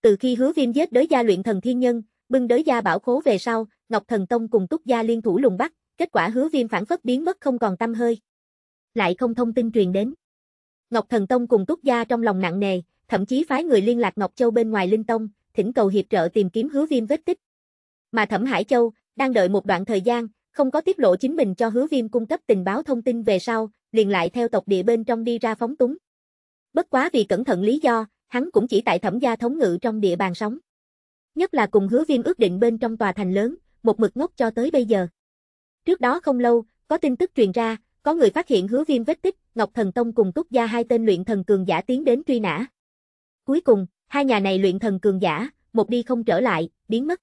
Từ khi Hứa Viêm giết đới gia luyện thần thiên nhân, bưng đới gia bảo khố về sau, Ngọc Thần Tông cùng Túc gia liên thủ lùng bắt, kết quả Hứa Viêm phản phất biến mất không còn tâm hơi. Lại không thông tin truyền đến. Ngọc Thần Tông cùng Túc gia trong lòng nặng nề, thậm chí phái người liên lạc Ngọc Châu bên ngoài Linh Tông, thỉnh cầu hiệp trợ tìm kiếm Hứa Viêm vết tích. Mà Thẩm Hải Châu, đang đợi một đoạn thời gian, không có tiết lộ chính mình cho hứa viêm cung cấp tình báo thông tin về sau, liền lại theo tộc địa bên trong đi ra phóng túng. Bất quá vì cẩn thận lý do, hắn cũng chỉ tại thẩm gia thống ngự trong địa bàn sống. Nhất là cùng hứa viêm ước định bên trong tòa thành lớn, một mực ngốc cho tới bây giờ. Trước đó không lâu, có tin tức truyền ra, có người phát hiện hứa viêm vết tích, Ngọc Thần Tông cùng Túc Gia hai tên luyện thần cường giả tiến đến truy nã. Cuối cùng, hai nhà này luyện thần cường giả, một đi không trở lại, biến mất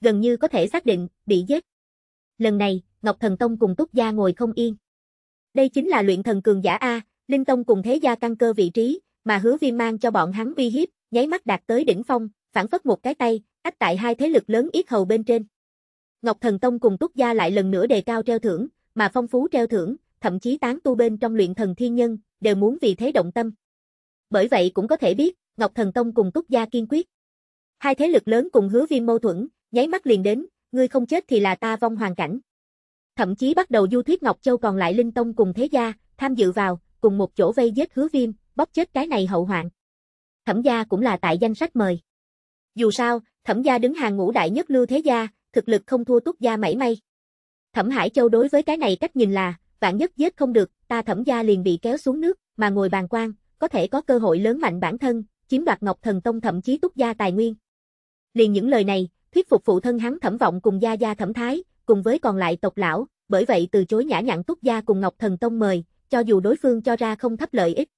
gần như có thể xác định, bị giết. Lần này, Ngọc Thần Tông cùng Túc Gia ngồi không yên. Đây chính là luyện thần cường giả A, Linh Tông cùng thế gia căn cơ vị trí, mà hứa viêm mang cho bọn hắn uy hiếp, nháy mắt đạt tới đỉnh phong, phản phất một cái tay, ách tại hai thế lực lớn yết hầu bên trên. Ngọc Thần Tông cùng Túc Gia lại lần nữa đề cao treo thưởng, mà phong phú treo thưởng, thậm chí tán tu bên trong luyện thần thiên nhân, đều muốn vì thế động tâm. Bởi vậy cũng có thể biết, Ngọc Thần Tông cùng Túc Gia kiên quyết. Hai thế lực lớn cùng hứa viêm mâu thuẫn, nháy mắt liền đến, ngươi không chết thì là ta vong hoàn cảnh. Thậm chí bắt đầu du thuyết Ngọc Châu còn lại Linh Tông cùng thế gia, tham dự vào, cùng một chỗ vây giết hứa viêm, bóp chết cái này hậu hoạn. Thẩm gia cũng là tại danh sách mời. Dù sao, thẩm gia đứng hàng ngũ đại nhất lưu thế gia, thực lực không thua túc gia mảy may. Thẩm Hải Châu đối với cái này cách nhìn là, vạn nhất giết không được, ta thẩm gia liền bị kéo xuống nước, mà ngồi bàn quan, có thể có cơ hội lớn mạnh bản thân, chiếm đoạt Ngọc Thần Tông thậm chí túc gia tài nguyên. Liền những lời này, thuyết phục phụ thân hắn thẩm vọng cùng gia gia thẩm thái, cùng với còn lại tộc lão, bởi vậy từ chối nhã nhặn túc gia cùng Ngọc Thần Tông mời, cho dù đối phương cho ra không thấp lợi ích.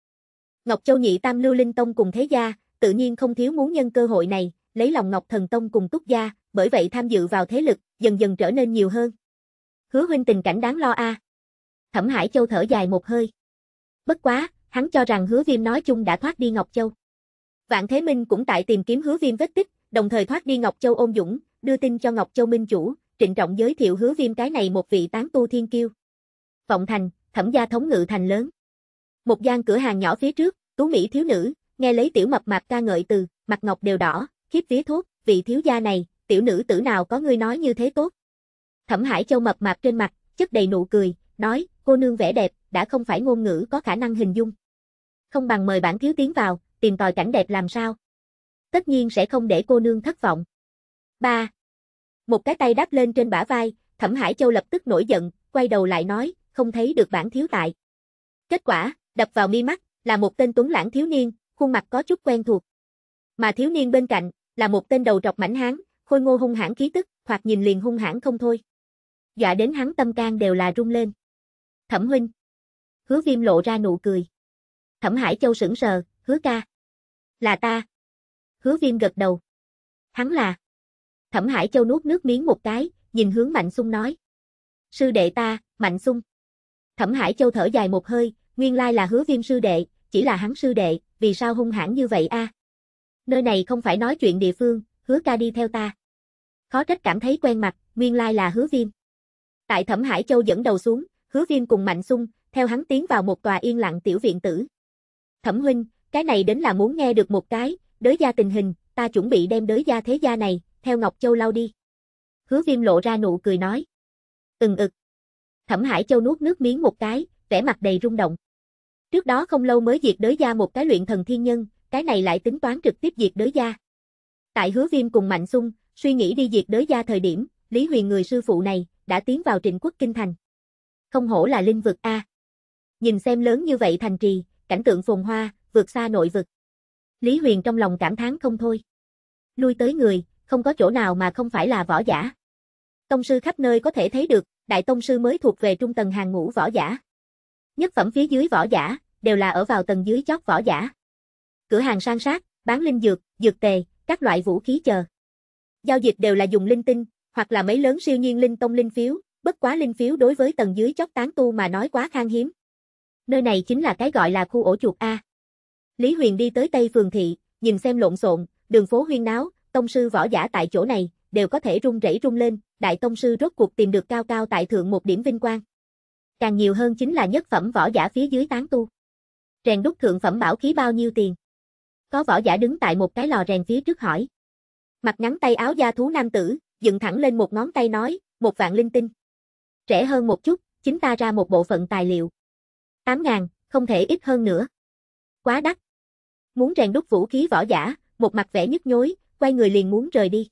Ngọc Châu Nhị Tam Lưu Linh Tông cùng Thế Gia, tự nhiên không thiếu muốn nhân cơ hội này, lấy lòng Ngọc Thần Tông cùng Túc Gia, bởi vậy tham dự vào thế lực, dần dần trở nên nhiều hơn. Hứa huynh tình cảnh đáng lo a. Thẩm Hải Châu thở dài một hơi. Bất quá, hắn cho rằng hứa viêm nói chung đã thoát đi Ngọc Châu. Vạn Thế Minh cũng tại tìm kiếm hứa viêm vết tích, đồng thời thoát đi Ngọc Châu ôn dũng, đưa tin cho Ngọc Châu Minh Chủ, trịnh trọng giới thiệu hứa viêm cái này một vị tán tu thiên kiêu. Vọng thành, thẩm gia thống ngự thành lớn. Một gian cửa hàng nhỏ phía trước, tú Mỹ thiếu nữ, nghe lấy tiểu mập mạp ca ngợi từ, mặt ngọc đều đỏ, khiếp vía thuốc vị thiếu gia này, tiểu nữ tử nào có ngươi nói như thế tốt. Thẩm Hải Châu mập mạp trên mặt, chất đầy nụ cười, nói, cô nương vẻ đẹp, đã không phải ngôn ngữ có khả năng hình dung. Không bằng mời bản thiếu tiến vào, tìm tòi cảnh đẹp làm sao tất nhiên sẽ không để cô nương thất vọng. Ba. Một cái tay đáp lên trên bả vai, Thẩm Hải Châu lập tức nổi giận, quay đầu lại nói, không thấy được bản thiếu tại. Kết quả, đập vào mi mắt, là một tên tuấn lãng thiếu niên, khuôn mặt có chút quen thuộc. Mà thiếu niên bên cạnh, là một tên đầu trọc mảnh hán, khôi ngô hung hãn khí tức, thoạt nhìn liền hung hãn không thôi. Dọa đến hắn tâm can đều là rung lên. Thẩm huynh. Hứa viêm lộ ra nụ cười. Thẩm Hải Châu sững sờ, hứa ca. Là ta, hứa viêm gật đầu. Hắn là. Thẩm Hải Châu nuốt nước miếng một cái, nhìn hướng Mạnh Xung nói. Sư đệ ta, Mạnh Xung. Thẩm Hải Châu thở dài một hơi, nguyên lai là hứa viêm sư đệ, chỉ là hắn sư đệ, vì sao hung hãn như vậy a? Nơi này không phải nói chuyện địa phương, hứa ca đi theo ta. Khó trách cảm thấy quen mặt, nguyên lai là hứa viêm. Tại Thẩm Hải Châu dẫn đầu xuống, hứa viêm cùng Mạnh Xung, theo hắn tiến vào một tòa yên lặng tiểu viện tử. Thẩm huynh, cái này đến là muốn nghe được một cái, đới gia tình hình, ta chuẩn bị đem đới gia thế gia này, theo Ngọc Châu lao đi. Hứa viêm lộ ra nụ cười nói. Ừng ực. Thẩm Hải Châu nuốt nước miếng một cái, vẻ mặt đầy rung động. Trước đó không lâu mới diệt đới gia một cái luyện thần thiên nhân, cái này lại tính toán trực tiếp diệt đới gia. Tại hứa viêm cùng Mạnh sung suy nghĩ đi diệt đới gia thời điểm, Lý Huyền người sư phụ này, đã tiến vào trịnh quốc kinh thành. Không hổ là linh vực A. Nhìn xem lớn như vậy thành trì, cảnh tượng phồn hoa, vượt xa nội vực. Lý Huyền trong lòng cảm thán không thôi. Lui tới người, không có chỗ nào mà không phải là võ giả. Tông sư khắp nơi có thể thấy được, đại tông sư mới thuộc về trung tầng hàng ngũ võ giả. Nhất phẩm phía dưới võ giả, đều là ở vào tầng dưới chót võ giả. Cửa hàng sang sát, bán linh dược, dược tề, các loại vũ khí chờ. Giao dịch đều là dùng linh tinh, hoặc là mấy lớn siêu nhiên linh tông linh phiếu, bất quá linh phiếu đối với tầng dưới chót tán tu mà nói quá khan hiếm. Nơi này chính là cái gọi là khu ổ chuột A. Lý Huyền đi tới Tây Phường Thị, nhìn xem lộn xộn, đường phố huyên náo, tông sư võ giả tại chỗ này, đều có thể rung rẩy rung lên, đại tông sư rốt cuộc tìm được cao cao tại thượng một điểm vinh quang. Càng nhiều hơn chính là nhất phẩm võ giả phía dưới tán tu. Rèn đúc thượng phẩm bảo khí bao nhiêu tiền? Có võ giả đứng tại một cái lò rèn phía trước hỏi. Mặt ngắn tay áo da thú nam tử, dựng thẳng lên một ngón tay nói, một vạn linh tinh. Trẻ hơn một chút, chính ta ra một bộ phận tài liệu. Tám ngàn, không thể ít hơn nữa. Quá đắt, muốn rèn đúc vũ khí võ giả, một mặt vẻ nhức nhối, quay người liền muốn rời đi.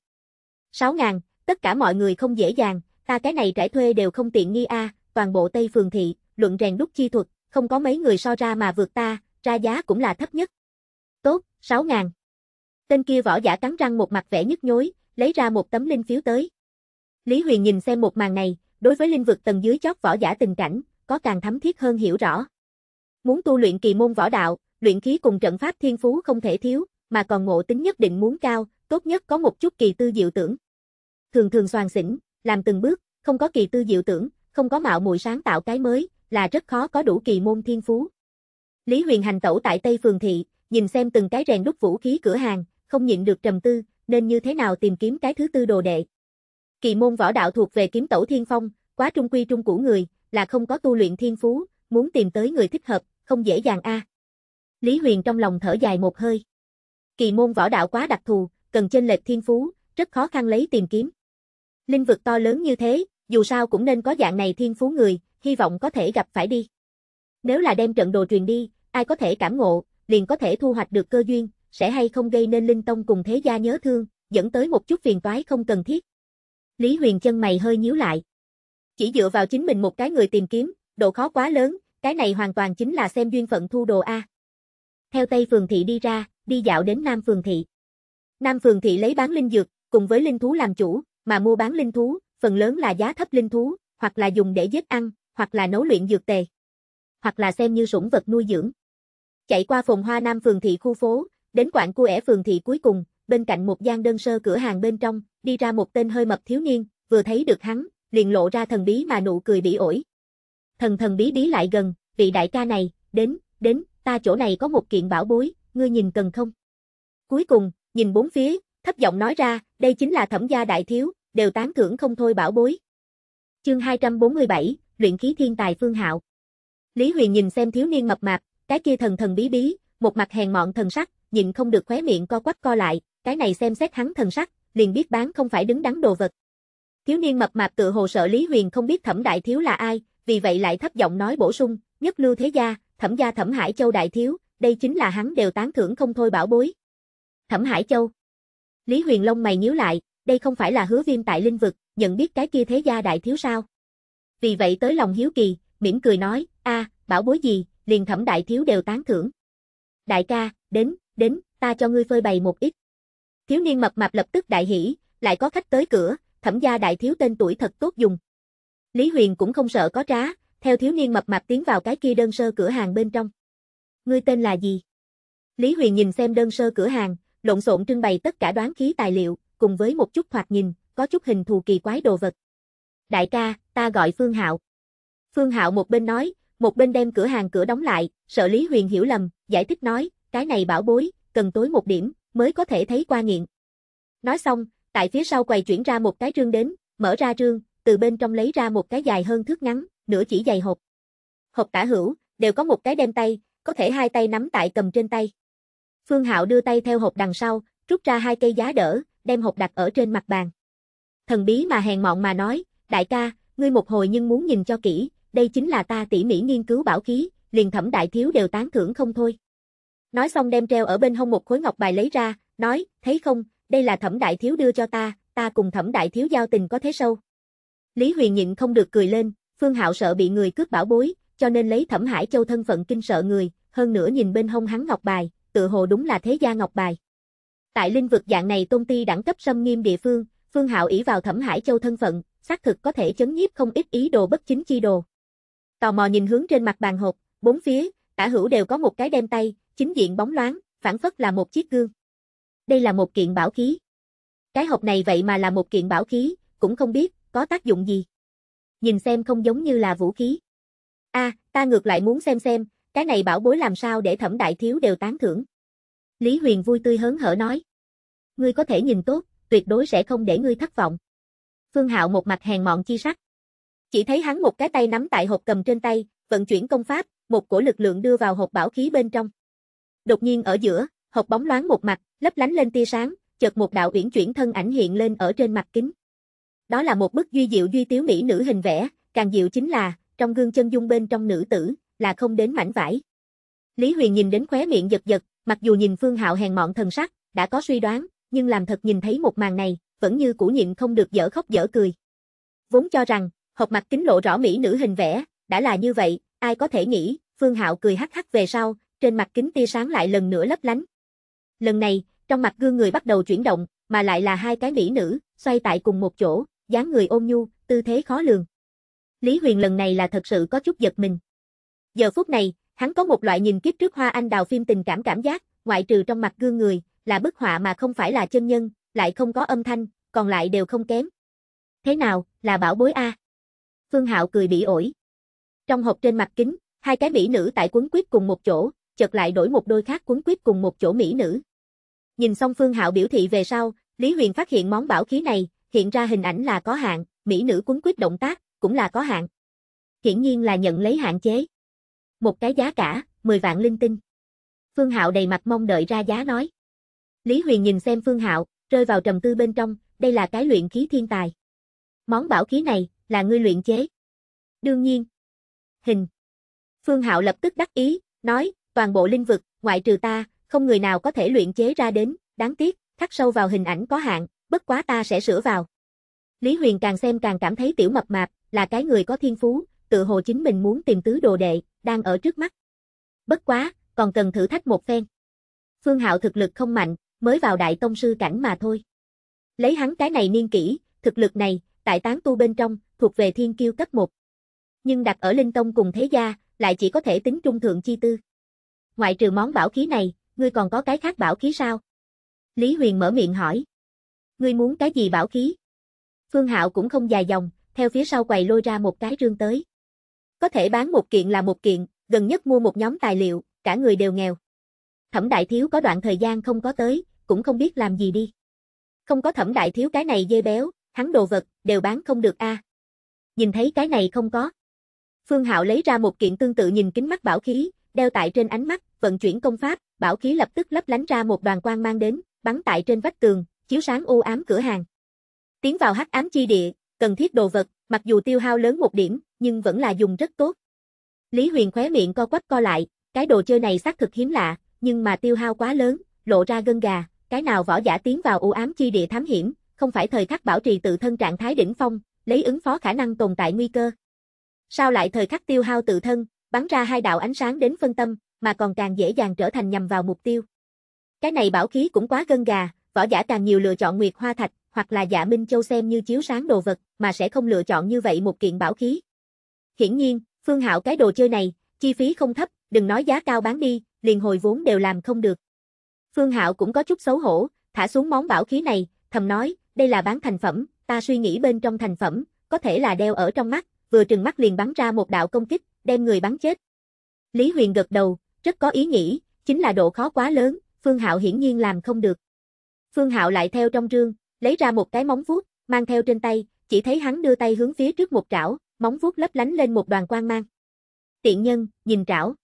Sáu ngàn, tất cả mọi người không dễ dàng, ta cái này trải thuê đều không tiện nghi a, toàn bộ Tây Phường Thị, luận rèn đúc chi thuật, không có mấy người so ra mà vượt ta, ra giá cũng là thấp nhất. Tốt, sáu ngàn. Tên kia võ giả cắn răng một mặt vẻ nhức nhối, lấy ra một tấm linh phiếu tới. Lý Huyền nhìn xem một màn này, đối với linh vực tầng dưới chót võ giả tình cảnh, có càng thấm thiết hơn hiểu rõ. Muốn tu luyện kỳ môn võ đạo, luyện khí cùng trận pháp thiên phú không thể thiếu, mà còn ngộ tính nhất định muốn cao, tốt nhất có một chút kỳ tư diệu tưởng. Thường thường soàn xỉn, làm từng bước, không có kỳ tư diệu tưởng, không có mạo muội sáng tạo cái mới, là rất khó có đủ kỳ môn thiên phú. Lý Huyền hành tẩu tại Tây Phường Thị, nhìn xem từng cái rèn đúc vũ khí cửa hàng, không nhịn được trầm tư, nên như thế nào tìm kiếm cái thứ tư đồ đệ. Kỳ môn võ đạo thuộc về kiếm tẩu thiên phong, quá trung quy trung của người, là không có tu luyện thiên phú, muốn tìm tới người thích hợp, không dễ dàng a. À. Lý Huyền trong lòng thở dài một hơi. Kỳ môn võ đạo quá đặc thù, cần chênh lệch thiên phú, rất khó khăn lấy tìm kiếm. Linh vực to lớn như thế, dù sao cũng nên có dạng này thiên phú người, hy vọng có thể gặp phải đi. Nếu là đem trận đồ truyền đi, ai có thể cảm ngộ, liền có thể thu hoạch được cơ duyên, sẽ hay không gây nên Linh Tông cùng thế gia nhớ thương, dẫn tới một chút phiền toái không cần thiết. Lý Huyền chân mày hơi nhíu lại. Chỉ dựa vào chính mình một cái người tìm kiếm, độ khó quá lớn, cái này hoàn toàn chính là xem duyên phận thu đồ A theo Tây Phường Thị đi ra, đi dạo đến Nam Phường Thị. Nam Phường Thị lấy bán linh dược, cùng với linh thú làm chủ, mà mua bán linh thú, phần lớn là giá thấp linh thú, hoặc là dùng để giết ăn, hoặc là nấu luyện dược tề, hoặc là xem như sủng vật nuôi dưỡng. Chạy qua phồn hoa Nam Phường Thị khu phố, đến quảng cua ẻ Phường Thị cuối cùng, bên cạnh một gian đơn sơ cửa hàng bên trong, đi ra một tên hơi mập thiếu niên, vừa thấy được hắn, liền lộ ra thần bí mà nụ cười bị ổi. Thần thần bí bí lại gần, vị đại ca này, đến, đến, ta chỗ này có một kiện bảo bối, ngươi nhìn cần không? Cuối cùng, nhìn bốn phía, thấp giọng nói ra, đây chính là thẩm gia đại thiếu, đều tán thưởng không thôi bảo bối. Chương 247, luyện khí thiên tài Phương Hạo. Lý Huyền nhìn xem thiếu niên mập mạp, cái kia thần thần bí bí, một mặt hèn mọn thần sắc, nhịn không được khóe miệng co quắp co lại, cái này xem xét hắn thần sắc, liền biết bán không phải đứng đắn đồ vật. Thiếu niên mập mạp tự hồ sợ Lý Huyền không biết Thẩm Đại thiếu là ai, vì vậy lại thấp giọng nói bổ sung, nhất lưu thế gia, thẩm gia thẩm Hải Châu đại thiếu, đây chính là hắn đều tán thưởng không thôi bảo bối. Thẩm Hải Châu. Lý Huyền Long mày nhíu lại, đây không phải là hứa viêm tại linh vực, nhận biết cái kia thế gia đại thiếu sao. Vì vậy tới lòng hiếu kỳ, mỉm cười nói, a à, bảo bối gì, liền thẩm đại thiếu đều tán thưởng. Đại ca, đến, đến, ta cho ngươi phơi bày một ít. Thiếu niên mập mạp lập tức đại hỉ, lại có khách tới cửa, thẩm gia đại thiếu tên tuổi thật tốt dùng. Lý Huyền cũng không sợ có trá, theo thiếu niên mập mạp tiến vào cái kia đơn sơ cửa hàng bên trong. Ngươi tên là gì? Lý Huyền nhìn xem đơn sơ cửa hàng, lộn xộn trưng bày tất cả đoán khí tài liệu, cùng với một chút thoạt nhìn, có chút hình thù kỳ quái đồ vật. Đại ca, ta gọi Phương Hạo. Phương Hạo một bên nói, một bên đem cửa hàng cửa đóng lại, sợ Lý Huyền hiểu lầm, giải thích nói, cái này bảo bối, cần tối một điểm, mới có thể thấy qua nghiện. Nói xong, tại phía sau quầy chuyển ra một cái trương đến, mở ra trương, từ bên trong lấy ra một cái dài hơn thước ngắn, nửa chỉ dày hộp. Hộp tả hữu, đều có một cái đem tay, có thể hai tay nắm tại cầm trên tay. Phương Hạo đưa tay theo hộp đằng sau, rút ra hai cây giá đỡ, đem hộp đặt ở trên mặt bàn. Thần bí mà hèn mọn mà nói, đại ca, ngươi một hồi nhưng muốn nhìn cho kỹ, đây chính là ta tỉ mỉ nghiên cứu bảo khí, liền thẩm đại thiếu đều tán thưởng không thôi. Nói xong đem treo ở bên hông một khối ngọc bài lấy ra, nói, thấy không, đây là thẩm đại thiếu đưa cho ta, ta cùng thẩm đại thiếu giao tình có thế sâu. Lý Huyền nhịn không được cười lên, Phương Hạo sợ bị người cướp bảo bối, cho nên lấy Thẩm Hải Châu thân phận kinh sợ người, hơn nữa nhìn bên hông hắn ngọc bài, tự hồ đúng là thế gia ngọc bài. Tại linh vực dạng này công ty đẳng cấp xâm nghiêm địa phương, Phương Hạo ỷ vào Thẩm Hải Châu thân phận, xác thực có thể chấn nhiếp không ít ý đồ bất chính chi đồ. Tò mò nhìn hướng trên mặt bàn hộp, bốn phía, cả hữu đều có một cái đem tay, chính diện bóng loáng, phản phất là một chiếc gương. Đây là một kiện bảo khí. Cái hộp này vậy mà là một kiện bảo khí, cũng không biết có tác dụng gì nhìn xem không giống như là vũ khí. A, à, ta ngược lại muốn xem xem, cái này bảo bối làm sao để thẩm đại thiếu đều tán thưởng. Lý Huyền vui tươi hớn hở nói. Ngươi có thể nhìn tốt, tuyệt đối sẽ không để ngươi thất vọng. Phương Hạo một mặt hèn mọn chi sắc. Chỉ thấy hắn một cái tay nắm tại hộp cầm trên tay, vận chuyển công pháp, một cổ lực lượng đưa vào hộp bảo khí bên trong. Đột nhiên ở giữa, hộp bóng loáng một mặt, lấp lánh lên tia sáng, chợt một đạo uyển chuyển thân ảnh hiện lên ở trên mặt kính. Đó là một bức duy diệu duy tiếu mỹ nữ hình vẽ, càng diệu chính là, trong gương chân dung bên trong nữ tử, là không đến mảnh vải. Lý Huyền nhìn đến khóe miệng giật giật, mặc dù nhìn Phương Hạo hèn mọn thần sắc, đã có suy đoán, nhưng làm thật nhìn thấy một màn này, vẫn như cũ nhịn không được dở khóc dở cười. Vốn cho rằng, hộp mặt kính lộ rõ mỹ nữ hình vẽ, đã là như vậy, ai có thể nghĩ, Phương Hạo cười hắc hắc về sau, trên mặt kính tia sáng lại lần nữa lấp lánh. Lần này, trong mặt gương người bắt đầu chuyển động, mà lại là hai cái mỹ nữ, xoay tại cùng một chỗ, dáng người ôn nhu, tư thế khó lường. Lý Huyền lần này là thật sự có chút giật mình. Giờ phút này, hắn có một loại nhìn kiếp trước hoa anh đào phim tình cảm cảm giác, ngoại trừ trong mặt gương người, là bức họa mà không phải là chân nhân, lại không có âm thanh, còn lại đều không kém. Thế nào, là bảo bối a? Phương Hạo cười bị ổi. Trong hộp trên mặt kính, hai cái mỹ nữ tại quấn quýt cùng một chỗ, chợt lại đổi một đôi khác quấn quýt cùng một chỗ mỹ nữ. Nhìn xong Phương Hạo biểu thị về sau, Lý Huyền phát hiện món bảo khí này, Hiện ra hình ảnh là có hạn, mỹ nữ cuốn quyết động tác, cũng là có hạn. Hiển nhiên là nhận lấy hạn chế. Một cái giá cả, 10 vạn linh tinh. Phương Hạo đầy mặt mong đợi ra giá nói. Lý Huyền nhìn xem Phương Hạo, rơi vào trầm tư bên trong, đây là cái luyện khí thiên tài. Món bảo khí này, là ngươi luyện chế. Đương nhiên. Hình. Phương Hạo lập tức đắc ý, nói, toàn bộ linh vực, ngoại trừ ta, không người nào có thể luyện chế ra đến, đáng tiếc, khắc sâu vào hình ảnh có hạn, bất quá ta sẽ sửa vào. Lý Huyền càng xem càng cảm thấy tiểu mập mạp, là cái người có thiên phú, tự hồ chính mình muốn tìm tứ đồ đệ, đang ở trước mắt. Bất quá, còn cần thử thách một phen. Phương Hạo thực lực không mạnh, mới vào đại tông sư cảnh mà thôi. Lấy hắn cái này niên kỹ, thực lực này, tại tán tu bên trong, thuộc về thiên kiêu cấp 1. Nhưng đặt ở linh tông cùng thế gia, lại chỉ có thể tính trung thượng chi tư. Ngoại trừ món bảo khí này, ngươi còn có cái khác bảo khí sao? Lý Huyền mở miệng hỏi. Ngươi muốn cái gì bảo khí? Phương Hạo cũng không dài dòng, theo phía sau quầy lôi ra một cái rương tới. Có thể bán một kiện là một kiện, gần nhất mua một nhóm tài liệu, cả người đều nghèo. Thẩm đại thiếu có đoạn thời gian không có tới, cũng không biết làm gì đi. Không có thẩm đại thiếu cái này dê béo, hắn đồ vật, đều bán không được a. À. Nhìn thấy cái này không có. Phương Hạo lấy ra một kiện tương tự nhìn kính mắt bảo khí, đeo tại trên ánh mắt, vận chuyển công pháp, bảo khí lập tức lấp lánh ra một đoàn quang mang đến, bắn tại trên vách tường, chiếu sáng u ám cửa hàng. Tiến vào hắc ám chi địa, cần thiết đồ vật, mặc dù tiêu hao lớn một điểm, nhưng vẫn là dùng rất tốt. Lý Huyền khóe miệng co quắp co lại, cái đồ chơi này xác thực hiếm lạ, nhưng mà tiêu hao quá lớn, lộ ra gân gà, cái nào võ giả tiến vào u ám chi địa thám hiểm, không phải thời khắc bảo trì tự thân trạng thái đỉnh phong, lấy ứng phó khả năng tồn tại nguy cơ. Sao lại thời khắc tiêu hao tự thân, bắn ra hai đạo ánh sáng đến phân tâm, mà còn càng dễ dàng trở thành nhằm vào mục tiêu. Cái này bảo khí cũng quá gân gà, võ giả càng nhiều lựa chọn nguyệt hoa thạch, hoặc là dạ Minh Châu xem như chiếu sáng đồ vật, mà sẽ không lựa chọn như vậy một kiện bảo khí. Hiển nhiên, Phương Hạo cái đồ chơi này, chi phí không thấp, đừng nói giá cao bán đi, liền hồi vốn đều làm không được. Phương Hạo cũng có chút xấu hổ, thả xuống món bảo khí này, thầm nói, đây là bán thành phẩm, ta suy nghĩ bên trong thành phẩm, có thể là đeo ở trong mắt, vừa trừng mắt liền bắn ra một đạo công kích, đem người bắn chết. Lý Huyền gật đầu, rất có ý nghĩ, chính là độ khó quá lớn, Phương Hạo hiển nhiên làm không được. Phương Hạo lại theo trong rương, lấy ra một cái móng vuốt, mang theo trên tay, chỉ thấy hắn đưa tay hướng phía trước một trảo, móng vuốt lấp lánh lên một đoàn quang mang. Tiện nhân, nhìn trảo.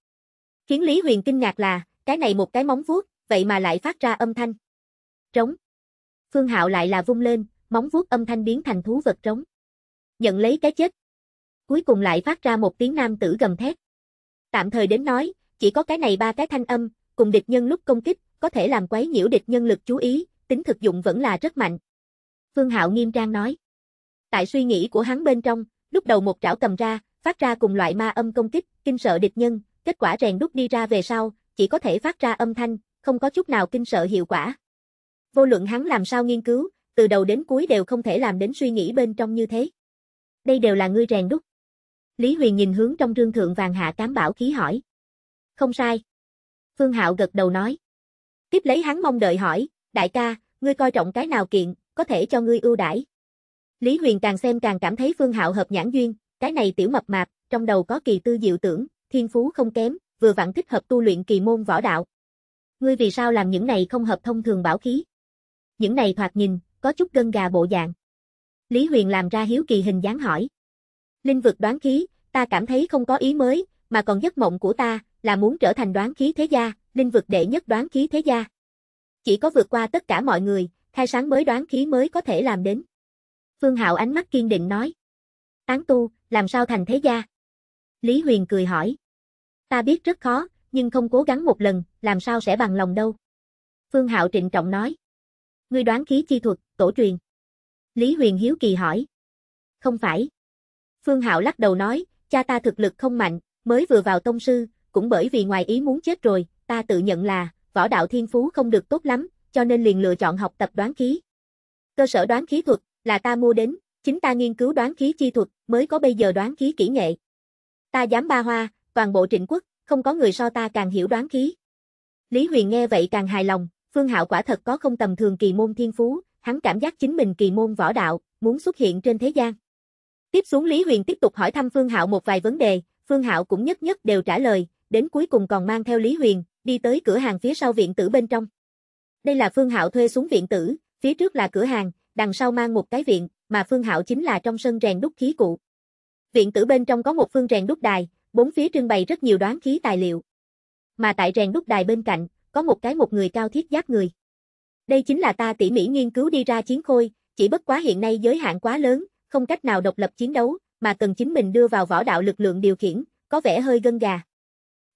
Khiến Lý Huyền kinh ngạc là, cái này một cái móng vuốt, vậy mà lại phát ra âm thanh. Trống. Phương Hạo lại là vung lên, móng vuốt âm thanh biến thành thú vật trống. Nhận lấy cái chết. Cuối cùng lại phát ra một tiếng nam tử gầm thét. Tạm thời đến nói, chỉ có cái này ba cái thanh âm, cùng địch nhân lúc công kích, có thể làm quấy nhiễu địch nhân lực chú ý, tính thực dụng vẫn là rất mạnh. Phương Hạo nghiêm trang nói. Tại suy nghĩ của hắn bên trong, lúc đầu một trảo cầm ra, phát ra cùng loại ma âm công kích, kinh sợ địch nhân, kết quả rèn đúc đi ra về sau, chỉ có thể phát ra âm thanh, không có chút nào kinh sợ hiệu quả. Vô luận hắn làm sao nghiên cứu, từ đầu đến cuối đều không thể làm đến suy nghĩ bên trong như thế. Đây đều là ngươi rèn đúc. Lý Huyền nhìn hướng trong rương thượng vàng hạ cám bảo khí hỏi. Không sai. Phương Hạo gật đầu nói. Tiếp lấy hắn mong đợi hỏi, đại ca, ngươi coi trọng cái nào kiện, có thể cho ngươi ưu đãi. Lý Huyền càng xem càng cảm thấy Phương Hạo hợp nhãn duyên, cái này tiểu mập mạp, trong đầu có kỳ tư diệu tưởng, thiên phú không kém, vừa vặn thích hợp tu luyện kỳ môn võ đạo. Ngươi vì sao làm những này không hợp thông thường bảo khí? Những này thoạt nhìn, có chút gân gà bộ dạng. Lý Huyền làm ra hiếu kỳ hình dáng hỏi. Linh vực đoán khí, ta cảm thấy không có ý mới, mà còn giấc mộng của ta, là muốn trở thành đoán khí thế gia, linh vực đệ nhất đoán khí thế gia. Chỉ có vượt qua tất cả mọi người, khai sáng mới đoán khí mới có thể làm đến. Phương Hạo ánh mắt kiên định nói. Tán tu, làm sao thành thế gia? Lý Huyền cười hỏi. Ta biết rất khó, nhưng không cố gắng một lần, làm sao sẽ bằng lòng đâu. Phương Hạo trịnh trọng nói. Ngươi đoán khí chi thuật, tổ truyền. Lý Huyền hiếu kỳ hỏi. Không phải. Phương Hạo lắc đầu nói, cha ta thực lực không mạnh, mới vừa vào tông sư, cũng bởi vì ngoài ý muốn chết rồi, ta tự nhận là, võ đạo thiên phú không được tốt lắm, cho nên liền lựa chọn học tập đoán khí. Cơ sở đoán khí thuật là ta mua đến, chính ta nghiên cứu đoán khí chi thuật mới có bây giờ đoán khí kỹ nghệ. Ta dám ba hoa, toàn bộ trịnh quốc, không có người so ta càng hiểu đoán khí. Lý Huyền nghe vậy càng hài lòng, Phương Hạo quả thật có không tầm thường kỳ môn thiên phú, hắn cảm giác chính mình kỳ môn võ đạo, muốn xuất hiện trên thế gian. Tiếp xuống Lý Huyền tiếp tục hỏi thăm Phương Hạo một vài vấn đề, Phương Hạo cũng nhất nhất đều trả lời, đến cuối cùng còn mang theo Lý Huyền, đi tới cửa hàng phía sau viện tử bên trong. Đây là Phương Hạo thuê xuống viện tử, phía trước là cửa hàng, đằng sau mang một cái viện, mà Phương Hạo chính là trong sân rèn đúc khí cụ. Viện tử bên trong có một phương rèn đúc đài, bốn phía trưng bày rất nhiều đoán khí tài liệu. Mà tại rèn đúc đài bên cạnh, có một cái một người cao thiết giáp người. Đây chính là ta tỉ mỉ nghiên cứu đi ra chiến khôi, chỉ bất quá hiện nay giới hạn quá lớn, không cách nào độc lập chiến đấu, mà cần chính mình đưa vào võ đạo lực lượng điều khiển, có vẻ hơi gân gà.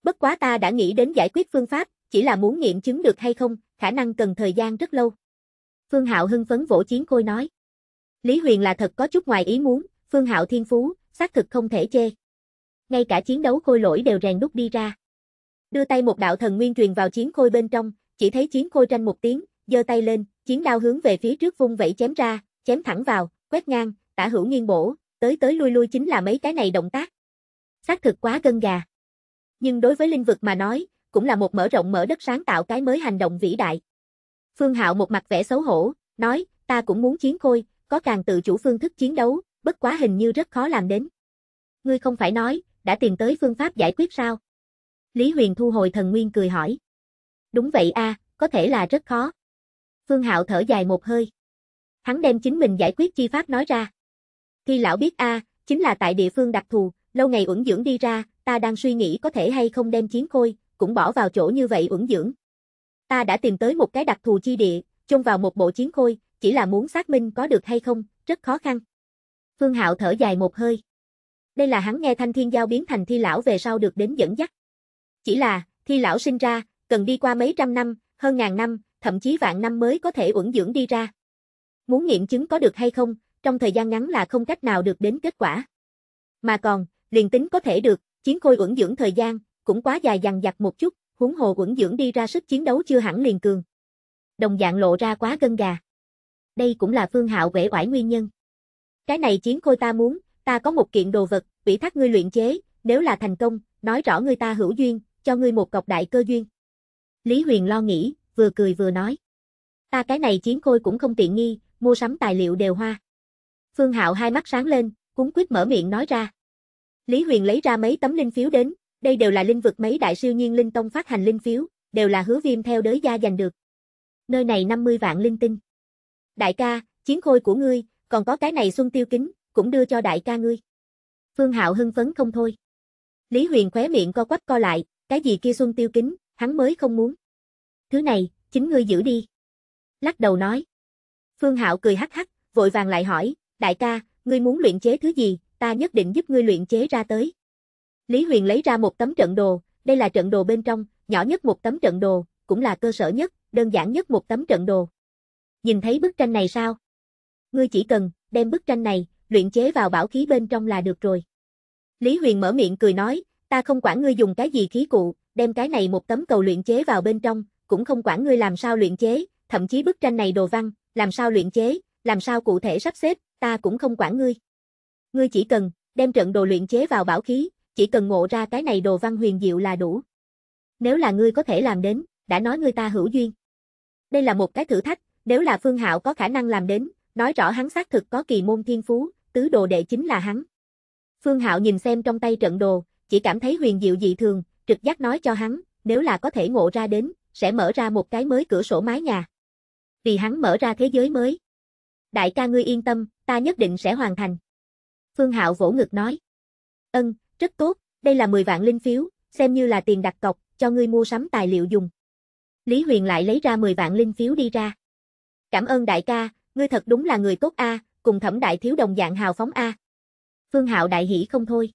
Bất quá ta đã nghĩ đến giải quyết phương pháp, chỉ là muốn nghiệm chứng được hay không, khả năng cần thời gian rất lâu. Phương Hạo hưng phấn vỗ chiến khôi nói. Lý Huyền là thật có chút ngoài ý muốn, Phương Hạo thiên phú, xác thực không thể chê. Ngay cả chiến đấu khôi lỗi đều rèn đúc đi ra. Đưa tay một đạo thần nguyên truyền vào chiến khôi bên trong, chỉ thấy chiến khôi tranh một tiếng, giơ tay lên, chiến đao hướng về phía trước vung vẩy chém ra, chém thẳng vào, quét ngang, tả hữu nghiêng bổ, tới tới lui lui chính là mấy cái này động tác. Xác thực quá gân gà nhưng đối với linh vực mà nói, cũng là một mở rộng mở đất sáng tạo cái mới hành động vĩ đại. Phương Hạo một mặt vẻ xấu hổ, nói, ta cũng muốn chiến khôi, có càng tự chủ phương thức chiến đấu, bất quá hình như rất khó làm đến. Ngươi không phải nói, đã tìm tới phương pháp giải quyết sao? Lý Huyền thu hồi thần nguyên cười hỏi. Đúng vậy a, có thể là rất khó. Phương Hạo thở dài một hơi. Hắn đem chính mình giải quyết chi pháp nói ra. Khi lão biết a, chính là tại địa phương đặc thù, lâu ngày uẩn dưỡng đi ra, ta đang suy nghĩ có thể hay không đem chiến khôi, cũng bỏ vào chỗ như vậy ưỡng dưỡng. Ta đã tìm tới một cái đặc thù chi địa, chôn vào một bộ chiến khôi, chỉ là muốn xác minh có được hay không, rất khó khăn. Phương Hạo thở dài một hơi. Đây là hắn nghe Thanh Thiên Giao biến thành thi lão về sau được đến dẫn dắt. Chỉ là, thi lão sinh ra, cần đi qua mấy trăm năm, hơn ngàn năm, thậm chí vạn năm mới có thể uẩn dưỡng đi ra. Muốn nghiệm chứng có được hay không, trong thời gian ngắn là không cách nào được đến kết quả. Mà còn, liền tính có thể được, Chiến khôi uẩn dưỡng thời gian, cũng quá dài dằng dặc một chút, huống hồ uẩn dưỡng đi ra sức chiến đấu chưa hẳn liền cường. Đồng dạng lộ ra quá gân gà. Đây cũng là phương hạo vẻ oải nguyên nhân. Cái này chiến khôi ta muốn, ta có một kiện đồ vật, ủy thác ngươi luyện chế, nếu là thành công, nói rõ ngươi ta hữu duyên, cho ngươi một cọc đại cơ duyên. Lý Huyền lo nghĩ, vừa cười vừa nói. Ta cái này chiến khôi cũng không tiện nghi, mua sắm tài liệu đều hoa. Phương Hạo hai mắt sáng lên, cuốn quyết mở miệng nói ra. Lý Huyền lấy ra mấy tấm linh phiếu đến, đây đều là linh vực mấy đại siêu nhiên linh tông phát hành linh phiếu, đều là hứa viêm theo đới gia giành được. Nơi này 50 vạn linh tinh. Đại ca, chiến khôi của ngươi, còn có cái này xuân tiêu kính, cũng đưa cho đại ca ngươi. Phương Hạo hưng phấn không thôi. Lý Huyền khóe miệng co quắp co lại, cái gì kia xuân tiêu kính, hắn mới không muốn. Thứ này, chính ngươi giữ đi. Lắc đầu nói. Phương Hạo cười hắc hắc, vội vàng lại hỏi, đại ca, ngươi muốn luyện chế thứ gì, ta nhất định giúp ngươi luyện chế ra tới. Lý Huyền lấy ra một tấm trận đồ, đây là trận đồ bên trong, nhỏ nhất một tấm trận đồ, cũng là cơ sở nhất, đơn giản nhất một tấm trận đồ. Nhìn thấy bức tranh này sao? Ngươi chỉ cần đem bức tranh này luyện chế vào bảo khí bên trong là được rồi. Lý Huyền mở miệng cười nói, ta không quản ngươi dùng cái gì khí cụ, đem cái này một tấm cầu luyện chế vào bên trong, cũng không quản ngươi làm sao luyện chế, thậm chí bức tranh này đồ văn, làm sao luyện chế, làm sao cụ thể sắp xếp, ta cũng không quản ngươi. Ngươi chỉ cần, đem trận đồ luyện chế vào bảo khí, chỉ cần ngộ ra cái này đồ văn huyền diệu là đủ. Nếu là ngươi có thể làm đến, đã nói ngươi ta hữu duyên. Đây là một cái thử thách, nếu là Phương Hạo có khả năng làm đến, nói rõ hắn xác thực có kỳ môn thiên phú, tứ đồ đệ chính là hắn. Phương Hạo nhìn xem trong tay trận đồ, chỉ cảm thấy huyền diệu dị thường, trực giác nói cho hắn, nếu là có thể ngộ ra đến, sẽ mở ra một cái mới cửa sổ mái nhà. Vì hắn mở ra thế giới mới. Đại ca ngươi yên tâm, ta nhất định sẽ hoàn thành. Phương Hạo vỗ ngực nói. Ân, rất tốt, đây là 10 vạn linh phiếu, xem như là tiền đặt cọc, cho ngươi mua sắm tài liệu dùng. Lý Huyền lại lấy ra 10 vạn linh phiếu đi ra. Cảm ơn đại ca, ngươi thật đúng là người tốt a, cùng Thẩm đại thiếu đồng dạng hào phóng a. Phương Hạo đại hỉ không thôi.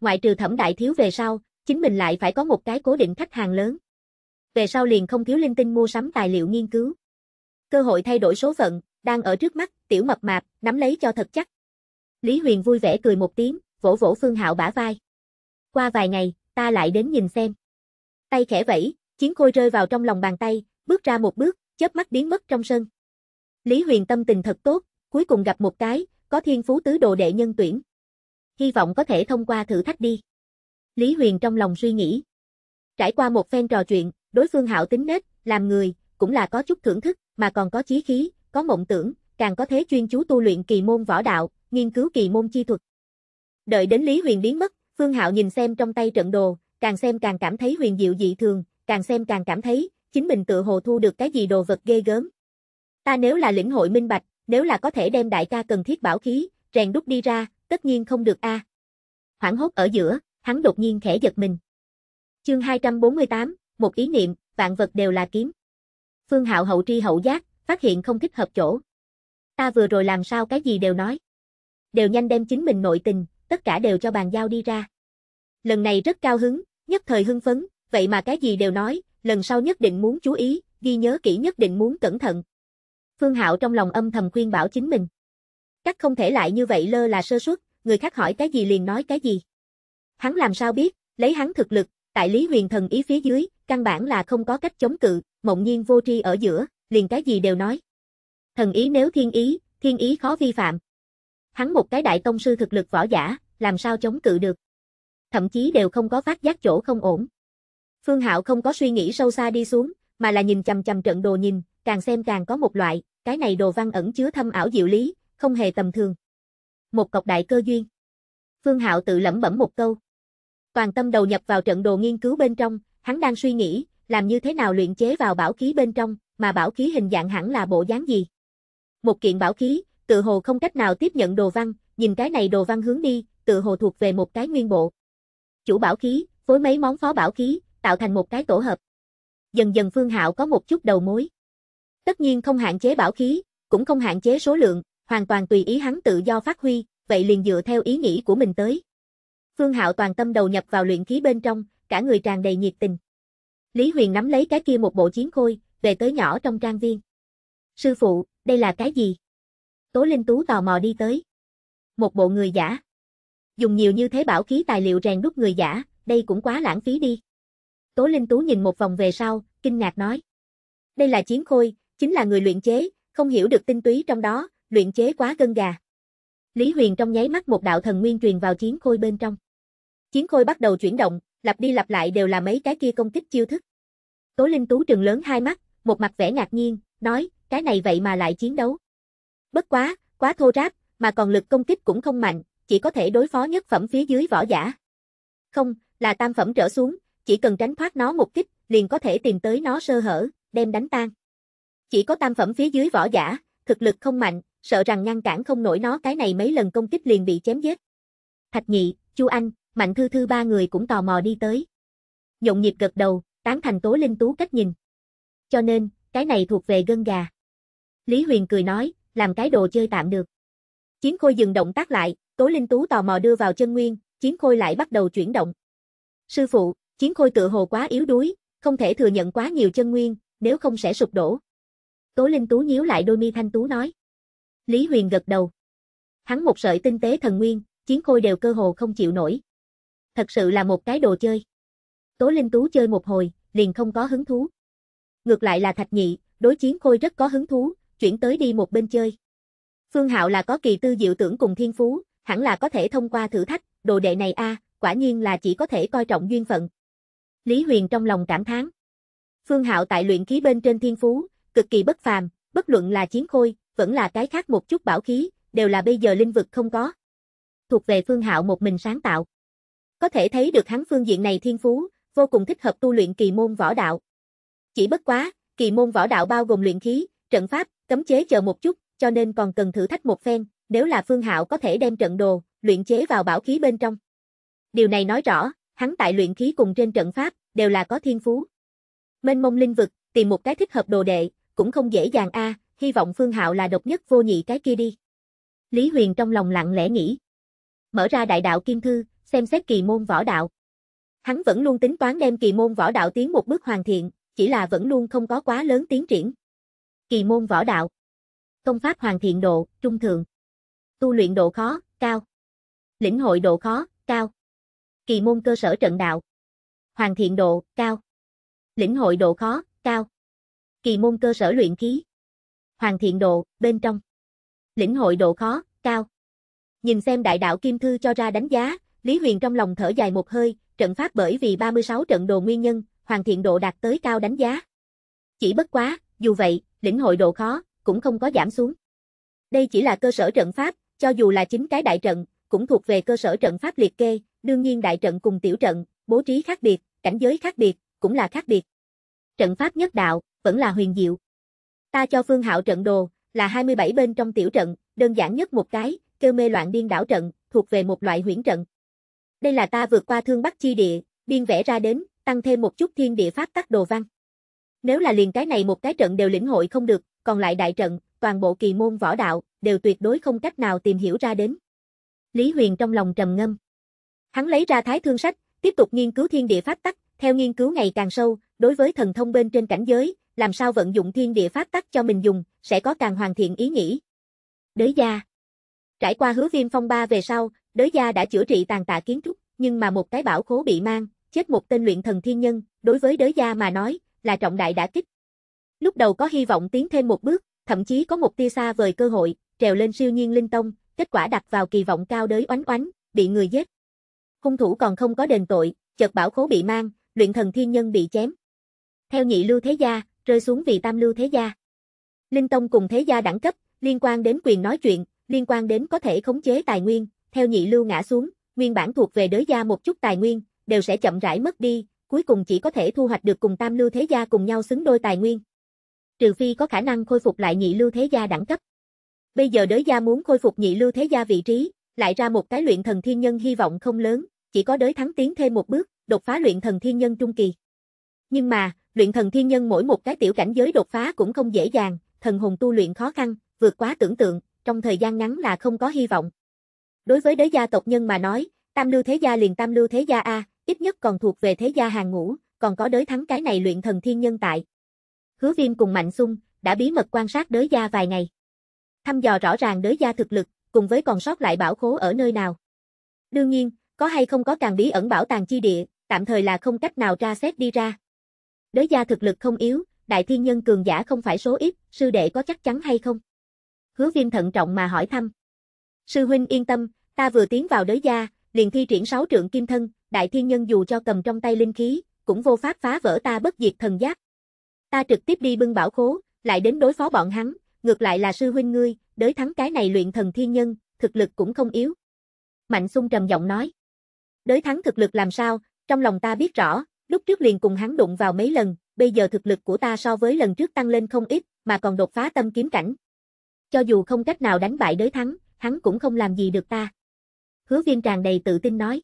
Ngoại trừ Thẩm đại thiếu về sau, chính mình lại phải có một cái cố định khách hàng lớn. Về sau liền không thiếu linh tinh mua sắm tài liệu nghiên cứu. Cơ hội thay đổi số phận đang ở trước mắt, tiểu mập mạp nắm lấy cho thật chắc. Lý Huyền vui vẻ cười một tiếng, vỗ vỗ Phương Hạo bả vai. Qua vài ngày, ta lại đến nhìn xem. Tay khẽ vẫy, chiến khôi rơi vào trong lòng bàn tay, bước ra một bước, chớp mắt biến mất trong sân. Lý Huyền tâm tình thật tốt, cuối cùng gặp một cái, có thiên phú tứ đồ đệ nhân tuyển. Hy vọng có thể thông qua thử thách đi. Lý Huyền trong lòng suy nghĩ. Trải qua một phen trò chuyện, đối phương hạo tính nết, làm người, cũng là có chút thưởng thức, mà còn có chí khí, có mộng tưởng, càng có thế chuyên chú tu luyện kỳ môn võ đạo, nghiên cứu kỳ môn chi thuật. Đợi đến Lý Huyền biến mất, Phương Hạo nhìn xem trong tay trận đồ, càng xem càng cảm thấy huyền diệu dị thường, càng xem càng cảm thấy, chính mình tự hồ thu được cái gì đồ vật ghê gớm. Ta nếu là lĩnh hội minh bạch, nếu là có thể đem đại ca cần thiết bảo khí, rèn đúc đi ra, tất nhiên không được a. À. Hoảng hốt ở giữa, hắn đột nhiên khẽ giật mình. Chương 248, một ý niệm, vạn vật đều là kiếm. Phương Hạo hậu tri hậu giác, phát hiện không thích hợp chỗ. Ta vừa rồi làm sao cái gì đều nói đều nhanh đem chính mình nội tình, tất cả đều cho bàn giao đi ra. Lần này rất cao hứng, nhất thời hưng phấn, vậy mà cái gì đều nói, lần sau nhất định muốn chú ý, ghi nhớ kỹ nhất định muốn cẩn thận. Phương Hạo trong lòng âm thầm khuyên bảo chính mình. Cách không thể lại như vậy lơ là sơ suất, người khác hỏi cái gì liền nói cái gì. Hắn làm sao biết, lấy hắn thực lực, tại Lý Huyền Thần ý phía dưới, căn bản là không có cách chống cự, mộng nhiên vô tri ở giữa, liền cái gì đều nói. Thần ý nếu thiên ý, thiên ý khó vi phạm, hắn một cái đại tông sư thực lực võ giả, làm sao chống cự được. Thậm chí đều không có phát giác chỗ không ổn. Phương Hạo không có suy nghĩ sâu xa đi xuống, mà là nhìn chầm chầm trận đồ nhìn, càng xem càng có một loại, cái này đồ văn ẩn chứa thâm ảo diệu lý, không hề tầm thường. Một cọc đại cơ duyên. Phương Hạo tự lẩm bẩm một câu. Toàn tâm đầu nhập vào trận đồ nghiên cứu bên trong, hắn đang suy nghĩ, làm như thế nào luyện chế vào bảo khí bên trong, mà bảo khí hình dạng hẳn là bộ dáng gì. Một kiện bảo khí, tự hồ không cách nào tiếp nhận đồ văn, nhìn cái này đồ văn hướng đi, tự hồ thuộc về một cái nguyên bộ. Chủ bảo khí, phối mấy món phó bảo khí, tạo thành một cái tổ hợp. Dần dần Phương Hạo có một chút đầu mối. Tất nhiên không hạn chế bảo khí, cũng không hạn chế số lượng, hoàn toàn tùy ý hắn tự do phát huy, vậy liền dựa theo ý nghĩ của mình tới. Phương Hạo toàn tâm đầu nhập vào luyện khí bên trong, cả người tràn đầy nhiệt tình. Lý Huyền nắm lấy cái kia một bộ chiến khôi, về tới nhỏ trong trang viên. Sư phụ, đây là cái gì? Tố Linh Tú tò mò đi tới. Một bộ người giả. Dùng nhiều như thế bảo khí tài liệu rèn đúc người giả, đây cũng quá lãng phí đi. Tố Linh Tú nhìn một vòng về sau, kinh ngạc nói. Đây là chiến khôi, chính là người luyện chế, không hiểu được tinh túy trong đó, luyện chế quá gân gà. Lý Huyền trong nháy mắt một đạo thần nguyên truyền vào chiến khôi bên trong. Chiến khôi bắt đầu chuyển động, lặp đi lặp lại đều là mấy cái kia công kích chiêu thức. Tố Linh Tú trừng lớn hai mắt, một mặt vẻ ngạc nhiên, nói, cái này vậy mà lại chiến đấu. Bất quá, quá thô ráp, mà còn lực công kích cũng không mạnh, chỉ có thể đối phó nhất phẩm phía dưới võ giả. Không, là tam phẩm trở xuống, chỉ cần tránh thoát nó một kích, liền có thể tìm tới nó sơ hở, đem đánh tan. Chỉ có tam phẩm phía dưới võ giả, thực lực không mạnh, sợ rằng ngăn cản không nổi nó cái này mấy lần công kích liền bị chém giết. Thạch Nhị, Chu Anh, Mạnh Thư Thư ba người cũng tò mò đi tới. Nhộn nhịp gật đầu, tán thành Tố Linh Tú cách nhìn. Cho nên, cái này thuộc về gân gà. Lý Huyền cười nói, làm cái đồ chơi tạm được. Chiến khôi dừng động tác lại, Tố Linh Tú tò mò đưa vào chân nguyên, chiến khôi lại bắt đầu chuyển động. Sư phụ, chiến khôi tự hồ quá yếu đuối, không thể thừa nhận quá nhiều chân nguyên, nếu không sẽ sụp đổ. Tố Linh Tú nhíu lại đôi mi thanh tú nói. Lý Huyền gật đầu. Hắn một sợi tinh tế thần nguyên, chiến khôi đều cơ hồ không chịu nổi. Thật sự là một cái đồ chơi. Tố Linh Tú chơi một hồi, liền không có hứng thú. Ngược lại là Thạch Nhị, đối chiến khôi rất có hứng thú, chuyển tới đi một bên chơi. Phương Hạo là có kỳ tư diệu tưởng cùng thiên phú, hẳn là có thể thông qua thử thách, đồ đệ này a, quả nhiên là chỉ có thể coi trọng duyên phận. Lý Huyền trong lòng cảm thán. Phương Hạo tại luyện khí bên trên thiên phú, cực kỳ bất phàm, bất luận là chiến khôi, vẫn là cái khác một chút bảo khí, đều là bây giờ linh vực không có. Thuộc về Phương Hạo một mình sáng tạo. Có thể thấy được hắn phương diện này thiên phú, vô cùng thích hợp tu luyện kỳ môn võ đạo. Chỉ bất quá, kỳ môn võ đạo bao gồm luyện khí, trận pháp, cấm chế chờ một chút, cho nên còn cần thử thách một phen, nếu là Phương Hạo có thể đem trận đồ, luyện chế vào bảo khí bên trong. Điều này nói rõ, hắn tại luyện khí cùng trên trận pháp, đều là có thiên phú. Mênh mông linh vực, tìm một cái thích hợp đồ đệ, cũng không dễ dàng a, hy vọng Phương Hạo là độc nhất vô nhị cái kia đi. Lý Huyền trong lòng lặng lẽ nghĩ. Mở ra đại đạo kim thư, xem xét kỳ môn võ đạo. Hắn vẫn luôn tính toán đem kỳ môn võ đạo tiến một bước hoàn thiện, chỉ là vẫn luôn không có quá lớn tiến triển. Kỳ môn võ đạo. Công pháp hoàn thiện độ, trung thượng. Tu luyện độ khó, cao. Lĩnh hội độ khó, cao. Kỳ môn cơ sở trận đạo. Hoàn thiện độ, cao. Lĩnh hội độ khó, cao. Kỳ môn cơ sở luyện khí. Hoàn thiện độ, bên trong. Lĩnh hội độ khó, cao. Nhìn xem đại đạo Kim Thư cho ra đánh giá, Lý Huyền trong lòng thở dài một hơi, trận pháp bởi vì 36 trận đồ nguyên nhân, hoàn thiện độ đạt tới cao đánh giá. Chỉ bất quá, dù vậy, lĩnh hội độ khó, cũng không có giảm xuống. Đây chỉ là cơ sở trận pháp, cho dù là chính cái đại trận, cũng thuộc về cơ sở trận pháp liệt kê, đương nhiên đại trận cùng tiểu trận, bố trí khác biệt, cảnh giới khác biệt, cũng là khác biệt. Trận pháp nhất đạo, vẫn là huyền diệu. Ta cho Phương Hạo trận đồ, là 27 bên trong tiểu trận, đơn giản nhất một cái, kêu mê loạn điên đảo trận, thuộc về một loại huyễn trận. Đây là ta vượt qua thương Bắc chi địa, biên vẽ ra đến, tăng thêm một chút thiên địa pháp tắc đồ văn. Nếu là liền cái này một cái trận đều lĩnh hội không được, còn lại đại trận, toàn bộ kỳ môn võ đạo, đều tuyệt đối không cách nào tìm hiểu ra đến. Lý Huyền trong lòng trầm ngâm. Hắn lấy ra thái thương sách, tiếp tục nghiên cứu thiên địa pháp tắc, theo nghiên cứu ngày càng sâu, đối với thần thông bên trên cảnh giới, làm sao vận dụng thiên địa pháp tắc cho mình dùng, sẽ có càng hoàn thiện ý nghĩ. Đới gia Trải qua hứa viêm phong ba về sau, đới gia đã chữa trị tàn tạ kiến trúc, nhưng mà một cái bảo khố bị mang, chết một tên luyện thần thiên nhân, đối với đới gia mà nói, là trọng đại đã kích. Lúc đầu có hy vọng tiến thêm một bước, thậm chí có một tia xa vời cơ hội, trèo lên siêu nhiên linh tông, kết quả đặt vào kỳ vọng cao đới oánh oánh, bị người giết. Hung thủ còn không có đền tội, chợt bảo khố bị mang, luyện thần thiên nhân bị chém. Theo nhị lưu thế gia, rơi xuống vì tam lưu thế gia. Linh tông cùng thế gia đẳng cấp, liên quan đến quyền nói chuyện, liên quan đến có thể khống chế tài nguyên, theo nhị lưu ngã xuống, nguyên bản thuộc về đới gia một chút tài nguyên, đều sẽ chậm rãi mất đi, cuối cùng chỉ có thể thu hoạch được cùng tam lưu thế gia cùng nhau xứng đôi tài nguyên. Trừ phi có khả năng khôi phục lại nhị lưu thế gia đẳng cấp. Bây giờ đới gia muốn khôi phục nhị lưu thế gia vị trí, lại ra một cái luyện thần thiên nhân hy vọng không lớn, chỉ có đới thắng tiến thêm một bước, đột phá luyện thần thiên nhân trung kỳ. Nhưng mà, luyện thần thiên nhân mỗi một cái tiểu cảnh giới đột phá cũng không dễ dàng, thần hồn tu luyện khó khăn, vượt quá tưởng tượng, trong thời gian ngắn là không có hy vọng. Đối với đế gia tộc nhân mà nói, tam lưu thế gia liền tam lưu thế gia A, ít nhất còn thuộc về thế gia hàng ngũ, còn có đới thắng cái này luyện thần thiên nhân tại. Hứa Viêm cùng Mạnh Xung đã bí mật quan sát đới gia vài ngày. Thăm dò rõ ràng đới gia thực lực, cùng với còn sót lại bảo khố ở nơi nào. Đương nhiên, có hay không có càng bí ẩn bảo tàng chi địa, tạm thời là không cách nào tra xét đi ra. Đới gia thực lực không yếu, đại thiên nhân cường giả không phải số ít, sư đệ có chắc chắn hay không? Hứa Viêm thận trọng mà hỏi thăm. Sư huynh yên tâm, ta vừa tiến vào đới gia, liền thi triển sáu trượng kim thân, đại thiên nhân dù cho cầm trong tay linh khí, cũng vô pháp phá vỡ ta bất diệt thần giác. Ta trực tiếp đi bưng bảo khố, lại đến đối phó bọn hắn, ngược lại là sư huynh ngươi, đới thắng cái này luyện thần thiên nhân, thực lực cũng không yếu. Mạnh sung trầm giọng nói. Đới thắng thực lực làm sao, trong lòng ta biết rõ, lúc trước liền cùng hắn đụng vào mấy lần, bây giờ thực lực của ta so với lần trước tăng lên không ít, mà còn đột phá tâm kiếm cảnh. Cho dù không cách nào đánh bại đới thắng, hắn cũng không làm gì được ta. Hứa viên tràn đầy tự tin nói.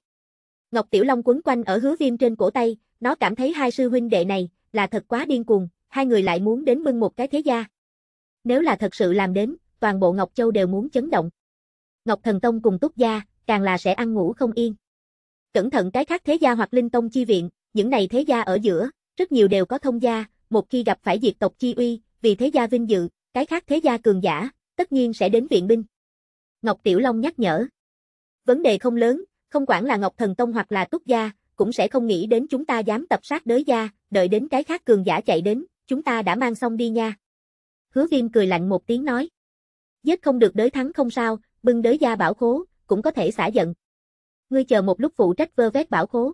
Ngọc Tiểu Long quấn quanh ở hứa viêm trên cổ tay, nó cảm thấy hai sư huynh đệ này, là thật quá điên cuồng, hai người lại muốn đến bưng một cái thế gia. Nếu là thật sự làm đến, toàn bộ Ngọc Châu đều muốn chấn động. Ngọc Thần Tông cùng Túc Gia, càng là sẽ ăn ngủ không yên. Cẩn thận cái khác thế gia hoặc linh tông chi viện, những này thế gia ở giữa, rất nhiều đều có thông gia, một khi gặp phải diệt tộc chi uy, vì thế gia vinh dự, cái khác thế gia cường giả, tất nhiên sẽ đến viện binh. Ngọc Tiểu Long nhắc nhở. Vấn đề không lớn, không quản là Ngọc Thần Tông hoặc là Túc Gia, cũng sẽ không nghĩ đến chúng ta dám tập sát đới gia, đợi đến cái khác cường giả chạy đến, chúng ta đã mang xong đi nha. Hứa viêm cười lạnh một tiếng nói. Giết không được đới thắng không sao, bưng đới gia bảo khố, cũng có thể xả giận. Ngươi chờ một lúc phụ trách vơ vét bảo khố.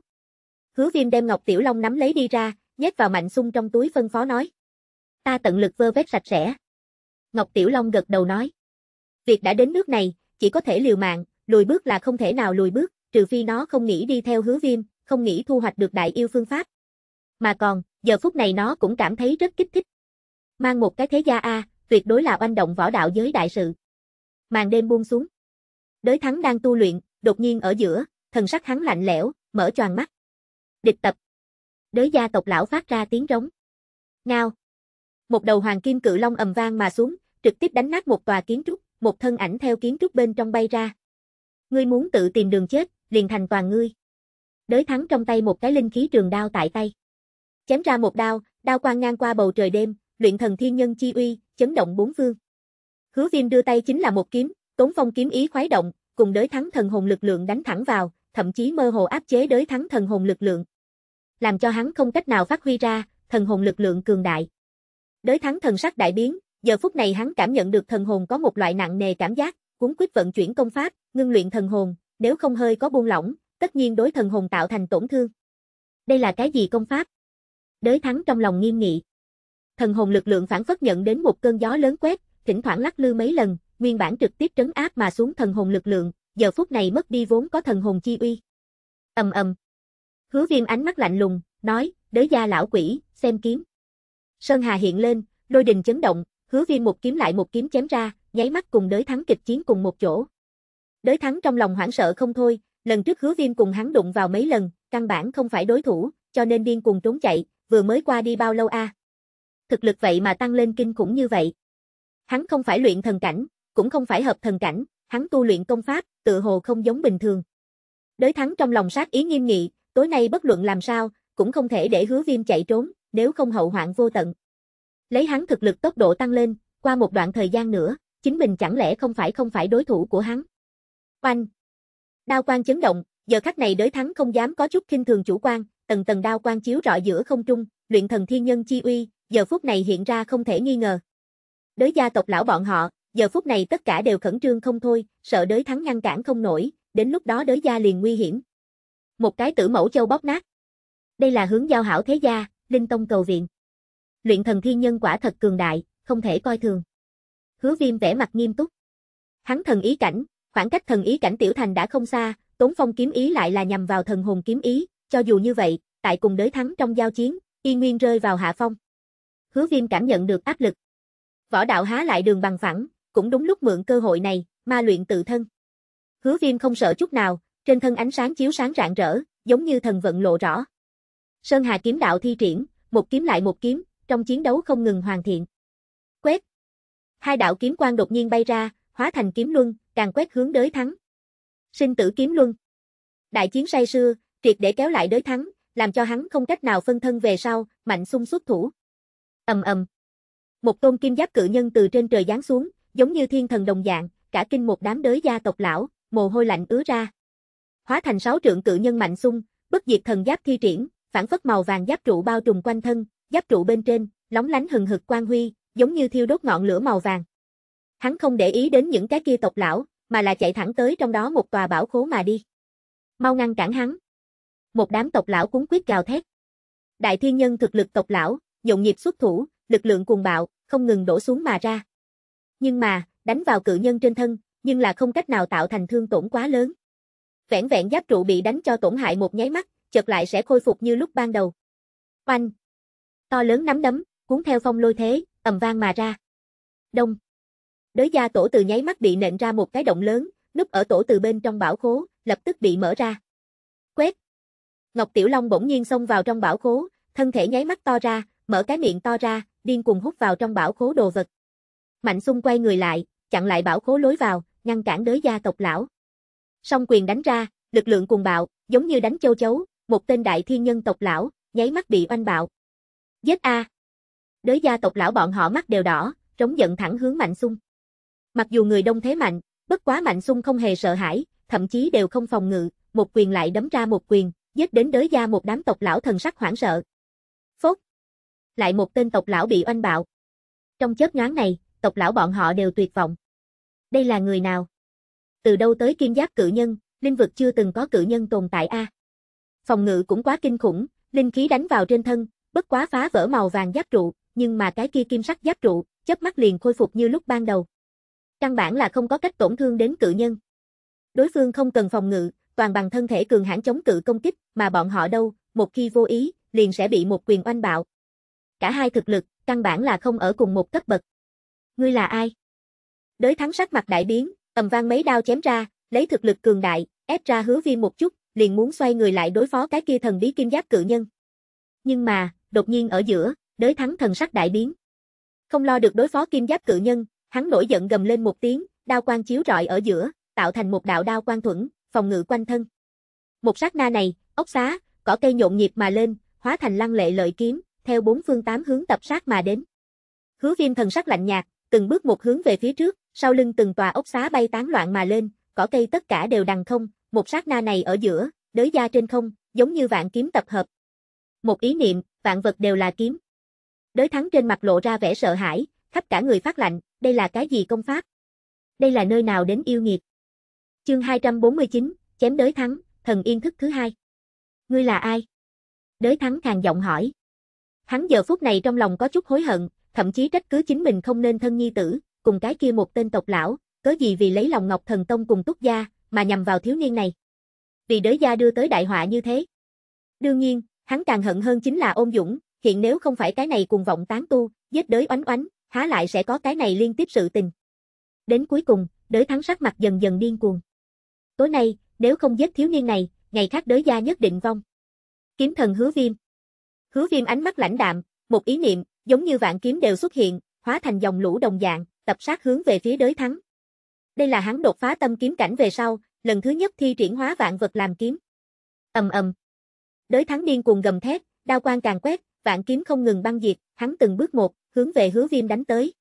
Hứa viêm đem Ngọc Tiểu Long nắm lấy đi ra, nhét vào mạnh sung trong túi phân phó nói. Ta tận lực vơ vét sạch sẽ. Ngọc Tiểu Long gật đầu nói. Việc đã đến nước này, chỉ có thể liều mạng, lùi bước là không thể nào lùi bước, trừ phi nó không nghĩ đi theo hứa viêm, không nghĩ thu hoạch được đại yêu phương pháp. Mà còn, giờ phút này nó cũng cảm thấy rất kích thích. Mang một cái thế gia A, tuyệt đối là oanh động võ đạo giới đại sự. Màn đêm buông xuống. Đới thắng đang tu luyện, đột nhiên ở giữa, thần sắc hắn lạnh lẽo, mở choàng mắt. Địch tập. Đới gia tộc lão phát ra tiếng rống. Ngao. Một đầu hoàng kim cự long ầm vang mà xuống, trực tiếp đánh nát một tòa kiến trúc, một thân ảnh theo kiến trúc bên trong bay ra. Ngươi muốn tự tìm đường chết, liền thành toàn ngươi. Đới thắng trong tay một cái linh khí trường đao tại tay. Chém ra một đao, đao quang ngang qua bầu trời đêm, luyện thần thiên nhân chi uy, chấn động bốn phương. Hứa Viêm đưa tay chính là một kiếm, Tống Phong kiếm ý khoái động, cùng đới thắng thần hồn lực lượng đánh thẳng vào, thậm chí mơ hồ áp chế đới thắng thần hồn lực lượng. Làm cho hắn không cách nào phát huy ra thần hồn lực lượng cường đại. Đới thắng thần sắc đại biến, giờ phút này hắn cảm nhận được thần hồn có một loại nặng nề cảm giác, cuốn quyết vận chuyển công pháp, ngưng luyện thần hồn, nếu không hơi có buông lỏng, tất nhiên đối thần hồn tạo thành tổn thương. Đây là cái gì công pháp? Đới thắng trong lòng nghiêm nghị. Thần hồn lực lượng phản phất nhận đến một cơn gió lớn quét, thỉnh thoảng lắc lư mấy lần, nguyên bản trực tiếp trấn áp mà xuống thần hồn lực lượng, giờ phút này mất đi vốn có thần hồn chi uy. Ầm ầm. Hứa Viêm ánh mắt lạnh lùng, nói, "Đới gia lão quỷ, xem kiếm." Sơn Hà hiện lên, lôi đình chấn động, Hứa Viêm một kiếm lại một kiếm chém ra, nháy mắt cùng đới thắng kịch chiến cùng một chỗ. Đới thắng trong lòng hoảng sợ không thôi, lần trước hứa viêm cùng hắn đụng vào mấy lần, căn bản không phải đối thủ, cho nên điên cùng trốn chạy, vừa mới qua đi bao lâu a? Thực lực vậy mà tăng lên kinh khủng như vậy. Hắn không phải luyện thần cảnh, cũng không phải hợp thần cảnh, hắn tu luyện công pháp, tự hồ không giống bình thường. Đới thắng trong lòng sát ý nghiêm nghị, tối nay bất luận làm sao, cũng không thể để hứa viêm chạy trốn, nếu không hậu hoạn vô tận. Lấy hắn thực lực tốc độ tăng lên, qua một đoạn thời gian nữa, chính mình chẳng lẽ không phải không phải đối thủ của hắn. Oanh! Đao quang chấn động, giờ khắc này đới thắng không dám có chút khinh thường chủ quan, tầng tầng đao quang chiếu rọi giữa không trung, luyện thần thiên nhân chi uy, giờ phút này hiện ra không thể nghi ngờ. đới gia tộc lão bọn họ, giờ phút này tất cả đều khẩn trương không thôi, sợ đới thắng ngăn cản không nổi, đến lúc đó đới gia liền nguy hiểm. Một cái tử mẫu châu bóp nát. Đây là hướng giao hảo thế gia, linh tông cầu viện. Luyện thần thiên nhân quả thật cường đại, không thể coi thường. Hứa Viêm vẻ mặt nghiêm túc. Hắn thần ý cảnh, Khoảng cách thần ý cảnh tiểu thành đã không xa, Tốn Phong kiếm ý lại là nhằm vào thần hồn kiếm ý, cho dù như vậy, tại cùng đới thắng trong giao chiến, y nguyên rơi vào hạ phong. Hứa Viêm cảm nhận được áp lực. Võ đạo há lại đường bằng phẳng, cũng đúng lúc mượn cơ hội này, ma luyện tự thân. Hứa Viêm không sợ chút nào, trên thân ánh sáng chiếu sáng rạng rỡ, giống như thần vận lộ rõ. Sơn Hà kiếm đạo thi triển, một kiếm lại một kiếm, trong chiến đấu không ngừng hoàn thiện. Quét. Hai đạo kiếm quan đột nhiên bay ra, hóa thành kiếm luân, càng quét hướng đới thắng. Sinh tử kiếm luân. Đại chiến say sưa, triệt để kéo lại đới thắng, làm cho hắn không cách nào phân thân về sau, mạnh sung xuất thủ. Ầm ầm. Một tôn kim giáp cự nhân từ trên trời giáng xuống, giống như thiên thần đồng dạng, cả kinh một đám đới gia tộc lão, mồ hôi lạnh ứa ra. Hóa thành sáu trượng cự nhân mạnh sung bất diệt thần giáp thi triển, phản phất màu vàng giáp trụ bao trùm quanh thân, giáp trụ bên trên, lóng lánh hừng hực quang huy, giống như thiêu đốt ngọn lửa màu vàng hắn không để ý đến những cái kia tộc lão, mà là chạy thẳng tới trong đó một tòa bảo khố mà đi. Mau ngăn cản hắn. Một đám tộc lão cuốn quyết gào thét. Đại thiên nhân thực lực tộc lão, nhộn nhịp xuất thủ, lực lượng cuồng bạo, không ngừng đổ xuống mà ra. Nhưng mà, đánh vào cự nhân trên thân, nhưng là không cách nào tạo thành thương tổn quá lớn. Vẹn vẹn giáp trụ bị đánh cho tổn hại một nháy mắt, chợt lại sẽ khôi phục như lúc ban đầu. Oanh! To lớn nắm đấm, cuốn theo phong lôi thế, ầm vang mà ra. Đông! Đới gia tổ từ nháy mắt bị nện ra một cái động lớn, núp ở tổ từ bên trong bảo khố, lập tức bị mở ra. Quét. Ngọc Tiểu Long bỗng nhiên xông vào trong bảo khố, thân thể nháy mắt to ra, mở cái miệng to ra, điên cùng hút vào trong bảo khố đồ vật. Mạnh xung quay người lại, chặn lại bảo khố lối vào, ngăn cản đới gia tộc lão. Song quyền đánh ra, lực lượng cùng bạo, giống như đánh châu chấu, một tên đại thiên nhân tộc lão, nháy mắt bị oanh bạo. Giết a. Đới gia tộc lão bọn họ mắt đều đỏ, trống giận thẳng hướng Mạnh Xung. Mặc dù người đông thế mạnh, bất quá Mạnh Xung không hề sợ hãi, thậm chí đều không phòng ngự, một quyền lại đấm ra một quyền, giết đến đới gia một đám tộc lão thần sắc hoảng sợ. Phốt! Lại một tên tộc lão bị oanh bạo. Trong chớp nhoáng này, tộc lão bọn họ đều tuyệt vọng. Đây là người nào? Từ đâu tới kim giáp cự nhân, linh vực chưa từng có cự nhân tồn tại a. Phòng ngự cũng quá kinh khủng, linh khí đánh vào trên thân, bất quá phá vỡ màu vàng giáp trụ, nhưng mà cái kia kim sắc giáp trụ, chớp mắt liền khôi phục như lúc ban đầu. Căn bản là không có cách tổn thương đến cự nhân. Đối phương không cần phòng ngự, toàn bằng thân thể cường hãn chống cự công kích, mà bọn họ đâu, một khi vô ý, liền sẽ bị một quyền oanh bạo. Cả hai thực lực, căn bản là không ở cùng một cấp bậc. Ngươi là ai? Đới thắng sắc mặt đại biến, ầm vang mấy đao chém ra, lấy thực lực cường đại, ép ra hứa vi một chút, liền muốn xoay người lại đối phó cái kia thần bí kim giáp cự nhân. Nhưng mà, đột nhiên ở giữa, đới thắng thần sắc đại biến. Không lo được đối phó kim giáp cự nhân, Hắn nổi giận gầm lên một tiếng, đao quang chiếu rọi ở giữa, tạo thành một đạo đao quang thuẫn, phòng ngự quanh thân. Một sát na này, ốc xá, cỏ cây nhộn nhịp mà lên, hóa thành lăng lệ lợi kiếm, theo bốn phương tám hướng tập sát mà đến. Hứa Viêm thần sắc lạnh nhạt, từng bước một hướng về phía trước, sau lưng từng tòa ốc xá bay tán loạn mà lên, cỏ cây tất cả đều đằng không, một sát na này ở giữa, đới da trên không, giống như vạn kiếm tập hợp. Một ý niệm, vạn vật đều là kiếm. Đới thắng trên mặt lộ ra vẻ sợ hãi, khắp cả người phát lạnh, đây là cái gì công pháp? Đây là nơi nào đến yêu nghiệt? Chương 249, chém đới thắng, thần yên thức thứ hai. Ngươi là ai? Đới thắng khàn giọng hỏi. Hắn giờ phút này trong lòng có chút hối hận, thậm chí trách cứ chính mình không nên thân nhi tử, cùng cái kia một tên tộc lão, cớ gì vì lấy lòng Ngọc Thần Tông cùng Túc Gia, mà nhằm vào thiếu niên này. Vì đới gia đưa tới đại họa như thế. Đương nhiên, hắn càng hận hơn chính là ôn dũng, hiện nếu không phải cái này cùng vọng tán tu, giết đới oánh oánh, há lại sẽ có cái này liên tiếp sự tình. Đến cuối cùng, đới thắng sắc mặt dần dần điên cuồng. Tối nay, nếu không giết thiếu niên này, ngày khác đới gia nhất định vong. Kiếm thần hứa viêm. Hứa viêm ánh mắt lãnh đạm, một ý niệm, giống như vạn kiếm đều xuất hiện, hóa thành dòng lũ đồng dạng, tập sát hướng về phía đới thắng. Đây là hắn đột phá tâm kiếm cảnh về sau, lần thứ nhất thi triển hóa vạn vật làm kiếm. ầm ầm. Đới thắng điên cuồng gầm thét, đao quan càng quét, vạn kiếm không ngừng băng diệt, hắn từng bước một, hướng về hứa viêm đánh tới.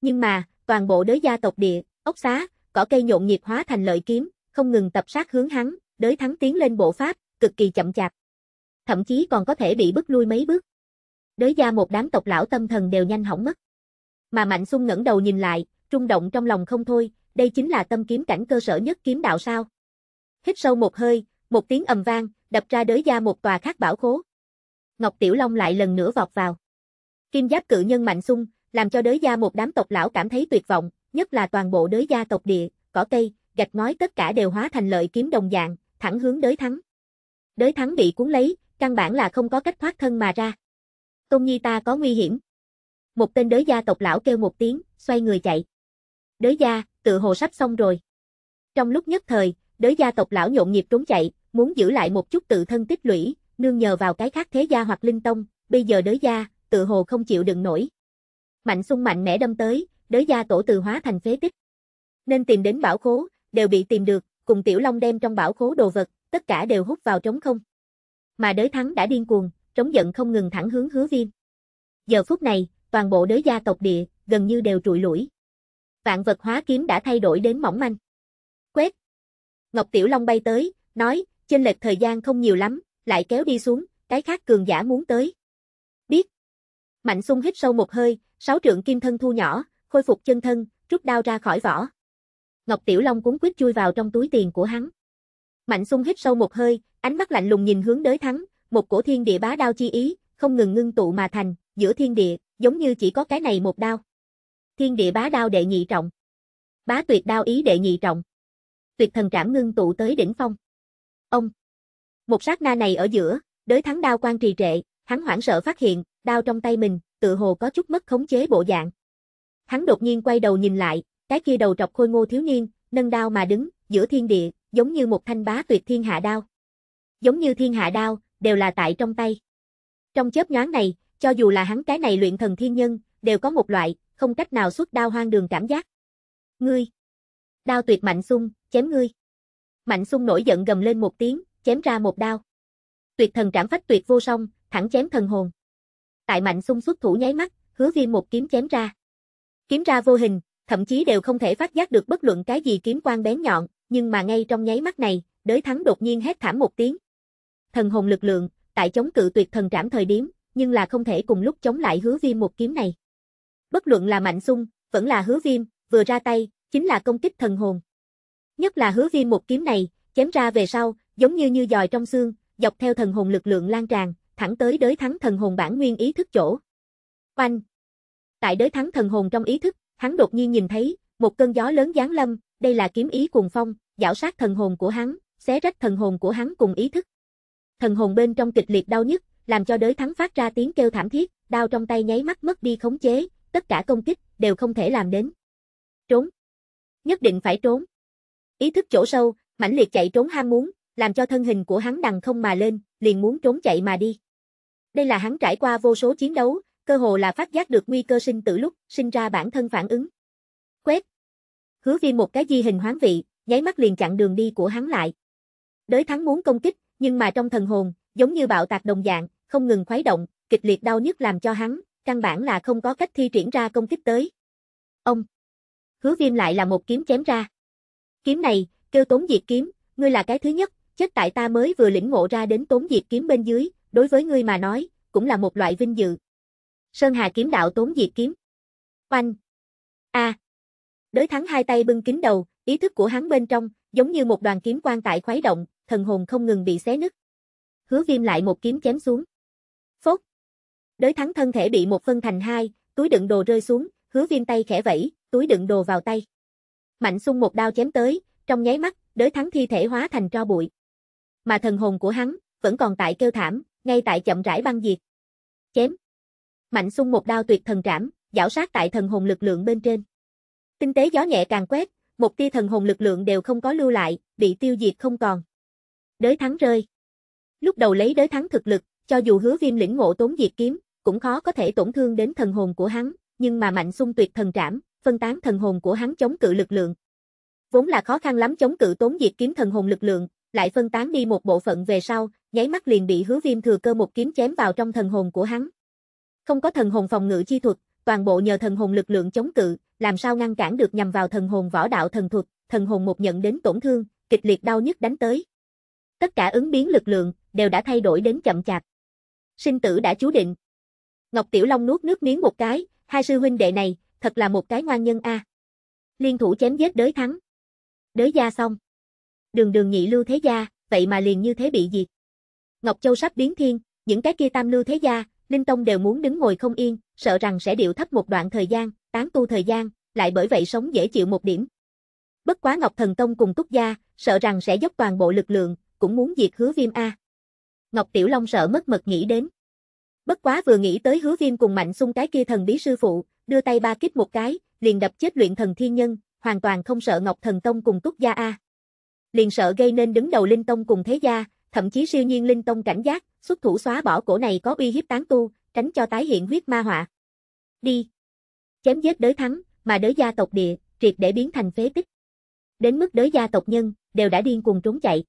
Nhưng mà, toàn bộ đới gia tộc địa, ốc xá, cỏ cây nhộn nhịp hóa thành lợi kiếm, không ngừng tập sát hướng hắn, đới thắng tiến lên bộ pháp, cực kỳ chậm chạp. Thậm chí còn có thể bị bức lui mấy bước. Đới gia một đám tộc lão tâm thần đều nhanh hỏng mất. Mà Mạnh Xung ngẩng đầu nhìn lại, trung động trong lòng không thôi, đây chính là tâm kiếm cảnh cơ sở nhất kiếm đạo sao. Hít sâu một hơi, một tiếng ầm vang, đập ra đới gia một tòa khác bảo khố. Ngọc Tiểu Long lại lần nữa vọt vào. Kim giáp cự nhân mạnh sung, làm cho đới gia một đám tộc lão cảm thấy tuyệt vọng, nhất là toàn bộ đới gia tộc địa, cỏ cây, gạch ngói tất cả đều hóa thành lợi kiếm đồng dạng, thẳng hướng đới thắng. Đới thắng bị cuốn lấy, căn bản là không có cách thoát thân mà ra. Tôn Nhi ta có nguy hiểm. Một tên đới gia tộc lão kêu một tiếng, xoay người chạy. Đới gia, tự hồ sắp xong rồi. Trong lúc nhất thời, đới gia tộc lão nhộn nhịp trốn chạy, muốn giữ lại một chút tự thân tích lũy, nương nhờ vào cái khác thế gia hoặc linh tông, bây giờ đới gia, tự hồ không chịu đựng nổi. Mạnh sung mạnh mẽ đâm tới, đới gia tổ từ hóa thành phế tích. Nên tìm đến bảo khố, đều bị tìm được, cùng Tiểu Long đem trong bảo khố đồ vật, tất cả đều hút vào trống không. Mà đới thắng đã điên cuồng, trống giận không ngừng thẳng hướng hứa viêm. Giờ phút này, toàn bộ đới gia tộc địa, gần như đều trụi lũi. Vạn vật hóa kiếm đã thay đổi đến mỏng manh. Quét. Ngọc Tiểu Long bay tới, nói, trên lệch thời gian không nhiều lắm, lại kéo đi xuống, cái khác cường giả muốn tới. Mạnh sung hít sâu một hơi, sáu trượng kim thân thu nhỏ, khôi phục chân thân, rút đao ra khỏi vỏ. Ngọc Tiểu Long cuốn quyết chui vào trong túi tiền của hắn. Mạnh sung hít sâu một hơi, ánh mắt lạnh lùng nhìn hướng đới thắng, một cổ thiên địa bá đao chi ý, không ngừng ngưng tụ mà thành, giữa thiên địa, giống như chỉ có cái này một đao. Thiên địa bá đao đệ nhị trọng. Bá tuyệt đao ý đệ nhị trọng. Tuyệt thần trảm ngưng tụ tới đỉnh phong. Ông. Một sát na này ở giữa, đới thắng đao quan trì trệ, Hắn hoảng sợ phát hiện, đao trong tay mình, tự hồ có chút mất khống chế bộ dạng. Hắn đột nhiên quay đầu nhìn lại, cái kia đầu trọc khôi ngô thiếu niên, nâng đao mà đứng, giữa thiên địa, giống như một thanh bá tuyệt thiên hạ đao. Giống như thiên hạ đao, đều là tại trong tay. Trong chớp nhoáng này, cho dù là hắn cái này luyện thần thiên nhân, đều có một loại, không cách nào xuất đao hoang đường cảm giác. Ngươi! Đao tuyệt mạnh sung, chém ngươi! Mạnh sung nổi giận gầm lên một tiếng, chém ra một đao. Tuyệt thần trảm phách tuyệt vô song, thẳng chém thần hồn. Tại mạnh xung xuất thủ nháy mắt, hứa viêm một kiếm chém ra. Kiếm ra vô hình, thậm chí đều không thể phát giác được bất luận cái gì kiếm quan bén nhọn, nhưng mà ngay trong nháy mắt này, đới thắng đột nhiên hét thảm một tiếng. Thần hồn lực lượng, tại chống cự tuyệt thần trảm thời điểm, nhưng là không thể cùng lúc chống lại hứa viêm một kiếm này. Bất luận là mạnh xung, vẫn là hứa viêm, vừa ra tay, chính là công kích thần hồn. Nhất là hứa viêm một kiếm này, chém ra về sau, giống như như dòi trong xương, dọc theo thần hồn lực lượng lan tràn, thẳng tới đới thắng thần hồn bản nguyên ý thức chỗ. Oanh! Tại đới thắng thần hồn trong ý thức, hắn đột nhiên nhìn thấy, một cơn gió lớn giáng lâm, đây là kiếm ý cuồng phong, dạo sát thần hồn của hắn, xé rách thần hồn của hắn cùng ý thức. Thần hồn bên trong kịch liệt đau nhức, làm cho đới thắng phát ra tiếng kêu thảm thiết, đau trong tay nháy mắt mất đi khống chế, tất cả công kích đều không thể làm đến. Trốn. Nhất định phải trốn. Ý thức chỗ sâu, mãnh liệt chạy trốn ham muốn, làm cho thân hình của hắn đằng không mà lên, liền muốn trốn chạy mà đi. Đây là hắn trải qua vô số chiến đấu, cơ hồ là phát giác được nguy cơ sinh tử lúc, sinh ra bản thân phản ứng. Quét. Hứa Viêm một cái di hình hoán vị, nháy mắt liền chặn đường đi của hắn lại. Đới thắng muốn công kích, nhưng mà trong thần hồn, giống như bạo tạc đồng dạng, không ngừng khuấy động, kịch liệt đau nhức làm cho hắn, căn bản là không có cách thi triển ra công kích tới. Ông. Hứa Viêm lại là một kiếm chém ra. Kiếm này, kêu tốn diệt kiếm, ngươi là cái thứ nhất, chết tại ta mới vừa lĩnh ngộ ra đến tốn diệt kiếm bên dưới, đối với ngươi mà nói, cũng là một loại vinh dự. Sơn Hà kiếm đạo tốn diệt kiếm. Oanh! A! À. Đới thắng hai tay bưng kính đầu, ý thức của hắn bên trong, giống như một đoàn kiếm quan tại khuấy động, thần hồn không ngừng bị xé nứt. Hứa viêm lại một kiếm chém xuống. Phốt! Đới thắng thân thể bị một phân thành hai, túi đựng đồ rơi xuống, hứa viêm tay khẽ vẫy, túi đựng đồ vào tay. Mạnh xung một đao chém tới, trong nháy mắt, đới thắng thi thể hóa thành tro bụi. Mà thần hồn của hắn, vẫn còn tại kêu thảm, ngay tại chậm rãi băng diệt. Chém. Mạnh sung một đao tuyệt thần trảm, giảo sát tại thần hồn lực lượng bên trên. Tinh tế gió nhẹ càng quét, một tia thần hồn lực lượng đều không có lưu lại, bị tiêu diệt không còn. Đới thắng rơi. Lúc đầu lấy đới thắng thực lực, cho dù hứa viêm lĩnh ngộ tốn diệt kiếm, cũng khó có thể tổn thương đến thần hồn của hắn, nhưng mà mạnh sung tuyệt thần trảm, phân tán thần hồn của hắn chống cự lực lượng. Vốn là khó khăn lắm chống cự tốn diệt kiếm thần hồn lực lượng, lại phân tán đi một bộ phận về sau, nháy mắt liền bị hứa viêm thừa cơ một kiếm chém vào trong thần hồn của hắn. Không có thần hồn phòng ngự chi thuật, toàn bộ nhờ thần hồn lực lượng chống cự, làm sao ngăn cản được nhằm vào thần hồn võ đạo thần thuật, thần hồn một nhận đến tổn thương, kịch liệt đau nhức đánh tới. Tất cả ứng biến lực lượng đều đã thay đổi đến chậm chạp. Sinh tử đã chú định. Ngọc Tiểu Long nuốt nước miếng một cái, hai sư huynh đệ này, thật là một cái ngoan nhân a. À. Liên thủ chém giết đới thắng. Đới gia xong. Đường đường nhị lưu thế gia, vậy mà liền như thế bị diệt. Ngọc Châu sắp biến thiên, những cái kia tam lưu thế gia, Linh Tông đều muốn đứng ngồi không yên, sợ rằng sẽ điệu thấp một đoạn thời gian, tán tu thời gian, lại bởi vậy sống dễ chịu một điểm. Bất quá Ngọc Thần Tông cùng Túc Gia, sợ rằng sẽ dốc toàn bộ lực lượng, cũng muốn diệt hứa viêm A. Ngọc Tiểu Long sợ mất mật nghĩ đến. Bất quá vừa nghĩ tới hứa viêm cùng mạnh xung cái kia thần bí sư phụ, đưa tay ba kích một cái, liền đập chết luyện thần thiên nhân, hoàn toàn không sợ Ngọc Thần Tông cùng Túc Gia A. Liền sợ gây nên đứng đầu Linh Tông cùng Thế Gia, thậm chí siêu nhiên linh tông cảnh giác, xuất thủ xóa bỏ cổ này có uy hiếp tán tu, tránh cho tái hiện huyết ma họa. Đi. Chém giết đới thắng, mà đới gia tộc địa, triệt để biến thành phế tích. Đến mức đới gia tộc nhân, đều đã điên cuồng trốn chạy.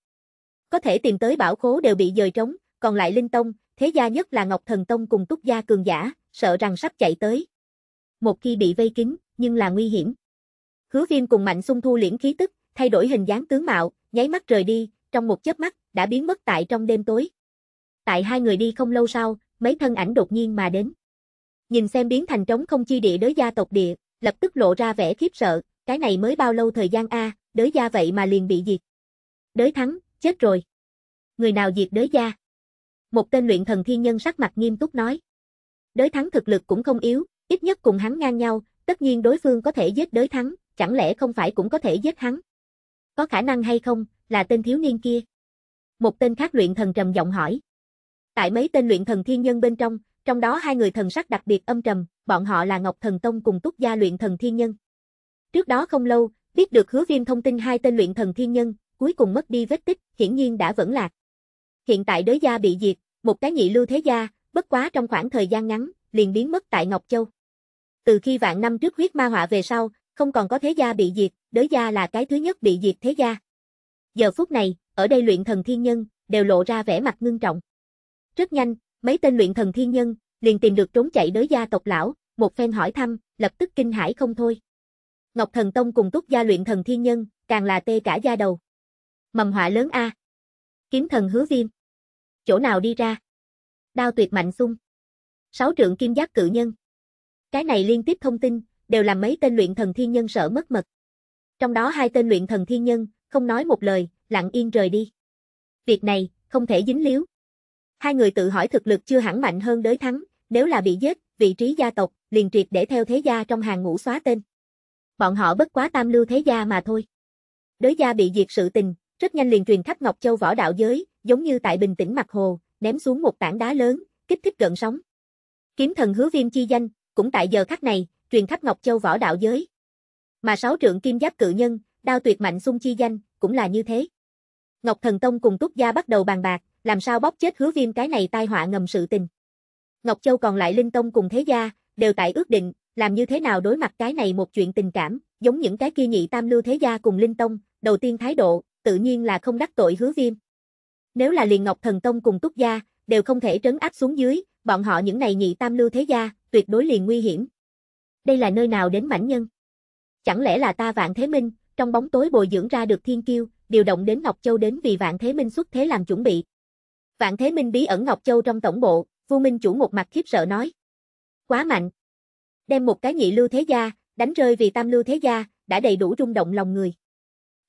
Có thể tìm tới bảo khố đều bị dời trống, còn lại linh tông, thế gia nhất là Ngọc Thần Tông cùng túc gia cường giả, sợ rằng sắp chạy tới. Một khi bị vây kín, nhưng là nguy hiểm. Hứa viêm cùng mạnh xung thu liễn khí tức, thay đổi hình dáng tướng mạo, nháy mắt rời đi, trong một chớp mắt, đã biến mất tại trong đêm tối. Tại hai người đi không lâu sau, mấy thân ảnh đột nhiên mà đến. Nhìn xem biến thành trống không chi địa đới gia tộc địa, lập tức lộ ra vẻ khiếp sợ, cái này mới bao lâu thời gian a, đới gia vậy mà liền bị diệt. Đới thắng, chết rồi. Người nào diệt đới gia? Một tên luyện thần thiên nhân sắc mặt nghiêm túc nói. Đới thắng thực lực cũng không yếu, ít nhất cùng hắn ngang nhau, tất nhiên đối phương có thể giết đới thắng, chẳng lẽ không phải cũng có thể giết hắn? Có khả năng hay không, là tên thiếu niên kia. Một tên khác luyện thần trầm giọng hỏi. Tại mấy tên luyện thần thiên nhân bên trong, trong đó hai người thần sắc đặc biệt âm trầm, bọn họ là Ngọc Thần Tông cùng Túc Gia luyện thần thiên nhân. Trước đó không lâu, biết được hứa viêm thông tin hai tên luyện thần thiên nhân, cuối cùng mất đi vết tích, hiển nhiên đã vẫn lạc. Hiện tại đới gia bị diệt, một cái nhị lưu thế gia, bất quá trong khoảng thời gian ngắn, liền biến mất tại Ngọc Châu. Từ khi vạn năm trước huyết ma họa về sau, không còn có thế gia bị diệt, đới gia là cái thứ nhất bị diệt thế gia giờ phút này, ở đây luyện thần thiên nhân, đều lộ ra vẻ mặt ngưng trọng. Rất nhanh, mấy tên luyện thần thiên nhân, liền tìm được trốn chạy đới gia tộc lão, một phen hỏi thăm, lập tức kinh hãi không thôi. Ngọc Thần Tông cùng túc gia luyện thần thiên nhân, càng là tê cả da đầu. Mầm họa lớn A. Kiếm thần hứa viêm. Chỗ nào đi ra? Đao tuyệt mạnh sung. Sáu trượng kim giác cự nhân. Cái này liên tiếp thông tin, đều làm mấy tên luyện thần thiên nhân sợ mất mật. Trong đó hai tên luyện thần thiên nhân, không nói một lời, lặng yên rời đi. Việc này, không thể dính líu. Hai người tự hỏi thực lực chưa hẳn mạnh hơn đới thắng, nếu là bị giết, vị trí gia tộc, liền triệt để theo thế gia trong hàng ngũ xóa tên. Bọn họ bất quá tam lưu thế gia mà thôi. Đới gia bị diệt sự tình, rất nhanh liền truyền khắp Ngọc Châu võ đạo giới, giống như tại bình tĩnh mặt hồ, ném xuống một tảng đá lớn, kích thích gần sóng. Kiếm thần hứa viêm chi danh, cũng tại giờ khắc này, truyền khắp Ngọc Châu võ đạo giới. Mà sáu trượng kim giáp cự nhân, đao tuyệt mạnh xung chi danh, cũng là như thế. Ngọc Thần Tông cùng Túc Gia bắt đầu bàn bạc, làm sao bóp chết hứa viêm cái này tai họa ngầm sự tình. Ngọc Châu còn lại Linh Tông cùng Thế Gia, đều tại ước định, làm như thế nào đối mặt cái này một chuyện tình cảm, giống những cái kia nhị tam lưu Thế Gia cùng Linh Tông, đầu tiên thái độ, tự nhiên là không đắc tội hứa viêm. Nếu là liền Ngọc Thần Tông cùng Túc Gia, đều không thể trấn áp xuống dưới, bọn họ những này nhị tam lưu Thế Gia, tuyệt đối liền nguy hiểm. Đây là nơi nào đến mảnh nhân? Chẳng lẽ là ta vạn thế minh, trong bóng tối bồi dưỡng ra được thiên kiêu, điều động đến Ngọc Châu đến vì Vạn Thế Minh xuất thế làm chuẩn bị. Vạn Thế Minh bí ẩn Ngọc Châu trong tổng bộ, Vu Minh chủ một mặt khiếp sợ nói: "Quá mạnh." Đem một cái nhị lưu thế gia đánh rơi vì tam lưu thế gia, đã đầy đủ rung động lòng người.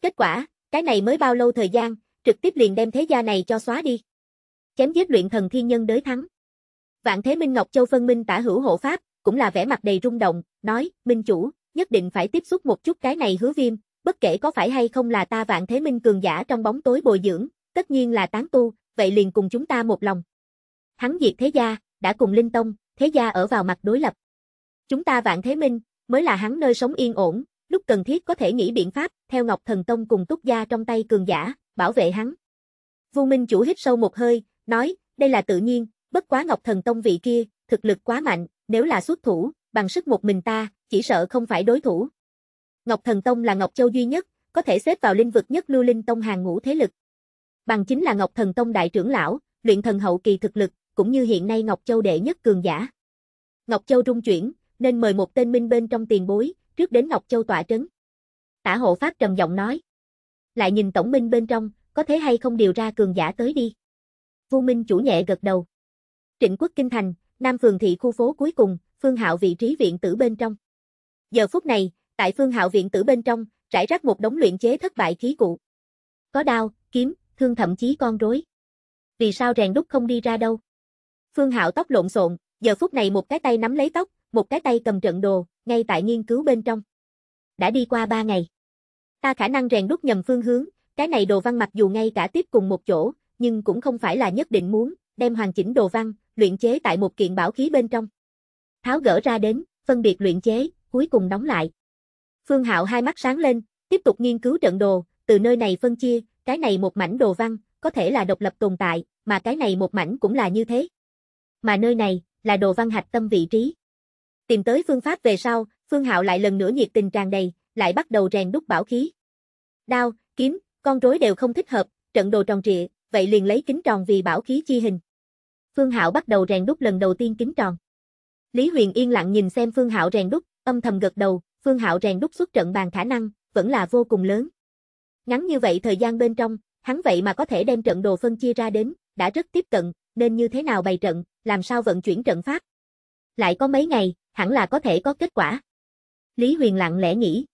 Kết quả, cái này mới bao lâu thời gian, trực tiếp liền đem thế gia này cho xóa đi. Chém giết luyện thần thiên nhân đới thắng. Vạn Thế Minh Ngọc Châu phân minh tả hữu hộ pháp, cũng là vẻ mặt đầy rung động, nói: "Minh chủ, nhất định phải tiếp xúc một chút cái này Hứa Viêm, bất kể có phải hay không là ta vạn thế minh cường giả trong bóng tối bồi dưỡng, tất nhiên là tán tu, vậy liền cùng chúng ta một lòng. Hắn diệt thế gia, đã cùng Linh Tông, thế gia ở vào mặt đối lập. Chúng ta vạn thế minh, mới là hắn nơi sống yên ổn, lúc cần thiết có thể nghĩ biện pháp, theo Ngọc Thần Tông cùng túc gia trong tay cường giả, bảo vệ hắn. Vu Minh chủ hít sâu một hơi, nói, đây là tự nhiên, bất quá Ngọc Thần Tông vị kia, thực lực quá mạnh, nếu là xuất thủ, bằng sức một mình ta, chỉ sợ không phải đối thủ. Ngọc Thần Tông là Ngọc Châu duy nhất, có thể xếp vào linh vực nhất lưu linh tông hàng ngũ thế lực. Bằng chính là Ngọc Thần Tông đại trưởng lão, luyện thần hậu kỳ thực lực, cũng như hiện nay Ngọc Châu đệ nhất cường giả. Ngọc Châu rung chuyển, nên mời một tên minh bên trong tiền bối, trước đến Ngọc Châu tỏa trấn. Tả hộ pháp trầm giọng nói. Lại nhìn tổng minh bên trong, có thế hay không điều ra cường giả tới đi. Vu Minh chủ nhẹ gật đầu. Trịnh quốc kinh thành, Nam Phường thị khu phố cuối cùng, Phương Hạo vị trí viện tử bên trong. Giờ phút này, Tại Phương Hạo viện tử bên trong, trải rác một đống luyện chế thất bại khí cụ. Có đao, kiếm, thương thậm chí con rối. Vì sao rèn đúc không đi ra đâu? Phương Hạo tóc lộn xộn, giờ phút này một cái tay nắm lấy tóc, một cái tay cầm trận đồ, ngay tại nghiên cứu bên trong. Đã đi qua ba ngày. Ta khả năng rèn đúc nhầm phương hướng, cái này đồ văn mặc dù ngay cả tiếp cùng một chỗ, nhưng cũng không phải là nhất định muốn đem hoàn chỉnh đồ văn luyện chế tại một kiện bảo khí bên trong. Tháo gỡ ra đến, phân biệt luyện chế, cuối cùng đóng lại. Phương Hạo hai mắt sáng lên, tiếp tục nghiên cứu trận đồ, từ nơi này phân chia, cái này một mảnh đồ văn, có thể là độc lập tồn tại, mà cái này một mảnh cũng là như thế. Mà nơi này, là đồ văn hạch tâm vị trí. Tìm tới phương pháp về sau, Phương Hạo lại lần nữa nhiệt tình tràn đầy, lại bắt đầu rèn đúc bảo khí. Đao, kiếm, con rối đều không thích hợp, trận đồ tròn trịa, vậy liền lấy kính tròn vì bảo khí chi hình. Phương Hạo bắt đầu rèn đúc lần đầu tiên kính tròn. Lý Huyền yên lặng nhìn xem Phương Hạo rèn đúc, âm thầm gật đầu, Phương Hạo rèn đúc xuất trận bàn khả năng, vẫn là vô cùng lớn. Ngắn như vậy thời gian bên trong, hắn vậy mà có thể đem trận đồ phân chia ra đến, đã rất tiếp cận, nên như thế nào bày trận, làm sao vận chuyển trận pháp. Lại có mấy ngày, hẳn là có thể có kết quả. Lý Huyền lặng lẽ nghĩ.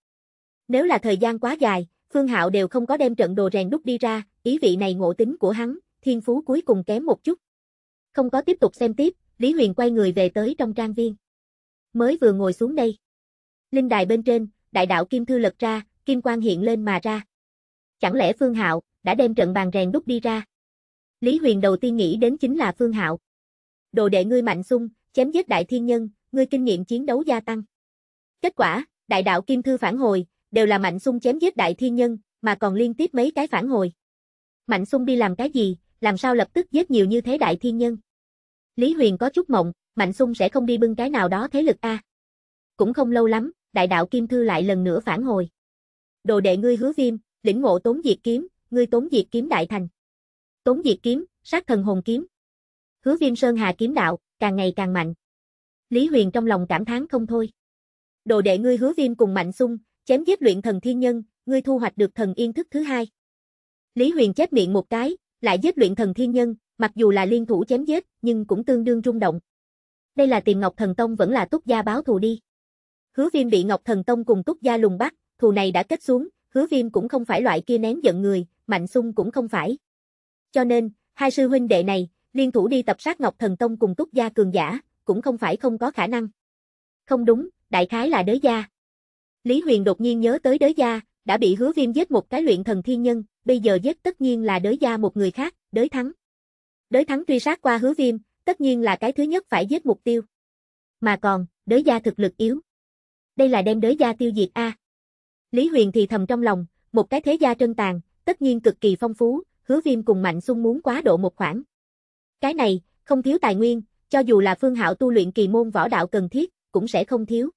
Nếu là thời gian quá dài, Phương Hạo đều không có đem trận đồ rèn đúc đi ra, ý vị này ngộ tính của hắn, thiên phú cuối cùng kém một chút. Không có tiếp tục xem tiếp, Lý Huyền quay người về tới trong trang viên. Mới vừa ngồi xuống đây linh đài bên trên, đại đạo kim thư lật ra, kim quang hiện lên mà ra. Chẳng lẽ Phương Hạo đã đem trận bàn rèn đúc đi ra? Lý Huyền đầu tiên nghĩ đến chính là Phương Hạo. Đồ đệ ngươi mạnh sung, chém giết đại thiên nhân, ngươi kinh nghiệm chiến đấu gia tăng. Kết quả, đại đạo kim thư phản hồi, đều là mạnh sung chém giết đại thiên nhân, mà còn liên tiếp mấy cái phản hồi. Mạnh sung đi làm cái gì, làm sao lập tức giết nhiều như thế đại thiên nhân? Lý Huyền có chút mộng, Mạnh Sung sẽ không đi bưng cái nào đó thế lực a. À. Cũng không lâu lắm, đại đạo kim thư lại lần nữa phản hồi. Đồ đệ ngươi hứa viêm, lĩnh ngộ tốn diệt kiếm, ngươi tốn diệt kiếm đại thành. Tốn diệt kiếm, sát thần hồn kiếm. Hứa viêm sơn hà kiếm đạo, càng ngày càng mạnh. Lý Huyền trong lòng cảm thán không thôi. Đồ đệ ngươi hứa viêm cùng mạnh sung, chém giết luyện thần thiên nhân, ngươi thu hoạch được thần yên thức thứ hai. Lý Huyền chép miệng một cái, lại giết luyện thần thiên nhân, mặc dù là liên thủ chém giết, nhưng cũng tương đương rung động. Đây là tìm Ngọc Thần Tông vẫn là túc gia báo thù đi. Hứa viêm bị Ngọc Thần Tông cùng Túc Gia lùng bắt, thù này đã kết xuống, hứa viêm cũng không phải loại kia nén giận người, mạnh sung cũng không phải. Cho nên, hai sư huynh đệ này, liên thủ đi tập sát Ngọc Thần Tông cùng Túc Gia cường giả, cũng không phải không có khả năng. Không đúng, đại khái là đới gia. Lý Huyền đột nhiên nhớ tới đới gia, đã bị hứa viêm giết một cái luyện thần thiên nhân, bây giờ giết tất nhiên là đới gia một người khác, đới thắng. Đới thắng truy sát qua hứa viêm, tất nhiên là cái thứ nhất phải giết mục tiêu. Mà còn, đới gia thực lực yếu đây là đem đới gia tiêu diệt a. Lý Huyền thì thầm trong lòng, một cái thế gia trân tàn, tất nhiên cực kỳ phong phú, hứa viêm cùng mạnh xung muốn quá độ một khoản Cái này, không thiếu tài nguyên, cho dù là phương hạo tu luyện kỳ môn võ đạo cần thiết, cũng sẽ không thiếu.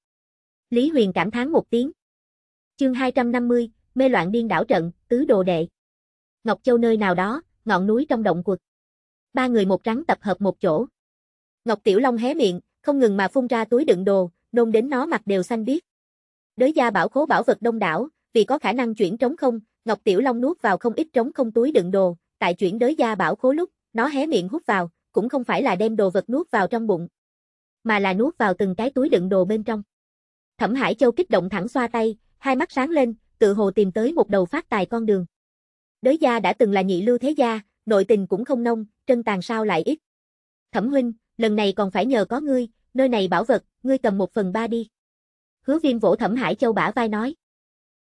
Lý Huyền cảm thán một tiếng. Chương 250, mê loạn điên đảo trận, tứ đồ đệ. Ngọc Châu nơi nào đó, ngọn núi trong động quật. Ba người một trắng tập hợp một chỗ. Ngọc Tiểu Long hé miệng, không ngừng mà phun ra túi đựng đồ, nôn đến nó mặt đều xanh biếc. Đới gia bảo khố bảo vật đông đảo, vì có khả năng chuyển trống không, Ngọc Tiểu Long nuốt vào không ít trống không túi đựng đồ, tại chuyển đới gia bảo khố lúc, nó hé miệng hút vào, cũng không phải là đem đồ vật nuốt vào trong bụng, mà là nuốt vào từng cái túi đựng đồ bên trong. Thẩm Hải Châu kích động thẳng xoa tay, hai mắt sáng lên, tự hồ tìm tới một đầu phát tài con đường. Đới gia đã từng là nhị lưu thế gia, nội tình cũng không nông, chân tàn sao lại ít. Thẩm huynh, lần này còn phải nhờ có ngươi, nơi này bảo vật, ngươi cầm một phần ba đi. Hứa viêm vỗ Thẩm Hải Châu bả vai nói.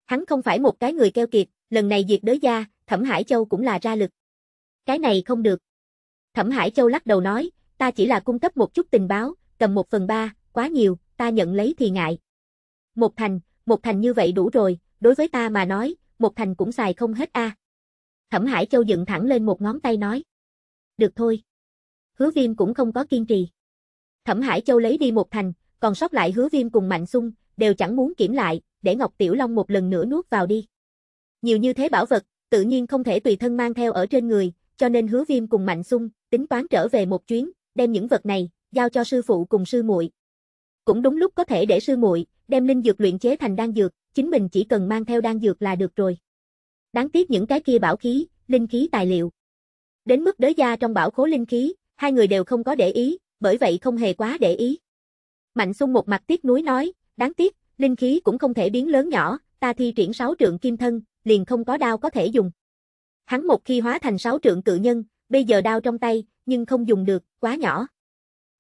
Hắn không phải một cái người keo kiệt, lần này diệt đới gia, Thẩm Hải Châu cũng là ra lực. Cái này không được. Thẩm Hải Châu lắc đầu nói, ta chỉ là cung cấp một chút tình báo, cầm một phần ba, quá nhiều, ta nhận lấy thì ngại. Một thành, một thành như vậy đủ rồi, đối với ta mà nói, một thành cũng xài không hết a. À. Thẩm Hải Châu dựng thẳng lên một ngón tay nói. Được thôi. Hứa viêm cũng không có kiên trì. Thẩm Hải Châu lấy đi một thành, còn sót lại hứa viêm cùng Mạnh Xung, đều chẳng muốn kiểm lại, để Ngọc Tiểu Long một lần nữa nuốt vào đi. Nhiều như thế bảo vật, tự nhiên không thể tùy thân mang theo ở trên người, cho nên hứa viêm cùng Mạnh Xung, tính toán trở về một chuyến, đem những vật này, giao cho sư phụ cùng sư muội Cũng đúng lúc có thể để sư muội đem linh dược luyện chế thành đan dược, chính mình chỉ cần mang theo đan dược là được rồi. Đáng tiếc những cái kia bảo khí, linh khí tài liệu. Đến mức đới gia trong bảo khố linh khí, hai người đều không có để ý, bởi vậy không hề quá để ý. Mạnh sung một mặt tiếc nuối nói, đáng tiếc, linh khí cũng không thể biến lớn nhỏ, ta thi triển sáu trượng kim thân, liền không có đao có thể dùng. Hắn một khi hóa thành sáu trượng cự nhân, bây giờ đao trong tay, nhưng không dùng được, quá nhỏ.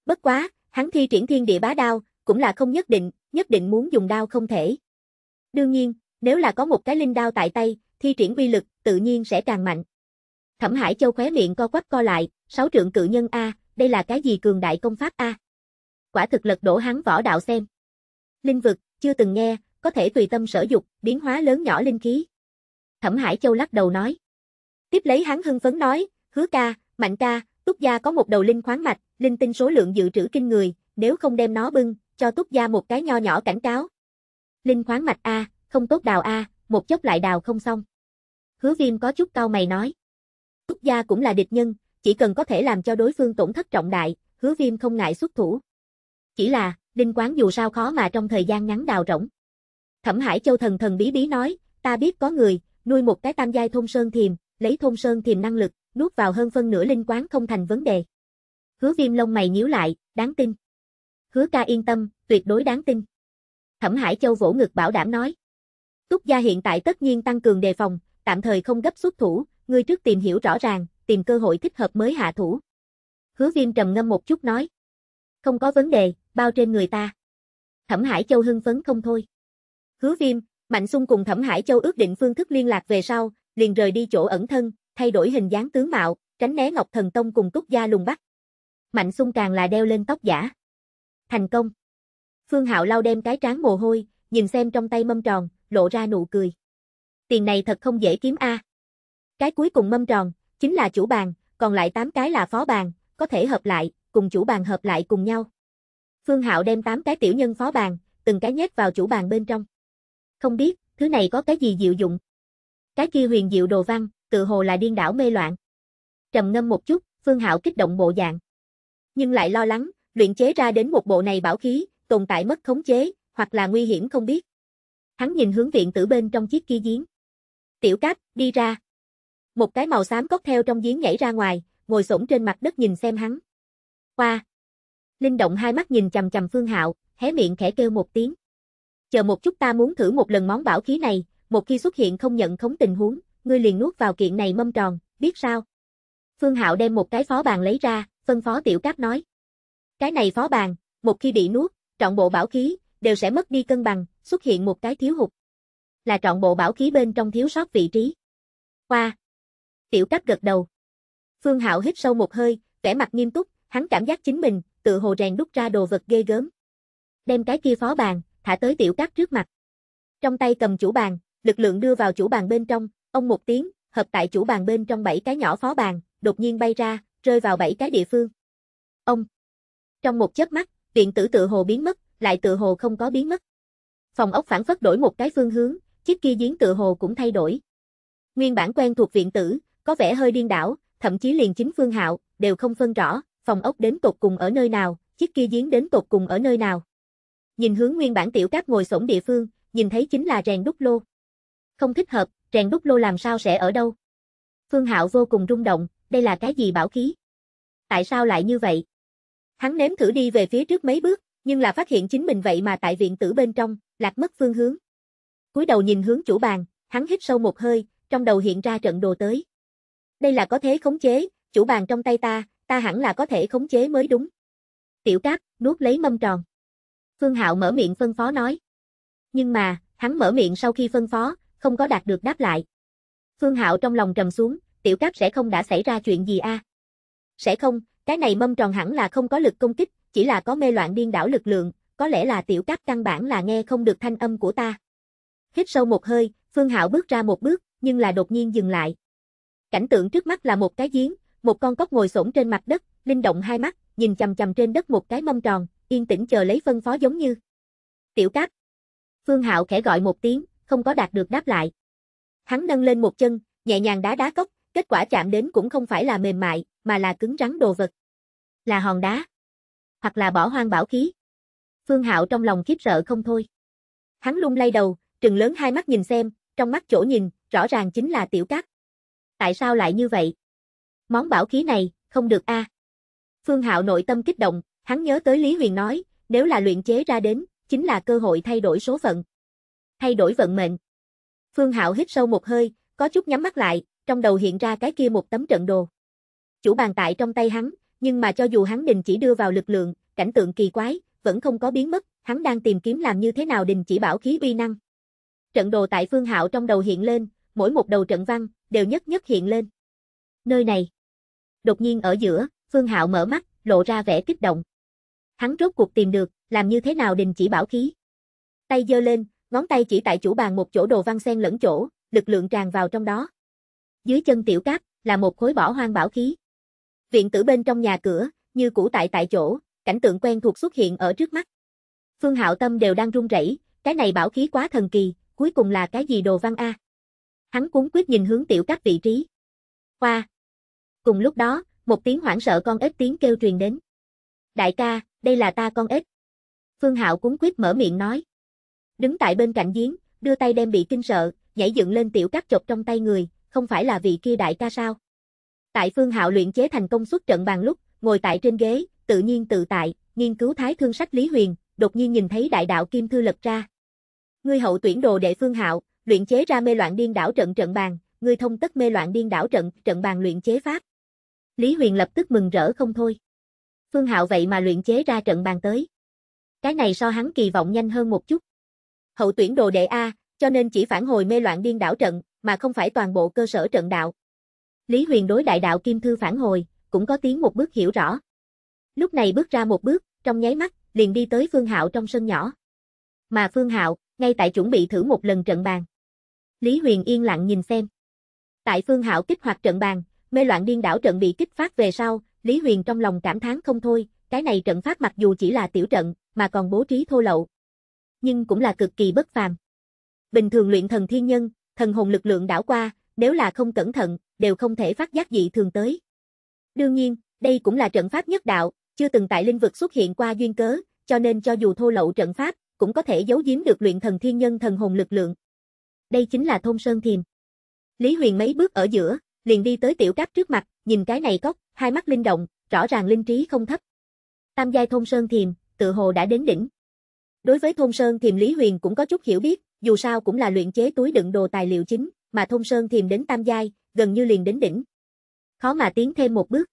Bất quá, hắn thi triển thiên địa bá đao, cũng là không nhất định, nhất định muốn dùng đao không thể. Đương nhiên, nếu là có một cái linh đao tại tay, thi triển uy lực, tự nhiên sẽ càng mạnh. Thẩm Hải Châu khóe miệng co quắp co lại, sáu trượng cự nhân A, đây là cái gì cường đại công pháp a? À? Quả thực lật đổ hắn võ đạo xem. Linh vực, chưa từng nghe, có thể tùy tâm sở dục, biến hóa lớn nhỏ linh khí. Thẩm Hải Châu lắc đầu nói. Tiếp lấy hắn hưng phấn nói, hứa ca, mạnh ca, túc gia có một đầu linh khoáng mạch, linh tinh số lượng dự trữ kinh người, nếu không đem nó bưng, cho túc gia một cái nho nhỏ cảnh cáo. Linh khoáng mạch A, không tốt đào A, một chốc lại đào không xong. Hứa viêm có chút cao mày nói. Túc gia cũng là địch nhân, chỉ cần có thể làm cho đối phương tổn thất trọng đại, hứa viêm không ngại xuất thủ. Chỉ là, đinh quán dù sao khó mà trong thời gian ngắn đào rỗng. Thẩm Hải Châu thần thần bí bí nói, ta biết có người, nuôi một cái tam giai thôn sơn thiềm, lấy thôn sơn thiềm năng lực, nuốt vào hơn phân nửa linh quán không thành vấn đề. Hứa viêm lông mày nhíu lại, đáng tin. Hứa ca yên tâm, tuyệt đối đáng tin. Thẩm Hải Châu vỗ ngực bảo đảm nói. Túc gia hiện tại tất nhiên tăng cường đề phòng, tạm thời không gấp xuất thủ, ngươi trước tìm hiểu rõ ràng, tìm cơ hội thích hợp mới hạ thủ. Hứa viêm trầm ngâm một chút nói. Không có vấn đề, bao trên người ta. Thẩm Hải Châu hưng phấn không thôi. Hứa viêm, Mạnh Xung cùng Thẩm Hải Châu ước định phương thức liên lạc về sau, liền rời đi chỗ ẩn thân, thay đổi hình dáng tướng mạo, tránh né Ngọc Thần Tông cùng Túc Gia lùng bắt. Mạnh Xung càng là đeo lên tóc giả. Thành công. Phương Hạo lau đem cái trán mồ hôi, nhìn xem trong tay mâm tròn, lộ ra nụ cười. Tiền này thật không dễ kiếm a. Cái cuối cùng mâm tròn, chính là chủ bàn, còn lại 8 cái là phó bàn, có thể hợp lại, cùng chủ bàn hợp lại cùng nhau. Phương Hạo đem 8 cái tiểu nhân phó bàn, từng cái nhét vào chủ bàn bên trong. Không biết, thứ này có cái gì diệu dụng. Cái kia huyền diệu đồ văn, tự hồ là điên đảo mê loạn. Trầm ngâm một chút, Phương Hạo kích động bộ dạng. Nhưng lại lo lắng, luyện chế ra đến một bộ này bảo khí, tồn tại mất khống chế, hoặc là nguy hiểm không biết. Hắn nhìn hướng viện tử bên trong chiếc kia giếng. Tiểu Cáp, đi ra. Một cái màu xám cốc theo trong giếng nhảy ra ngoài, ngồi xổm trên mặt đất nhìn xem hắn. Qua. Linh động hai mắt nhìn chầm chầm Phương Hạo, hé miệng khẽ kêu một tiếng. Chờ một chút ta muốn thử một lần món bảo khí này, một khi xuất hiện không nhận khống tình huống, ngươi liền nuốt vào kiện này mâm tròn, biết sao? Phương Hạo đem một cái phó bàn lấy ra, phân phó tiểu cáp nói. Cái này phó bàn, một khi bị nuốt, trọn bộ bảo khí, đều sẽ mất đi cân bằng, xuất hiện một cái thiếu hụt. Là trọn bộ bảo khí bên trong thiếu sót vị trí. Qua. Tiểu Cát gật đầu. Phương Hạo hít sâu một hơi, vẻ mặt nghiêm túc, hắn cảm giác chính mình, tự hồ rèn đúc ra đồ vật ghê gớm. Đem cái kia phó bàn, thả tới Tiểu Cát trước mặt. Trong tay cầm chủ bàn, lực lượng đưa vào chủ bàn bên trong, ông một tiếng, hợp tại chủ bàn bên trong bảy cái nhỏ phó bàn, đột nhiên bay ra, rơi vào bảy cái địa phương. Ông. Trong một chớp mắt, điện tử tự hồ biến mất, lại tự hồ không có biến mất. Phòng ốc phản phất đổi một cái phương hướng, chiếc kia giếng tự hồ cũng thay đổi. Nguyên bản quen thuộc viện tử, có vẻ hơi điên đảo, thậm chí liền chính Phương Hạo, đều không phân rõ, phòng ốc đến tột cùng ở nơi nào, chiếc kia giếng đến tột cùng ở nơi nào. Nhìn hướng nguyên bản tiểu cát ngồi sổng địa phương, nhìn thấy chính là rèn đúc lô. Không thích hợp, rèn đúc lô làm sao sẽ ở đâu? Phương Hạo vô cùng rung động, đây là cái gì bảo khí? Tại sao lại như vậy? Hắn nếm thử đi về phía trước mấy bước, nhưng là phát hiện chính mình vậy mà tại viện tử bên trong, lạc mất phương hướng. Cúi đầu nhìn hướng chủ bàn, hắn hít sâu một hơi, trong đầu hiện ra trận đồ tới. Đây là có thế khống chế, chủ bàn trong tay ta, ta hẳn là có thể khống chế mới đúng. Tiểu Cáp nuốt lấy mâm tròn. Phương Hạo mở miệng phân phó nói. Nhưng mà, hắn mở miệng sau khi phân phó, không có đạt được đáp lại. Phương Hạo trong lòng trầm xuống, Tiểu Cáp sẽ không đã xảy ra chuyện gì a? Sẽ không, cái này mâm tròn hẳn là không có lực công kích, chỉ là có mê loạn điên đảo lực lượng, có lẽ là Tiểu Cáp căn bản là nghe không được thanh âm của ta. Hít sâu một hơi, Phương Hạo bước ra một bước, nhưng là đột nhiên dừng lại, Cảnh tượng trước mắt là một cái giếng, một con cóc ngồi xổm trên mặt đất, linh động hai mắt, nhìn chằm chằm trên đất một cái mâm tròn, yên tĩnh chờ lấy phân phó giống như. Tiểu Cát. Phương Hạo khẽ gọi một tiếng, không có đạt được đáp lại. Hắn nâng lên một chân, nhẹ nhàng đá đá cốc, kết quả chạm đến cũng không phải là mềm mại, mà là cứng rắn đồ vật. Là hòn đá, hoặc là bỏ hoang bảo khí. Phương Hạo trong lòng khiếp sợ không thôi. Hắn lung lay đầu, trừng lớn hai mắt nhìn xem, trong mắt chỗ nhìn, rõ ràng chính là tiểu cát tại sao lại như vậy? Món bảo khí này, không được a. À? Phương Hạo nội tâm kích động, hắn nhớ tới Lý Huyền nói, nếu là luyện chế ra đến, chính là cơ hội thay đổi số phận. Thay đổi vận mệnh. Phương Hạo hít sâu một hơi, có chút nhắm mắt lại, trong đầu hiện ra cái kia một tấm trận đồ. Chủ bàn tại trong tay hắn, nhưng mà cho dù hắn đình chỉ đưa vào lực lượng, cảnh tượng kỳ quái, vẫn không có biến mất, hắn đang tìm kiếm làm như thế nào đình chỉ bảo khí uy năng. Trận đồ tại Phương Hạo trong đầu hiện lên, mỗi một đầu trận văn, đều nhất nhất hiện lên. Nơi này. Đột nhiên ở giữa, Phương Hạo mở mắt, lộ ra vẻ kích động. Hắn rốt cuộc tìm được, làm như thế nào đình chỉ bảo khí. Tay giơ lên, ngón tay chỉ tại chủ bàn một chỗ đồ văn sen lẫn chỗ, lực lượng tràn vào trong đó. Dưới chân tiểu cáp, là một khối bỏ hoang bảo khí. Viện tử bên trong nhà cửa, như cũ tại tại chỗ, cảnh tượng quen thuộc xuất hiện ở trước mắt. Phương Hạo Tâm đều đang run rẩy, cái này bảo khí quá thần kỳ, cuối cùng là cái gì đồ văn a? hắn cuốn quyết nhìn hướng tiểu các vị trí. Hoa! Cùng lúc đó, một tiếng hoảng sợ con ếch tiếng kêu truyền đến. Đại ca, đây là ta con ếch. Phương Hạo cuốn quyết mở miệng nói. Đứng tại bên cạnh giếng, đưa tay đem bị kinh sợ, nhảy dựng lên tiểu cắt chộp trong tay người, không phải là vị kia đại ca sao? Tại Phương Hạo luyện chế thành công suất trận bàn lúc, ngồi tại trên ghế, tự nhiên tự tại, nghiên cứu thái thương sách Lý Huyền, đột nhiên nhìn thấy đại đạo kim thư lật ra. Ngươi hậu tuyển đồ đệ Phương Hạo, Luyện chế ra mê loạn điên đảo trận trận bàn, ngươi thông tất mê loạn điên đảo trận, trận bàn luyện chế pháp. Lý Huyền lập tức mừng rỡ không thôi. Phương Hạo vậy mà luyện chế ra trận bàn tới. Cái này so hắn kỳ vọng nhanh hơn một chút. Hậu tuyển đồ đệ A, cho nên chỉ phản hồi mê loạn điên đảo trận, mà không phải toàn bộ cơ sở trận đạo. Lý Huyền đối đại đạo kim thư phản hồi, cũng có tiếng một bước hiểu rõ. Lúc này bước ra một bước, trong nháy mắt, liền đi tới Phương Hạo trong sân nhỏ. Mà Phương Hạo, ngay tại chuẩn bị thử một lần trận bàn. Lý Huyền yên lặng nhìn xem. Tại Phương Hạo kích hoạt trận bàn, mê loạn điên đảo trận bị kích phát về sau, Lý Huyền trong lòng cảm thán không thôi, cái này trận pháp mặc dù chỉ là tiểu trận, mà còn bố trí thô lậu. Nhưng cũng là cực kỳ bất phàm. Bình thường luyện thần thiên nhân, thần hồn lực lượng đảo qua, nếu là không cẩn thận, đều không thể phát giác dị thường tới. Đương nhiên, đây cũng là trận pháp nhất đạo, chưa từng tại linh vực xuất hiện qua duyên cớ, cho nên cho dù thô lậu trận pháp, cũng có thể giấu giếm được luyện thần thiên nhân thần hồn lực lượng đây chính là thôn Sơn Thiềm. Lý Huyền mấy bước ở giữa, liền đi tới tiểu cáp trước mặt, nhìn cái này cốc, hai mắt linh động, rõ ràng linh trí không thấp. Tam giai thôn Sơn Thiềm, tự hồ đã đến đỉnh. Đối với thôn Sơn Thiềm Lý Huyền cũng có chút hiểu biết, dù sao cũng là luyện chế túi đựng đồ tài liệu chính, mà thôn Sơn Thiềm đến tam giai, gần như liền đến đỉnh. Khó mà tiến thêm một bước.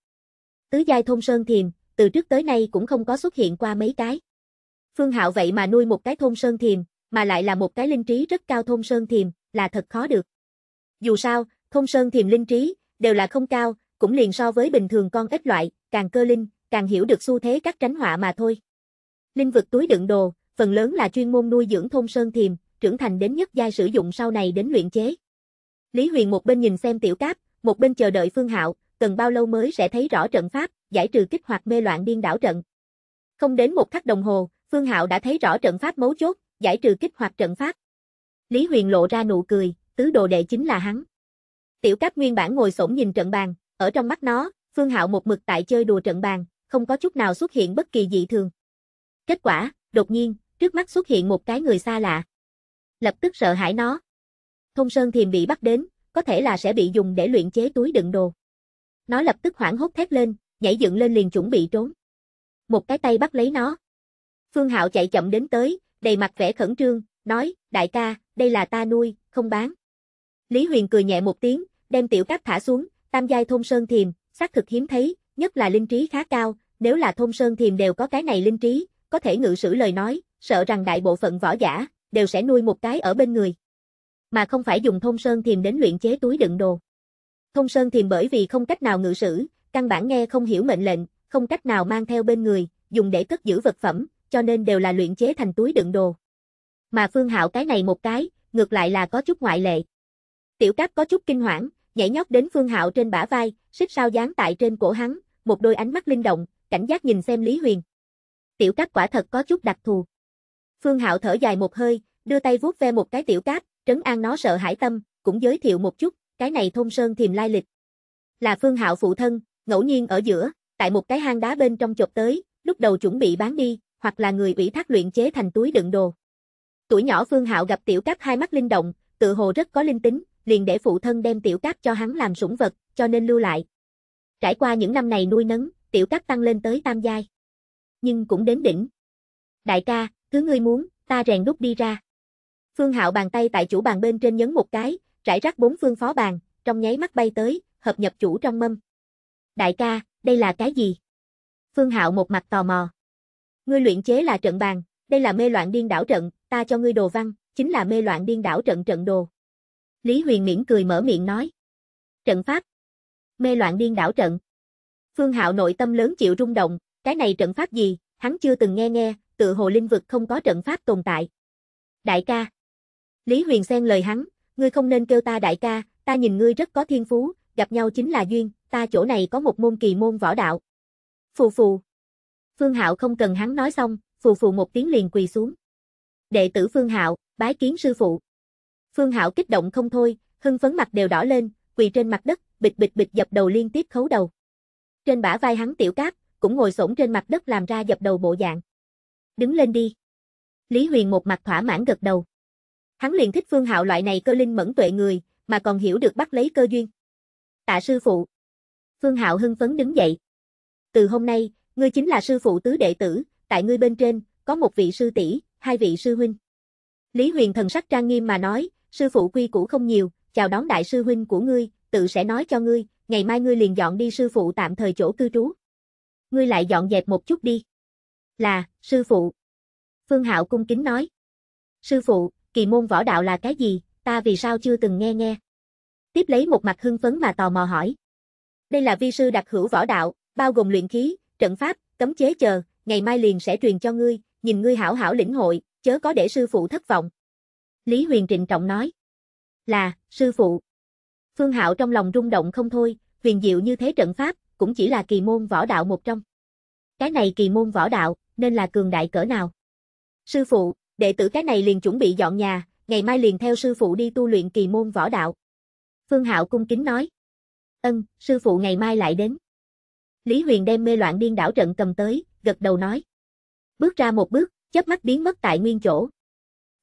Tứ giai thôn Sơn Thiềm, từ trước tới nay cũng không có xuất hiện qua mấy cái. Phương Hạo vậy mà nuôi một cái thôn Sơn Thiềm, mà lại là một cái linh trí rất cao thôn sơn thiềm, là thật khó được. Dù sao, thôn sơn thiềm linh trí, đều là không cao, cũng liền so với bình thường con ít loại, càng cơ linh, càng hiểu được xu thế các tránh họa mà thôi. Linh vực túi đựng đồ, phần lớn là chuyên môn nuôi dưỡng thôn sơn thiềm, trưởng thành đến nhất giai sử dụng sau này đến luyện chế. Lý Huyền một bên nhìn xem tiểu cáp, một bên chờ đợi Phương Hạo, cần bao lâu mới sẽ thấy rõ trận pháp, giải trừ kích hoạt mê loạn điên đảo trận. Không đến một khắc đồng hồ, Phương Hạo đã thấy rõ trận pháp mấu chốt, giải trừ kích hoạt trận pháp. Lý Huyền lộ ra nụ cười, tứ đồ đệ chính là hắn. Tiểu Cáp nguyên bản ngồi xổm nhìn trận bàn, ở trong mắt nó, Phương Hạo một mực tại chơi đùa trận bàn, không có chút nào xuất hiện bất kỳ dị thường. Kết quả, đột nhiên, trước mắt xuất hiện một cái người xa lạ. Lập tức sợ hãi nó. Thông Sơn Thiềm bị bắt đến, có thể là sẽ bị dùng để luyện chế túi đựng đồ. Nó lập tức hoảng hốt thét lên, nhảy dựng lên liền chuẩn bị trốn. Một cái tay bắt lấy nó. Phương Hạo chạy chậm đến tới, đầy mặt vẻ khẩn trương, nói, đại ca, đây là ta nuôi, không bán. Lý Huyền cười nhẹ một tiếng, đem tiểu cáp thả xuống, tam giai thôn sơn thiềm, xác thực hiếm thấy, nhất là linh trí khá cao, nếu là thôn sơn thiềm đều có cái này linh trí, có thể ngự sử lời nói, sợ rằng đại bộ phận võ giả, đều sẽ nuôi một cái ở bên người. Mà không phải dùng thôn sơn thiềm đến luyện chế túi đựng đồ. thông sơn thiềm bởi vì không cách nào ngự sử, căn bản nghe không hiểu mệnh lệnh, không cách nào mang theo bên người, dùng để cất giữ vật phẩm, cho nên đều là luyện chế thành túi đựng đồ. Mà Phương Hạo cái này một cái, ngược lại là có chút ngoại lệ. Tiểu Cáp có chút kinh hoảng, nhảy nhót đến Phương Hạo trên bả vai, xích sao dán tại trên cổ hắn, một đôi ánh mắt linh động, cảnh giác nhìn xem Lý Huyền. Tiểu Cáp quả thật có chút đặc thù. Phương Hạo thở dài một hơi, đưa tay vuốt ve một cái tiểu cáp, trấn an nó sợ hãi tâm, cũng giới thiệu một chút, cái này thôn sơn thiềm lai lịch. Là Phương Hạo phụ thân, ngẫu nhiên ở giữa, tại một cái hang đá bên trong chộp tới, lúc đầu chuẩn bị bán đi, hoặc là người ủy thác luyện chế thành túi đựng đồ. Tuổi nhỏ Phương Hạo gặp tiểu cáp hai mắt linh động, tự hồ rất có linh tính, liền để phụ thân đem tiểu cáp cho hắn làm sủng vật, cho nên lưu lại. Trải qua những năm này nuôi nấng, tiểu cáp tăng lên tới tam giai. Nhưng cũng đến đỉnh. Đại ca, thứ ngươi muốn, ta rèn đúc đi ra. Phương Hạo bàn tay tại chủ bàn bên trên nhấn một cái, trải rác bốn phương phó bàn, trong nháy mắt bay tới, hợp nhập chủ trong mâm. Đại ca, đây là cái gì? Phương Hạo một mặt tò mò. Ngươi luyện chế là trận bàn, đây là mê loạn điên đảo trận, ta cho ngươi đồ văn, chính là mê loạn điên đảo trận trận đồ. Lý Huyền miễn cười mở miệng nói. Trận pháp. Mê loạn điên đảo trận. Phương Hạo nội tâm lớn chịu rung động, cái này trận pháp gì, hắn chưa từng nghe nghe, tự hồ linh vực không có trận pháp tồn tại. Đại ca. Lý Huyền xen lời hắn, ngươi không nên kêu ta đại ca, ta nhìn ngươi rất có thiên phú, gặp nhau chính là duyên, ta chỗ này có một môn kỳ môn võ đạo. Phù phù, Phương Hạo không cần hắn nói xong, phù phù một tiếng liền quỳ xuống. Đệ tử Phương Hạo, bái kiến sư phụ. Phương Hạo kích động không thôi, hưng phấn mặt đều đỏ lên, quỳ trên mặt đất, bịch bịch bịch dập đầu liên tiếp khấu đầu. Trên bả vai hắn tiểu cáp, cũng ngồi xổm trên mặt đất làm ra dập đầu bộ dạng. Đứng lên đi. Lý Huyền một mặt thỏa mãn gật đầu. Hắn liền thích Phương Hạo loại này cơ linh mẫn tuệ người, mà còn hiểu được bắt lấy cơ duyên. Tạ sư phụ. Phương Hạo hưng phấn đứng dậy. Từ hôm nay, Ngươi chính là sư phụ tứ đệ tử, tại ngươi bên trên, có một vị sư tỷ, hai vị sư huynh. Lý Huyền thần sắc trang nghiêm mà nói, sư phụ quy củ không nhiều, chào đón đại sư huynh của ngươi, tự sẽ nói cho ngươi, ngày mai ngươi liền dọn đi sư phụ tạm thời chỗ cư trú. Ngươi lại dọn dẹp một chút đi. Là, sư phụ. Phương Hạo cung kính nói. Sư phụ, kỳ môn võ đạo là cái gì, ta vì sao chưa từng nghe nghe. Tiếp lấy một mặt hưng phấn mà tò mò hỏi. Đây là vi sư đặc hữu võ đạo, bao gồm luyện khí, trận pháp, cấm chế chờ, ngày mai liền sẽ truyền cho ngươi, nhìn ngươi hảo hảo lĩnh hội, chớ có để sư phụ thất vọng. Lý Huyền trịnh trọng nói. Là, sư phụ. Phương Hạo trong lòng rung động không thôi, huyền diệu như thế trận pháp, cũng chỉ là kỳ môn võ đạo một trong. Cái này kỳ môn võ đạo, nên là cường đại cỡ nào? Sư phụ, đệ tử cái này liền chuẩn bị dọn nhà, ngày mai liền theo sư phụ đi tu luyện kỳ môn võ đạo. Phương Hạo cung kính nói. Ân, sư phụ ngày mai lại đến. Lý Huyền đem mê loạn điên đảo trận cầm tới, gật đầu nói. Bước ra một bước, chớp mắt biến mất tại nguyên chỗ.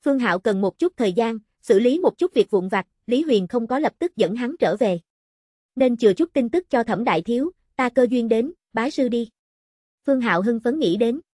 Phương Hạo cần một chút thời gian, xử lý một chút việc vụn vặt, Lý Huyền không có lập tức dẫn hắn trở về. Nên chừa chút tin tức cho Thẩm Đại Thiếu, ta cơ duyên đến, bái sư đi. Phương Hạo hưng phấn nghĩ đến.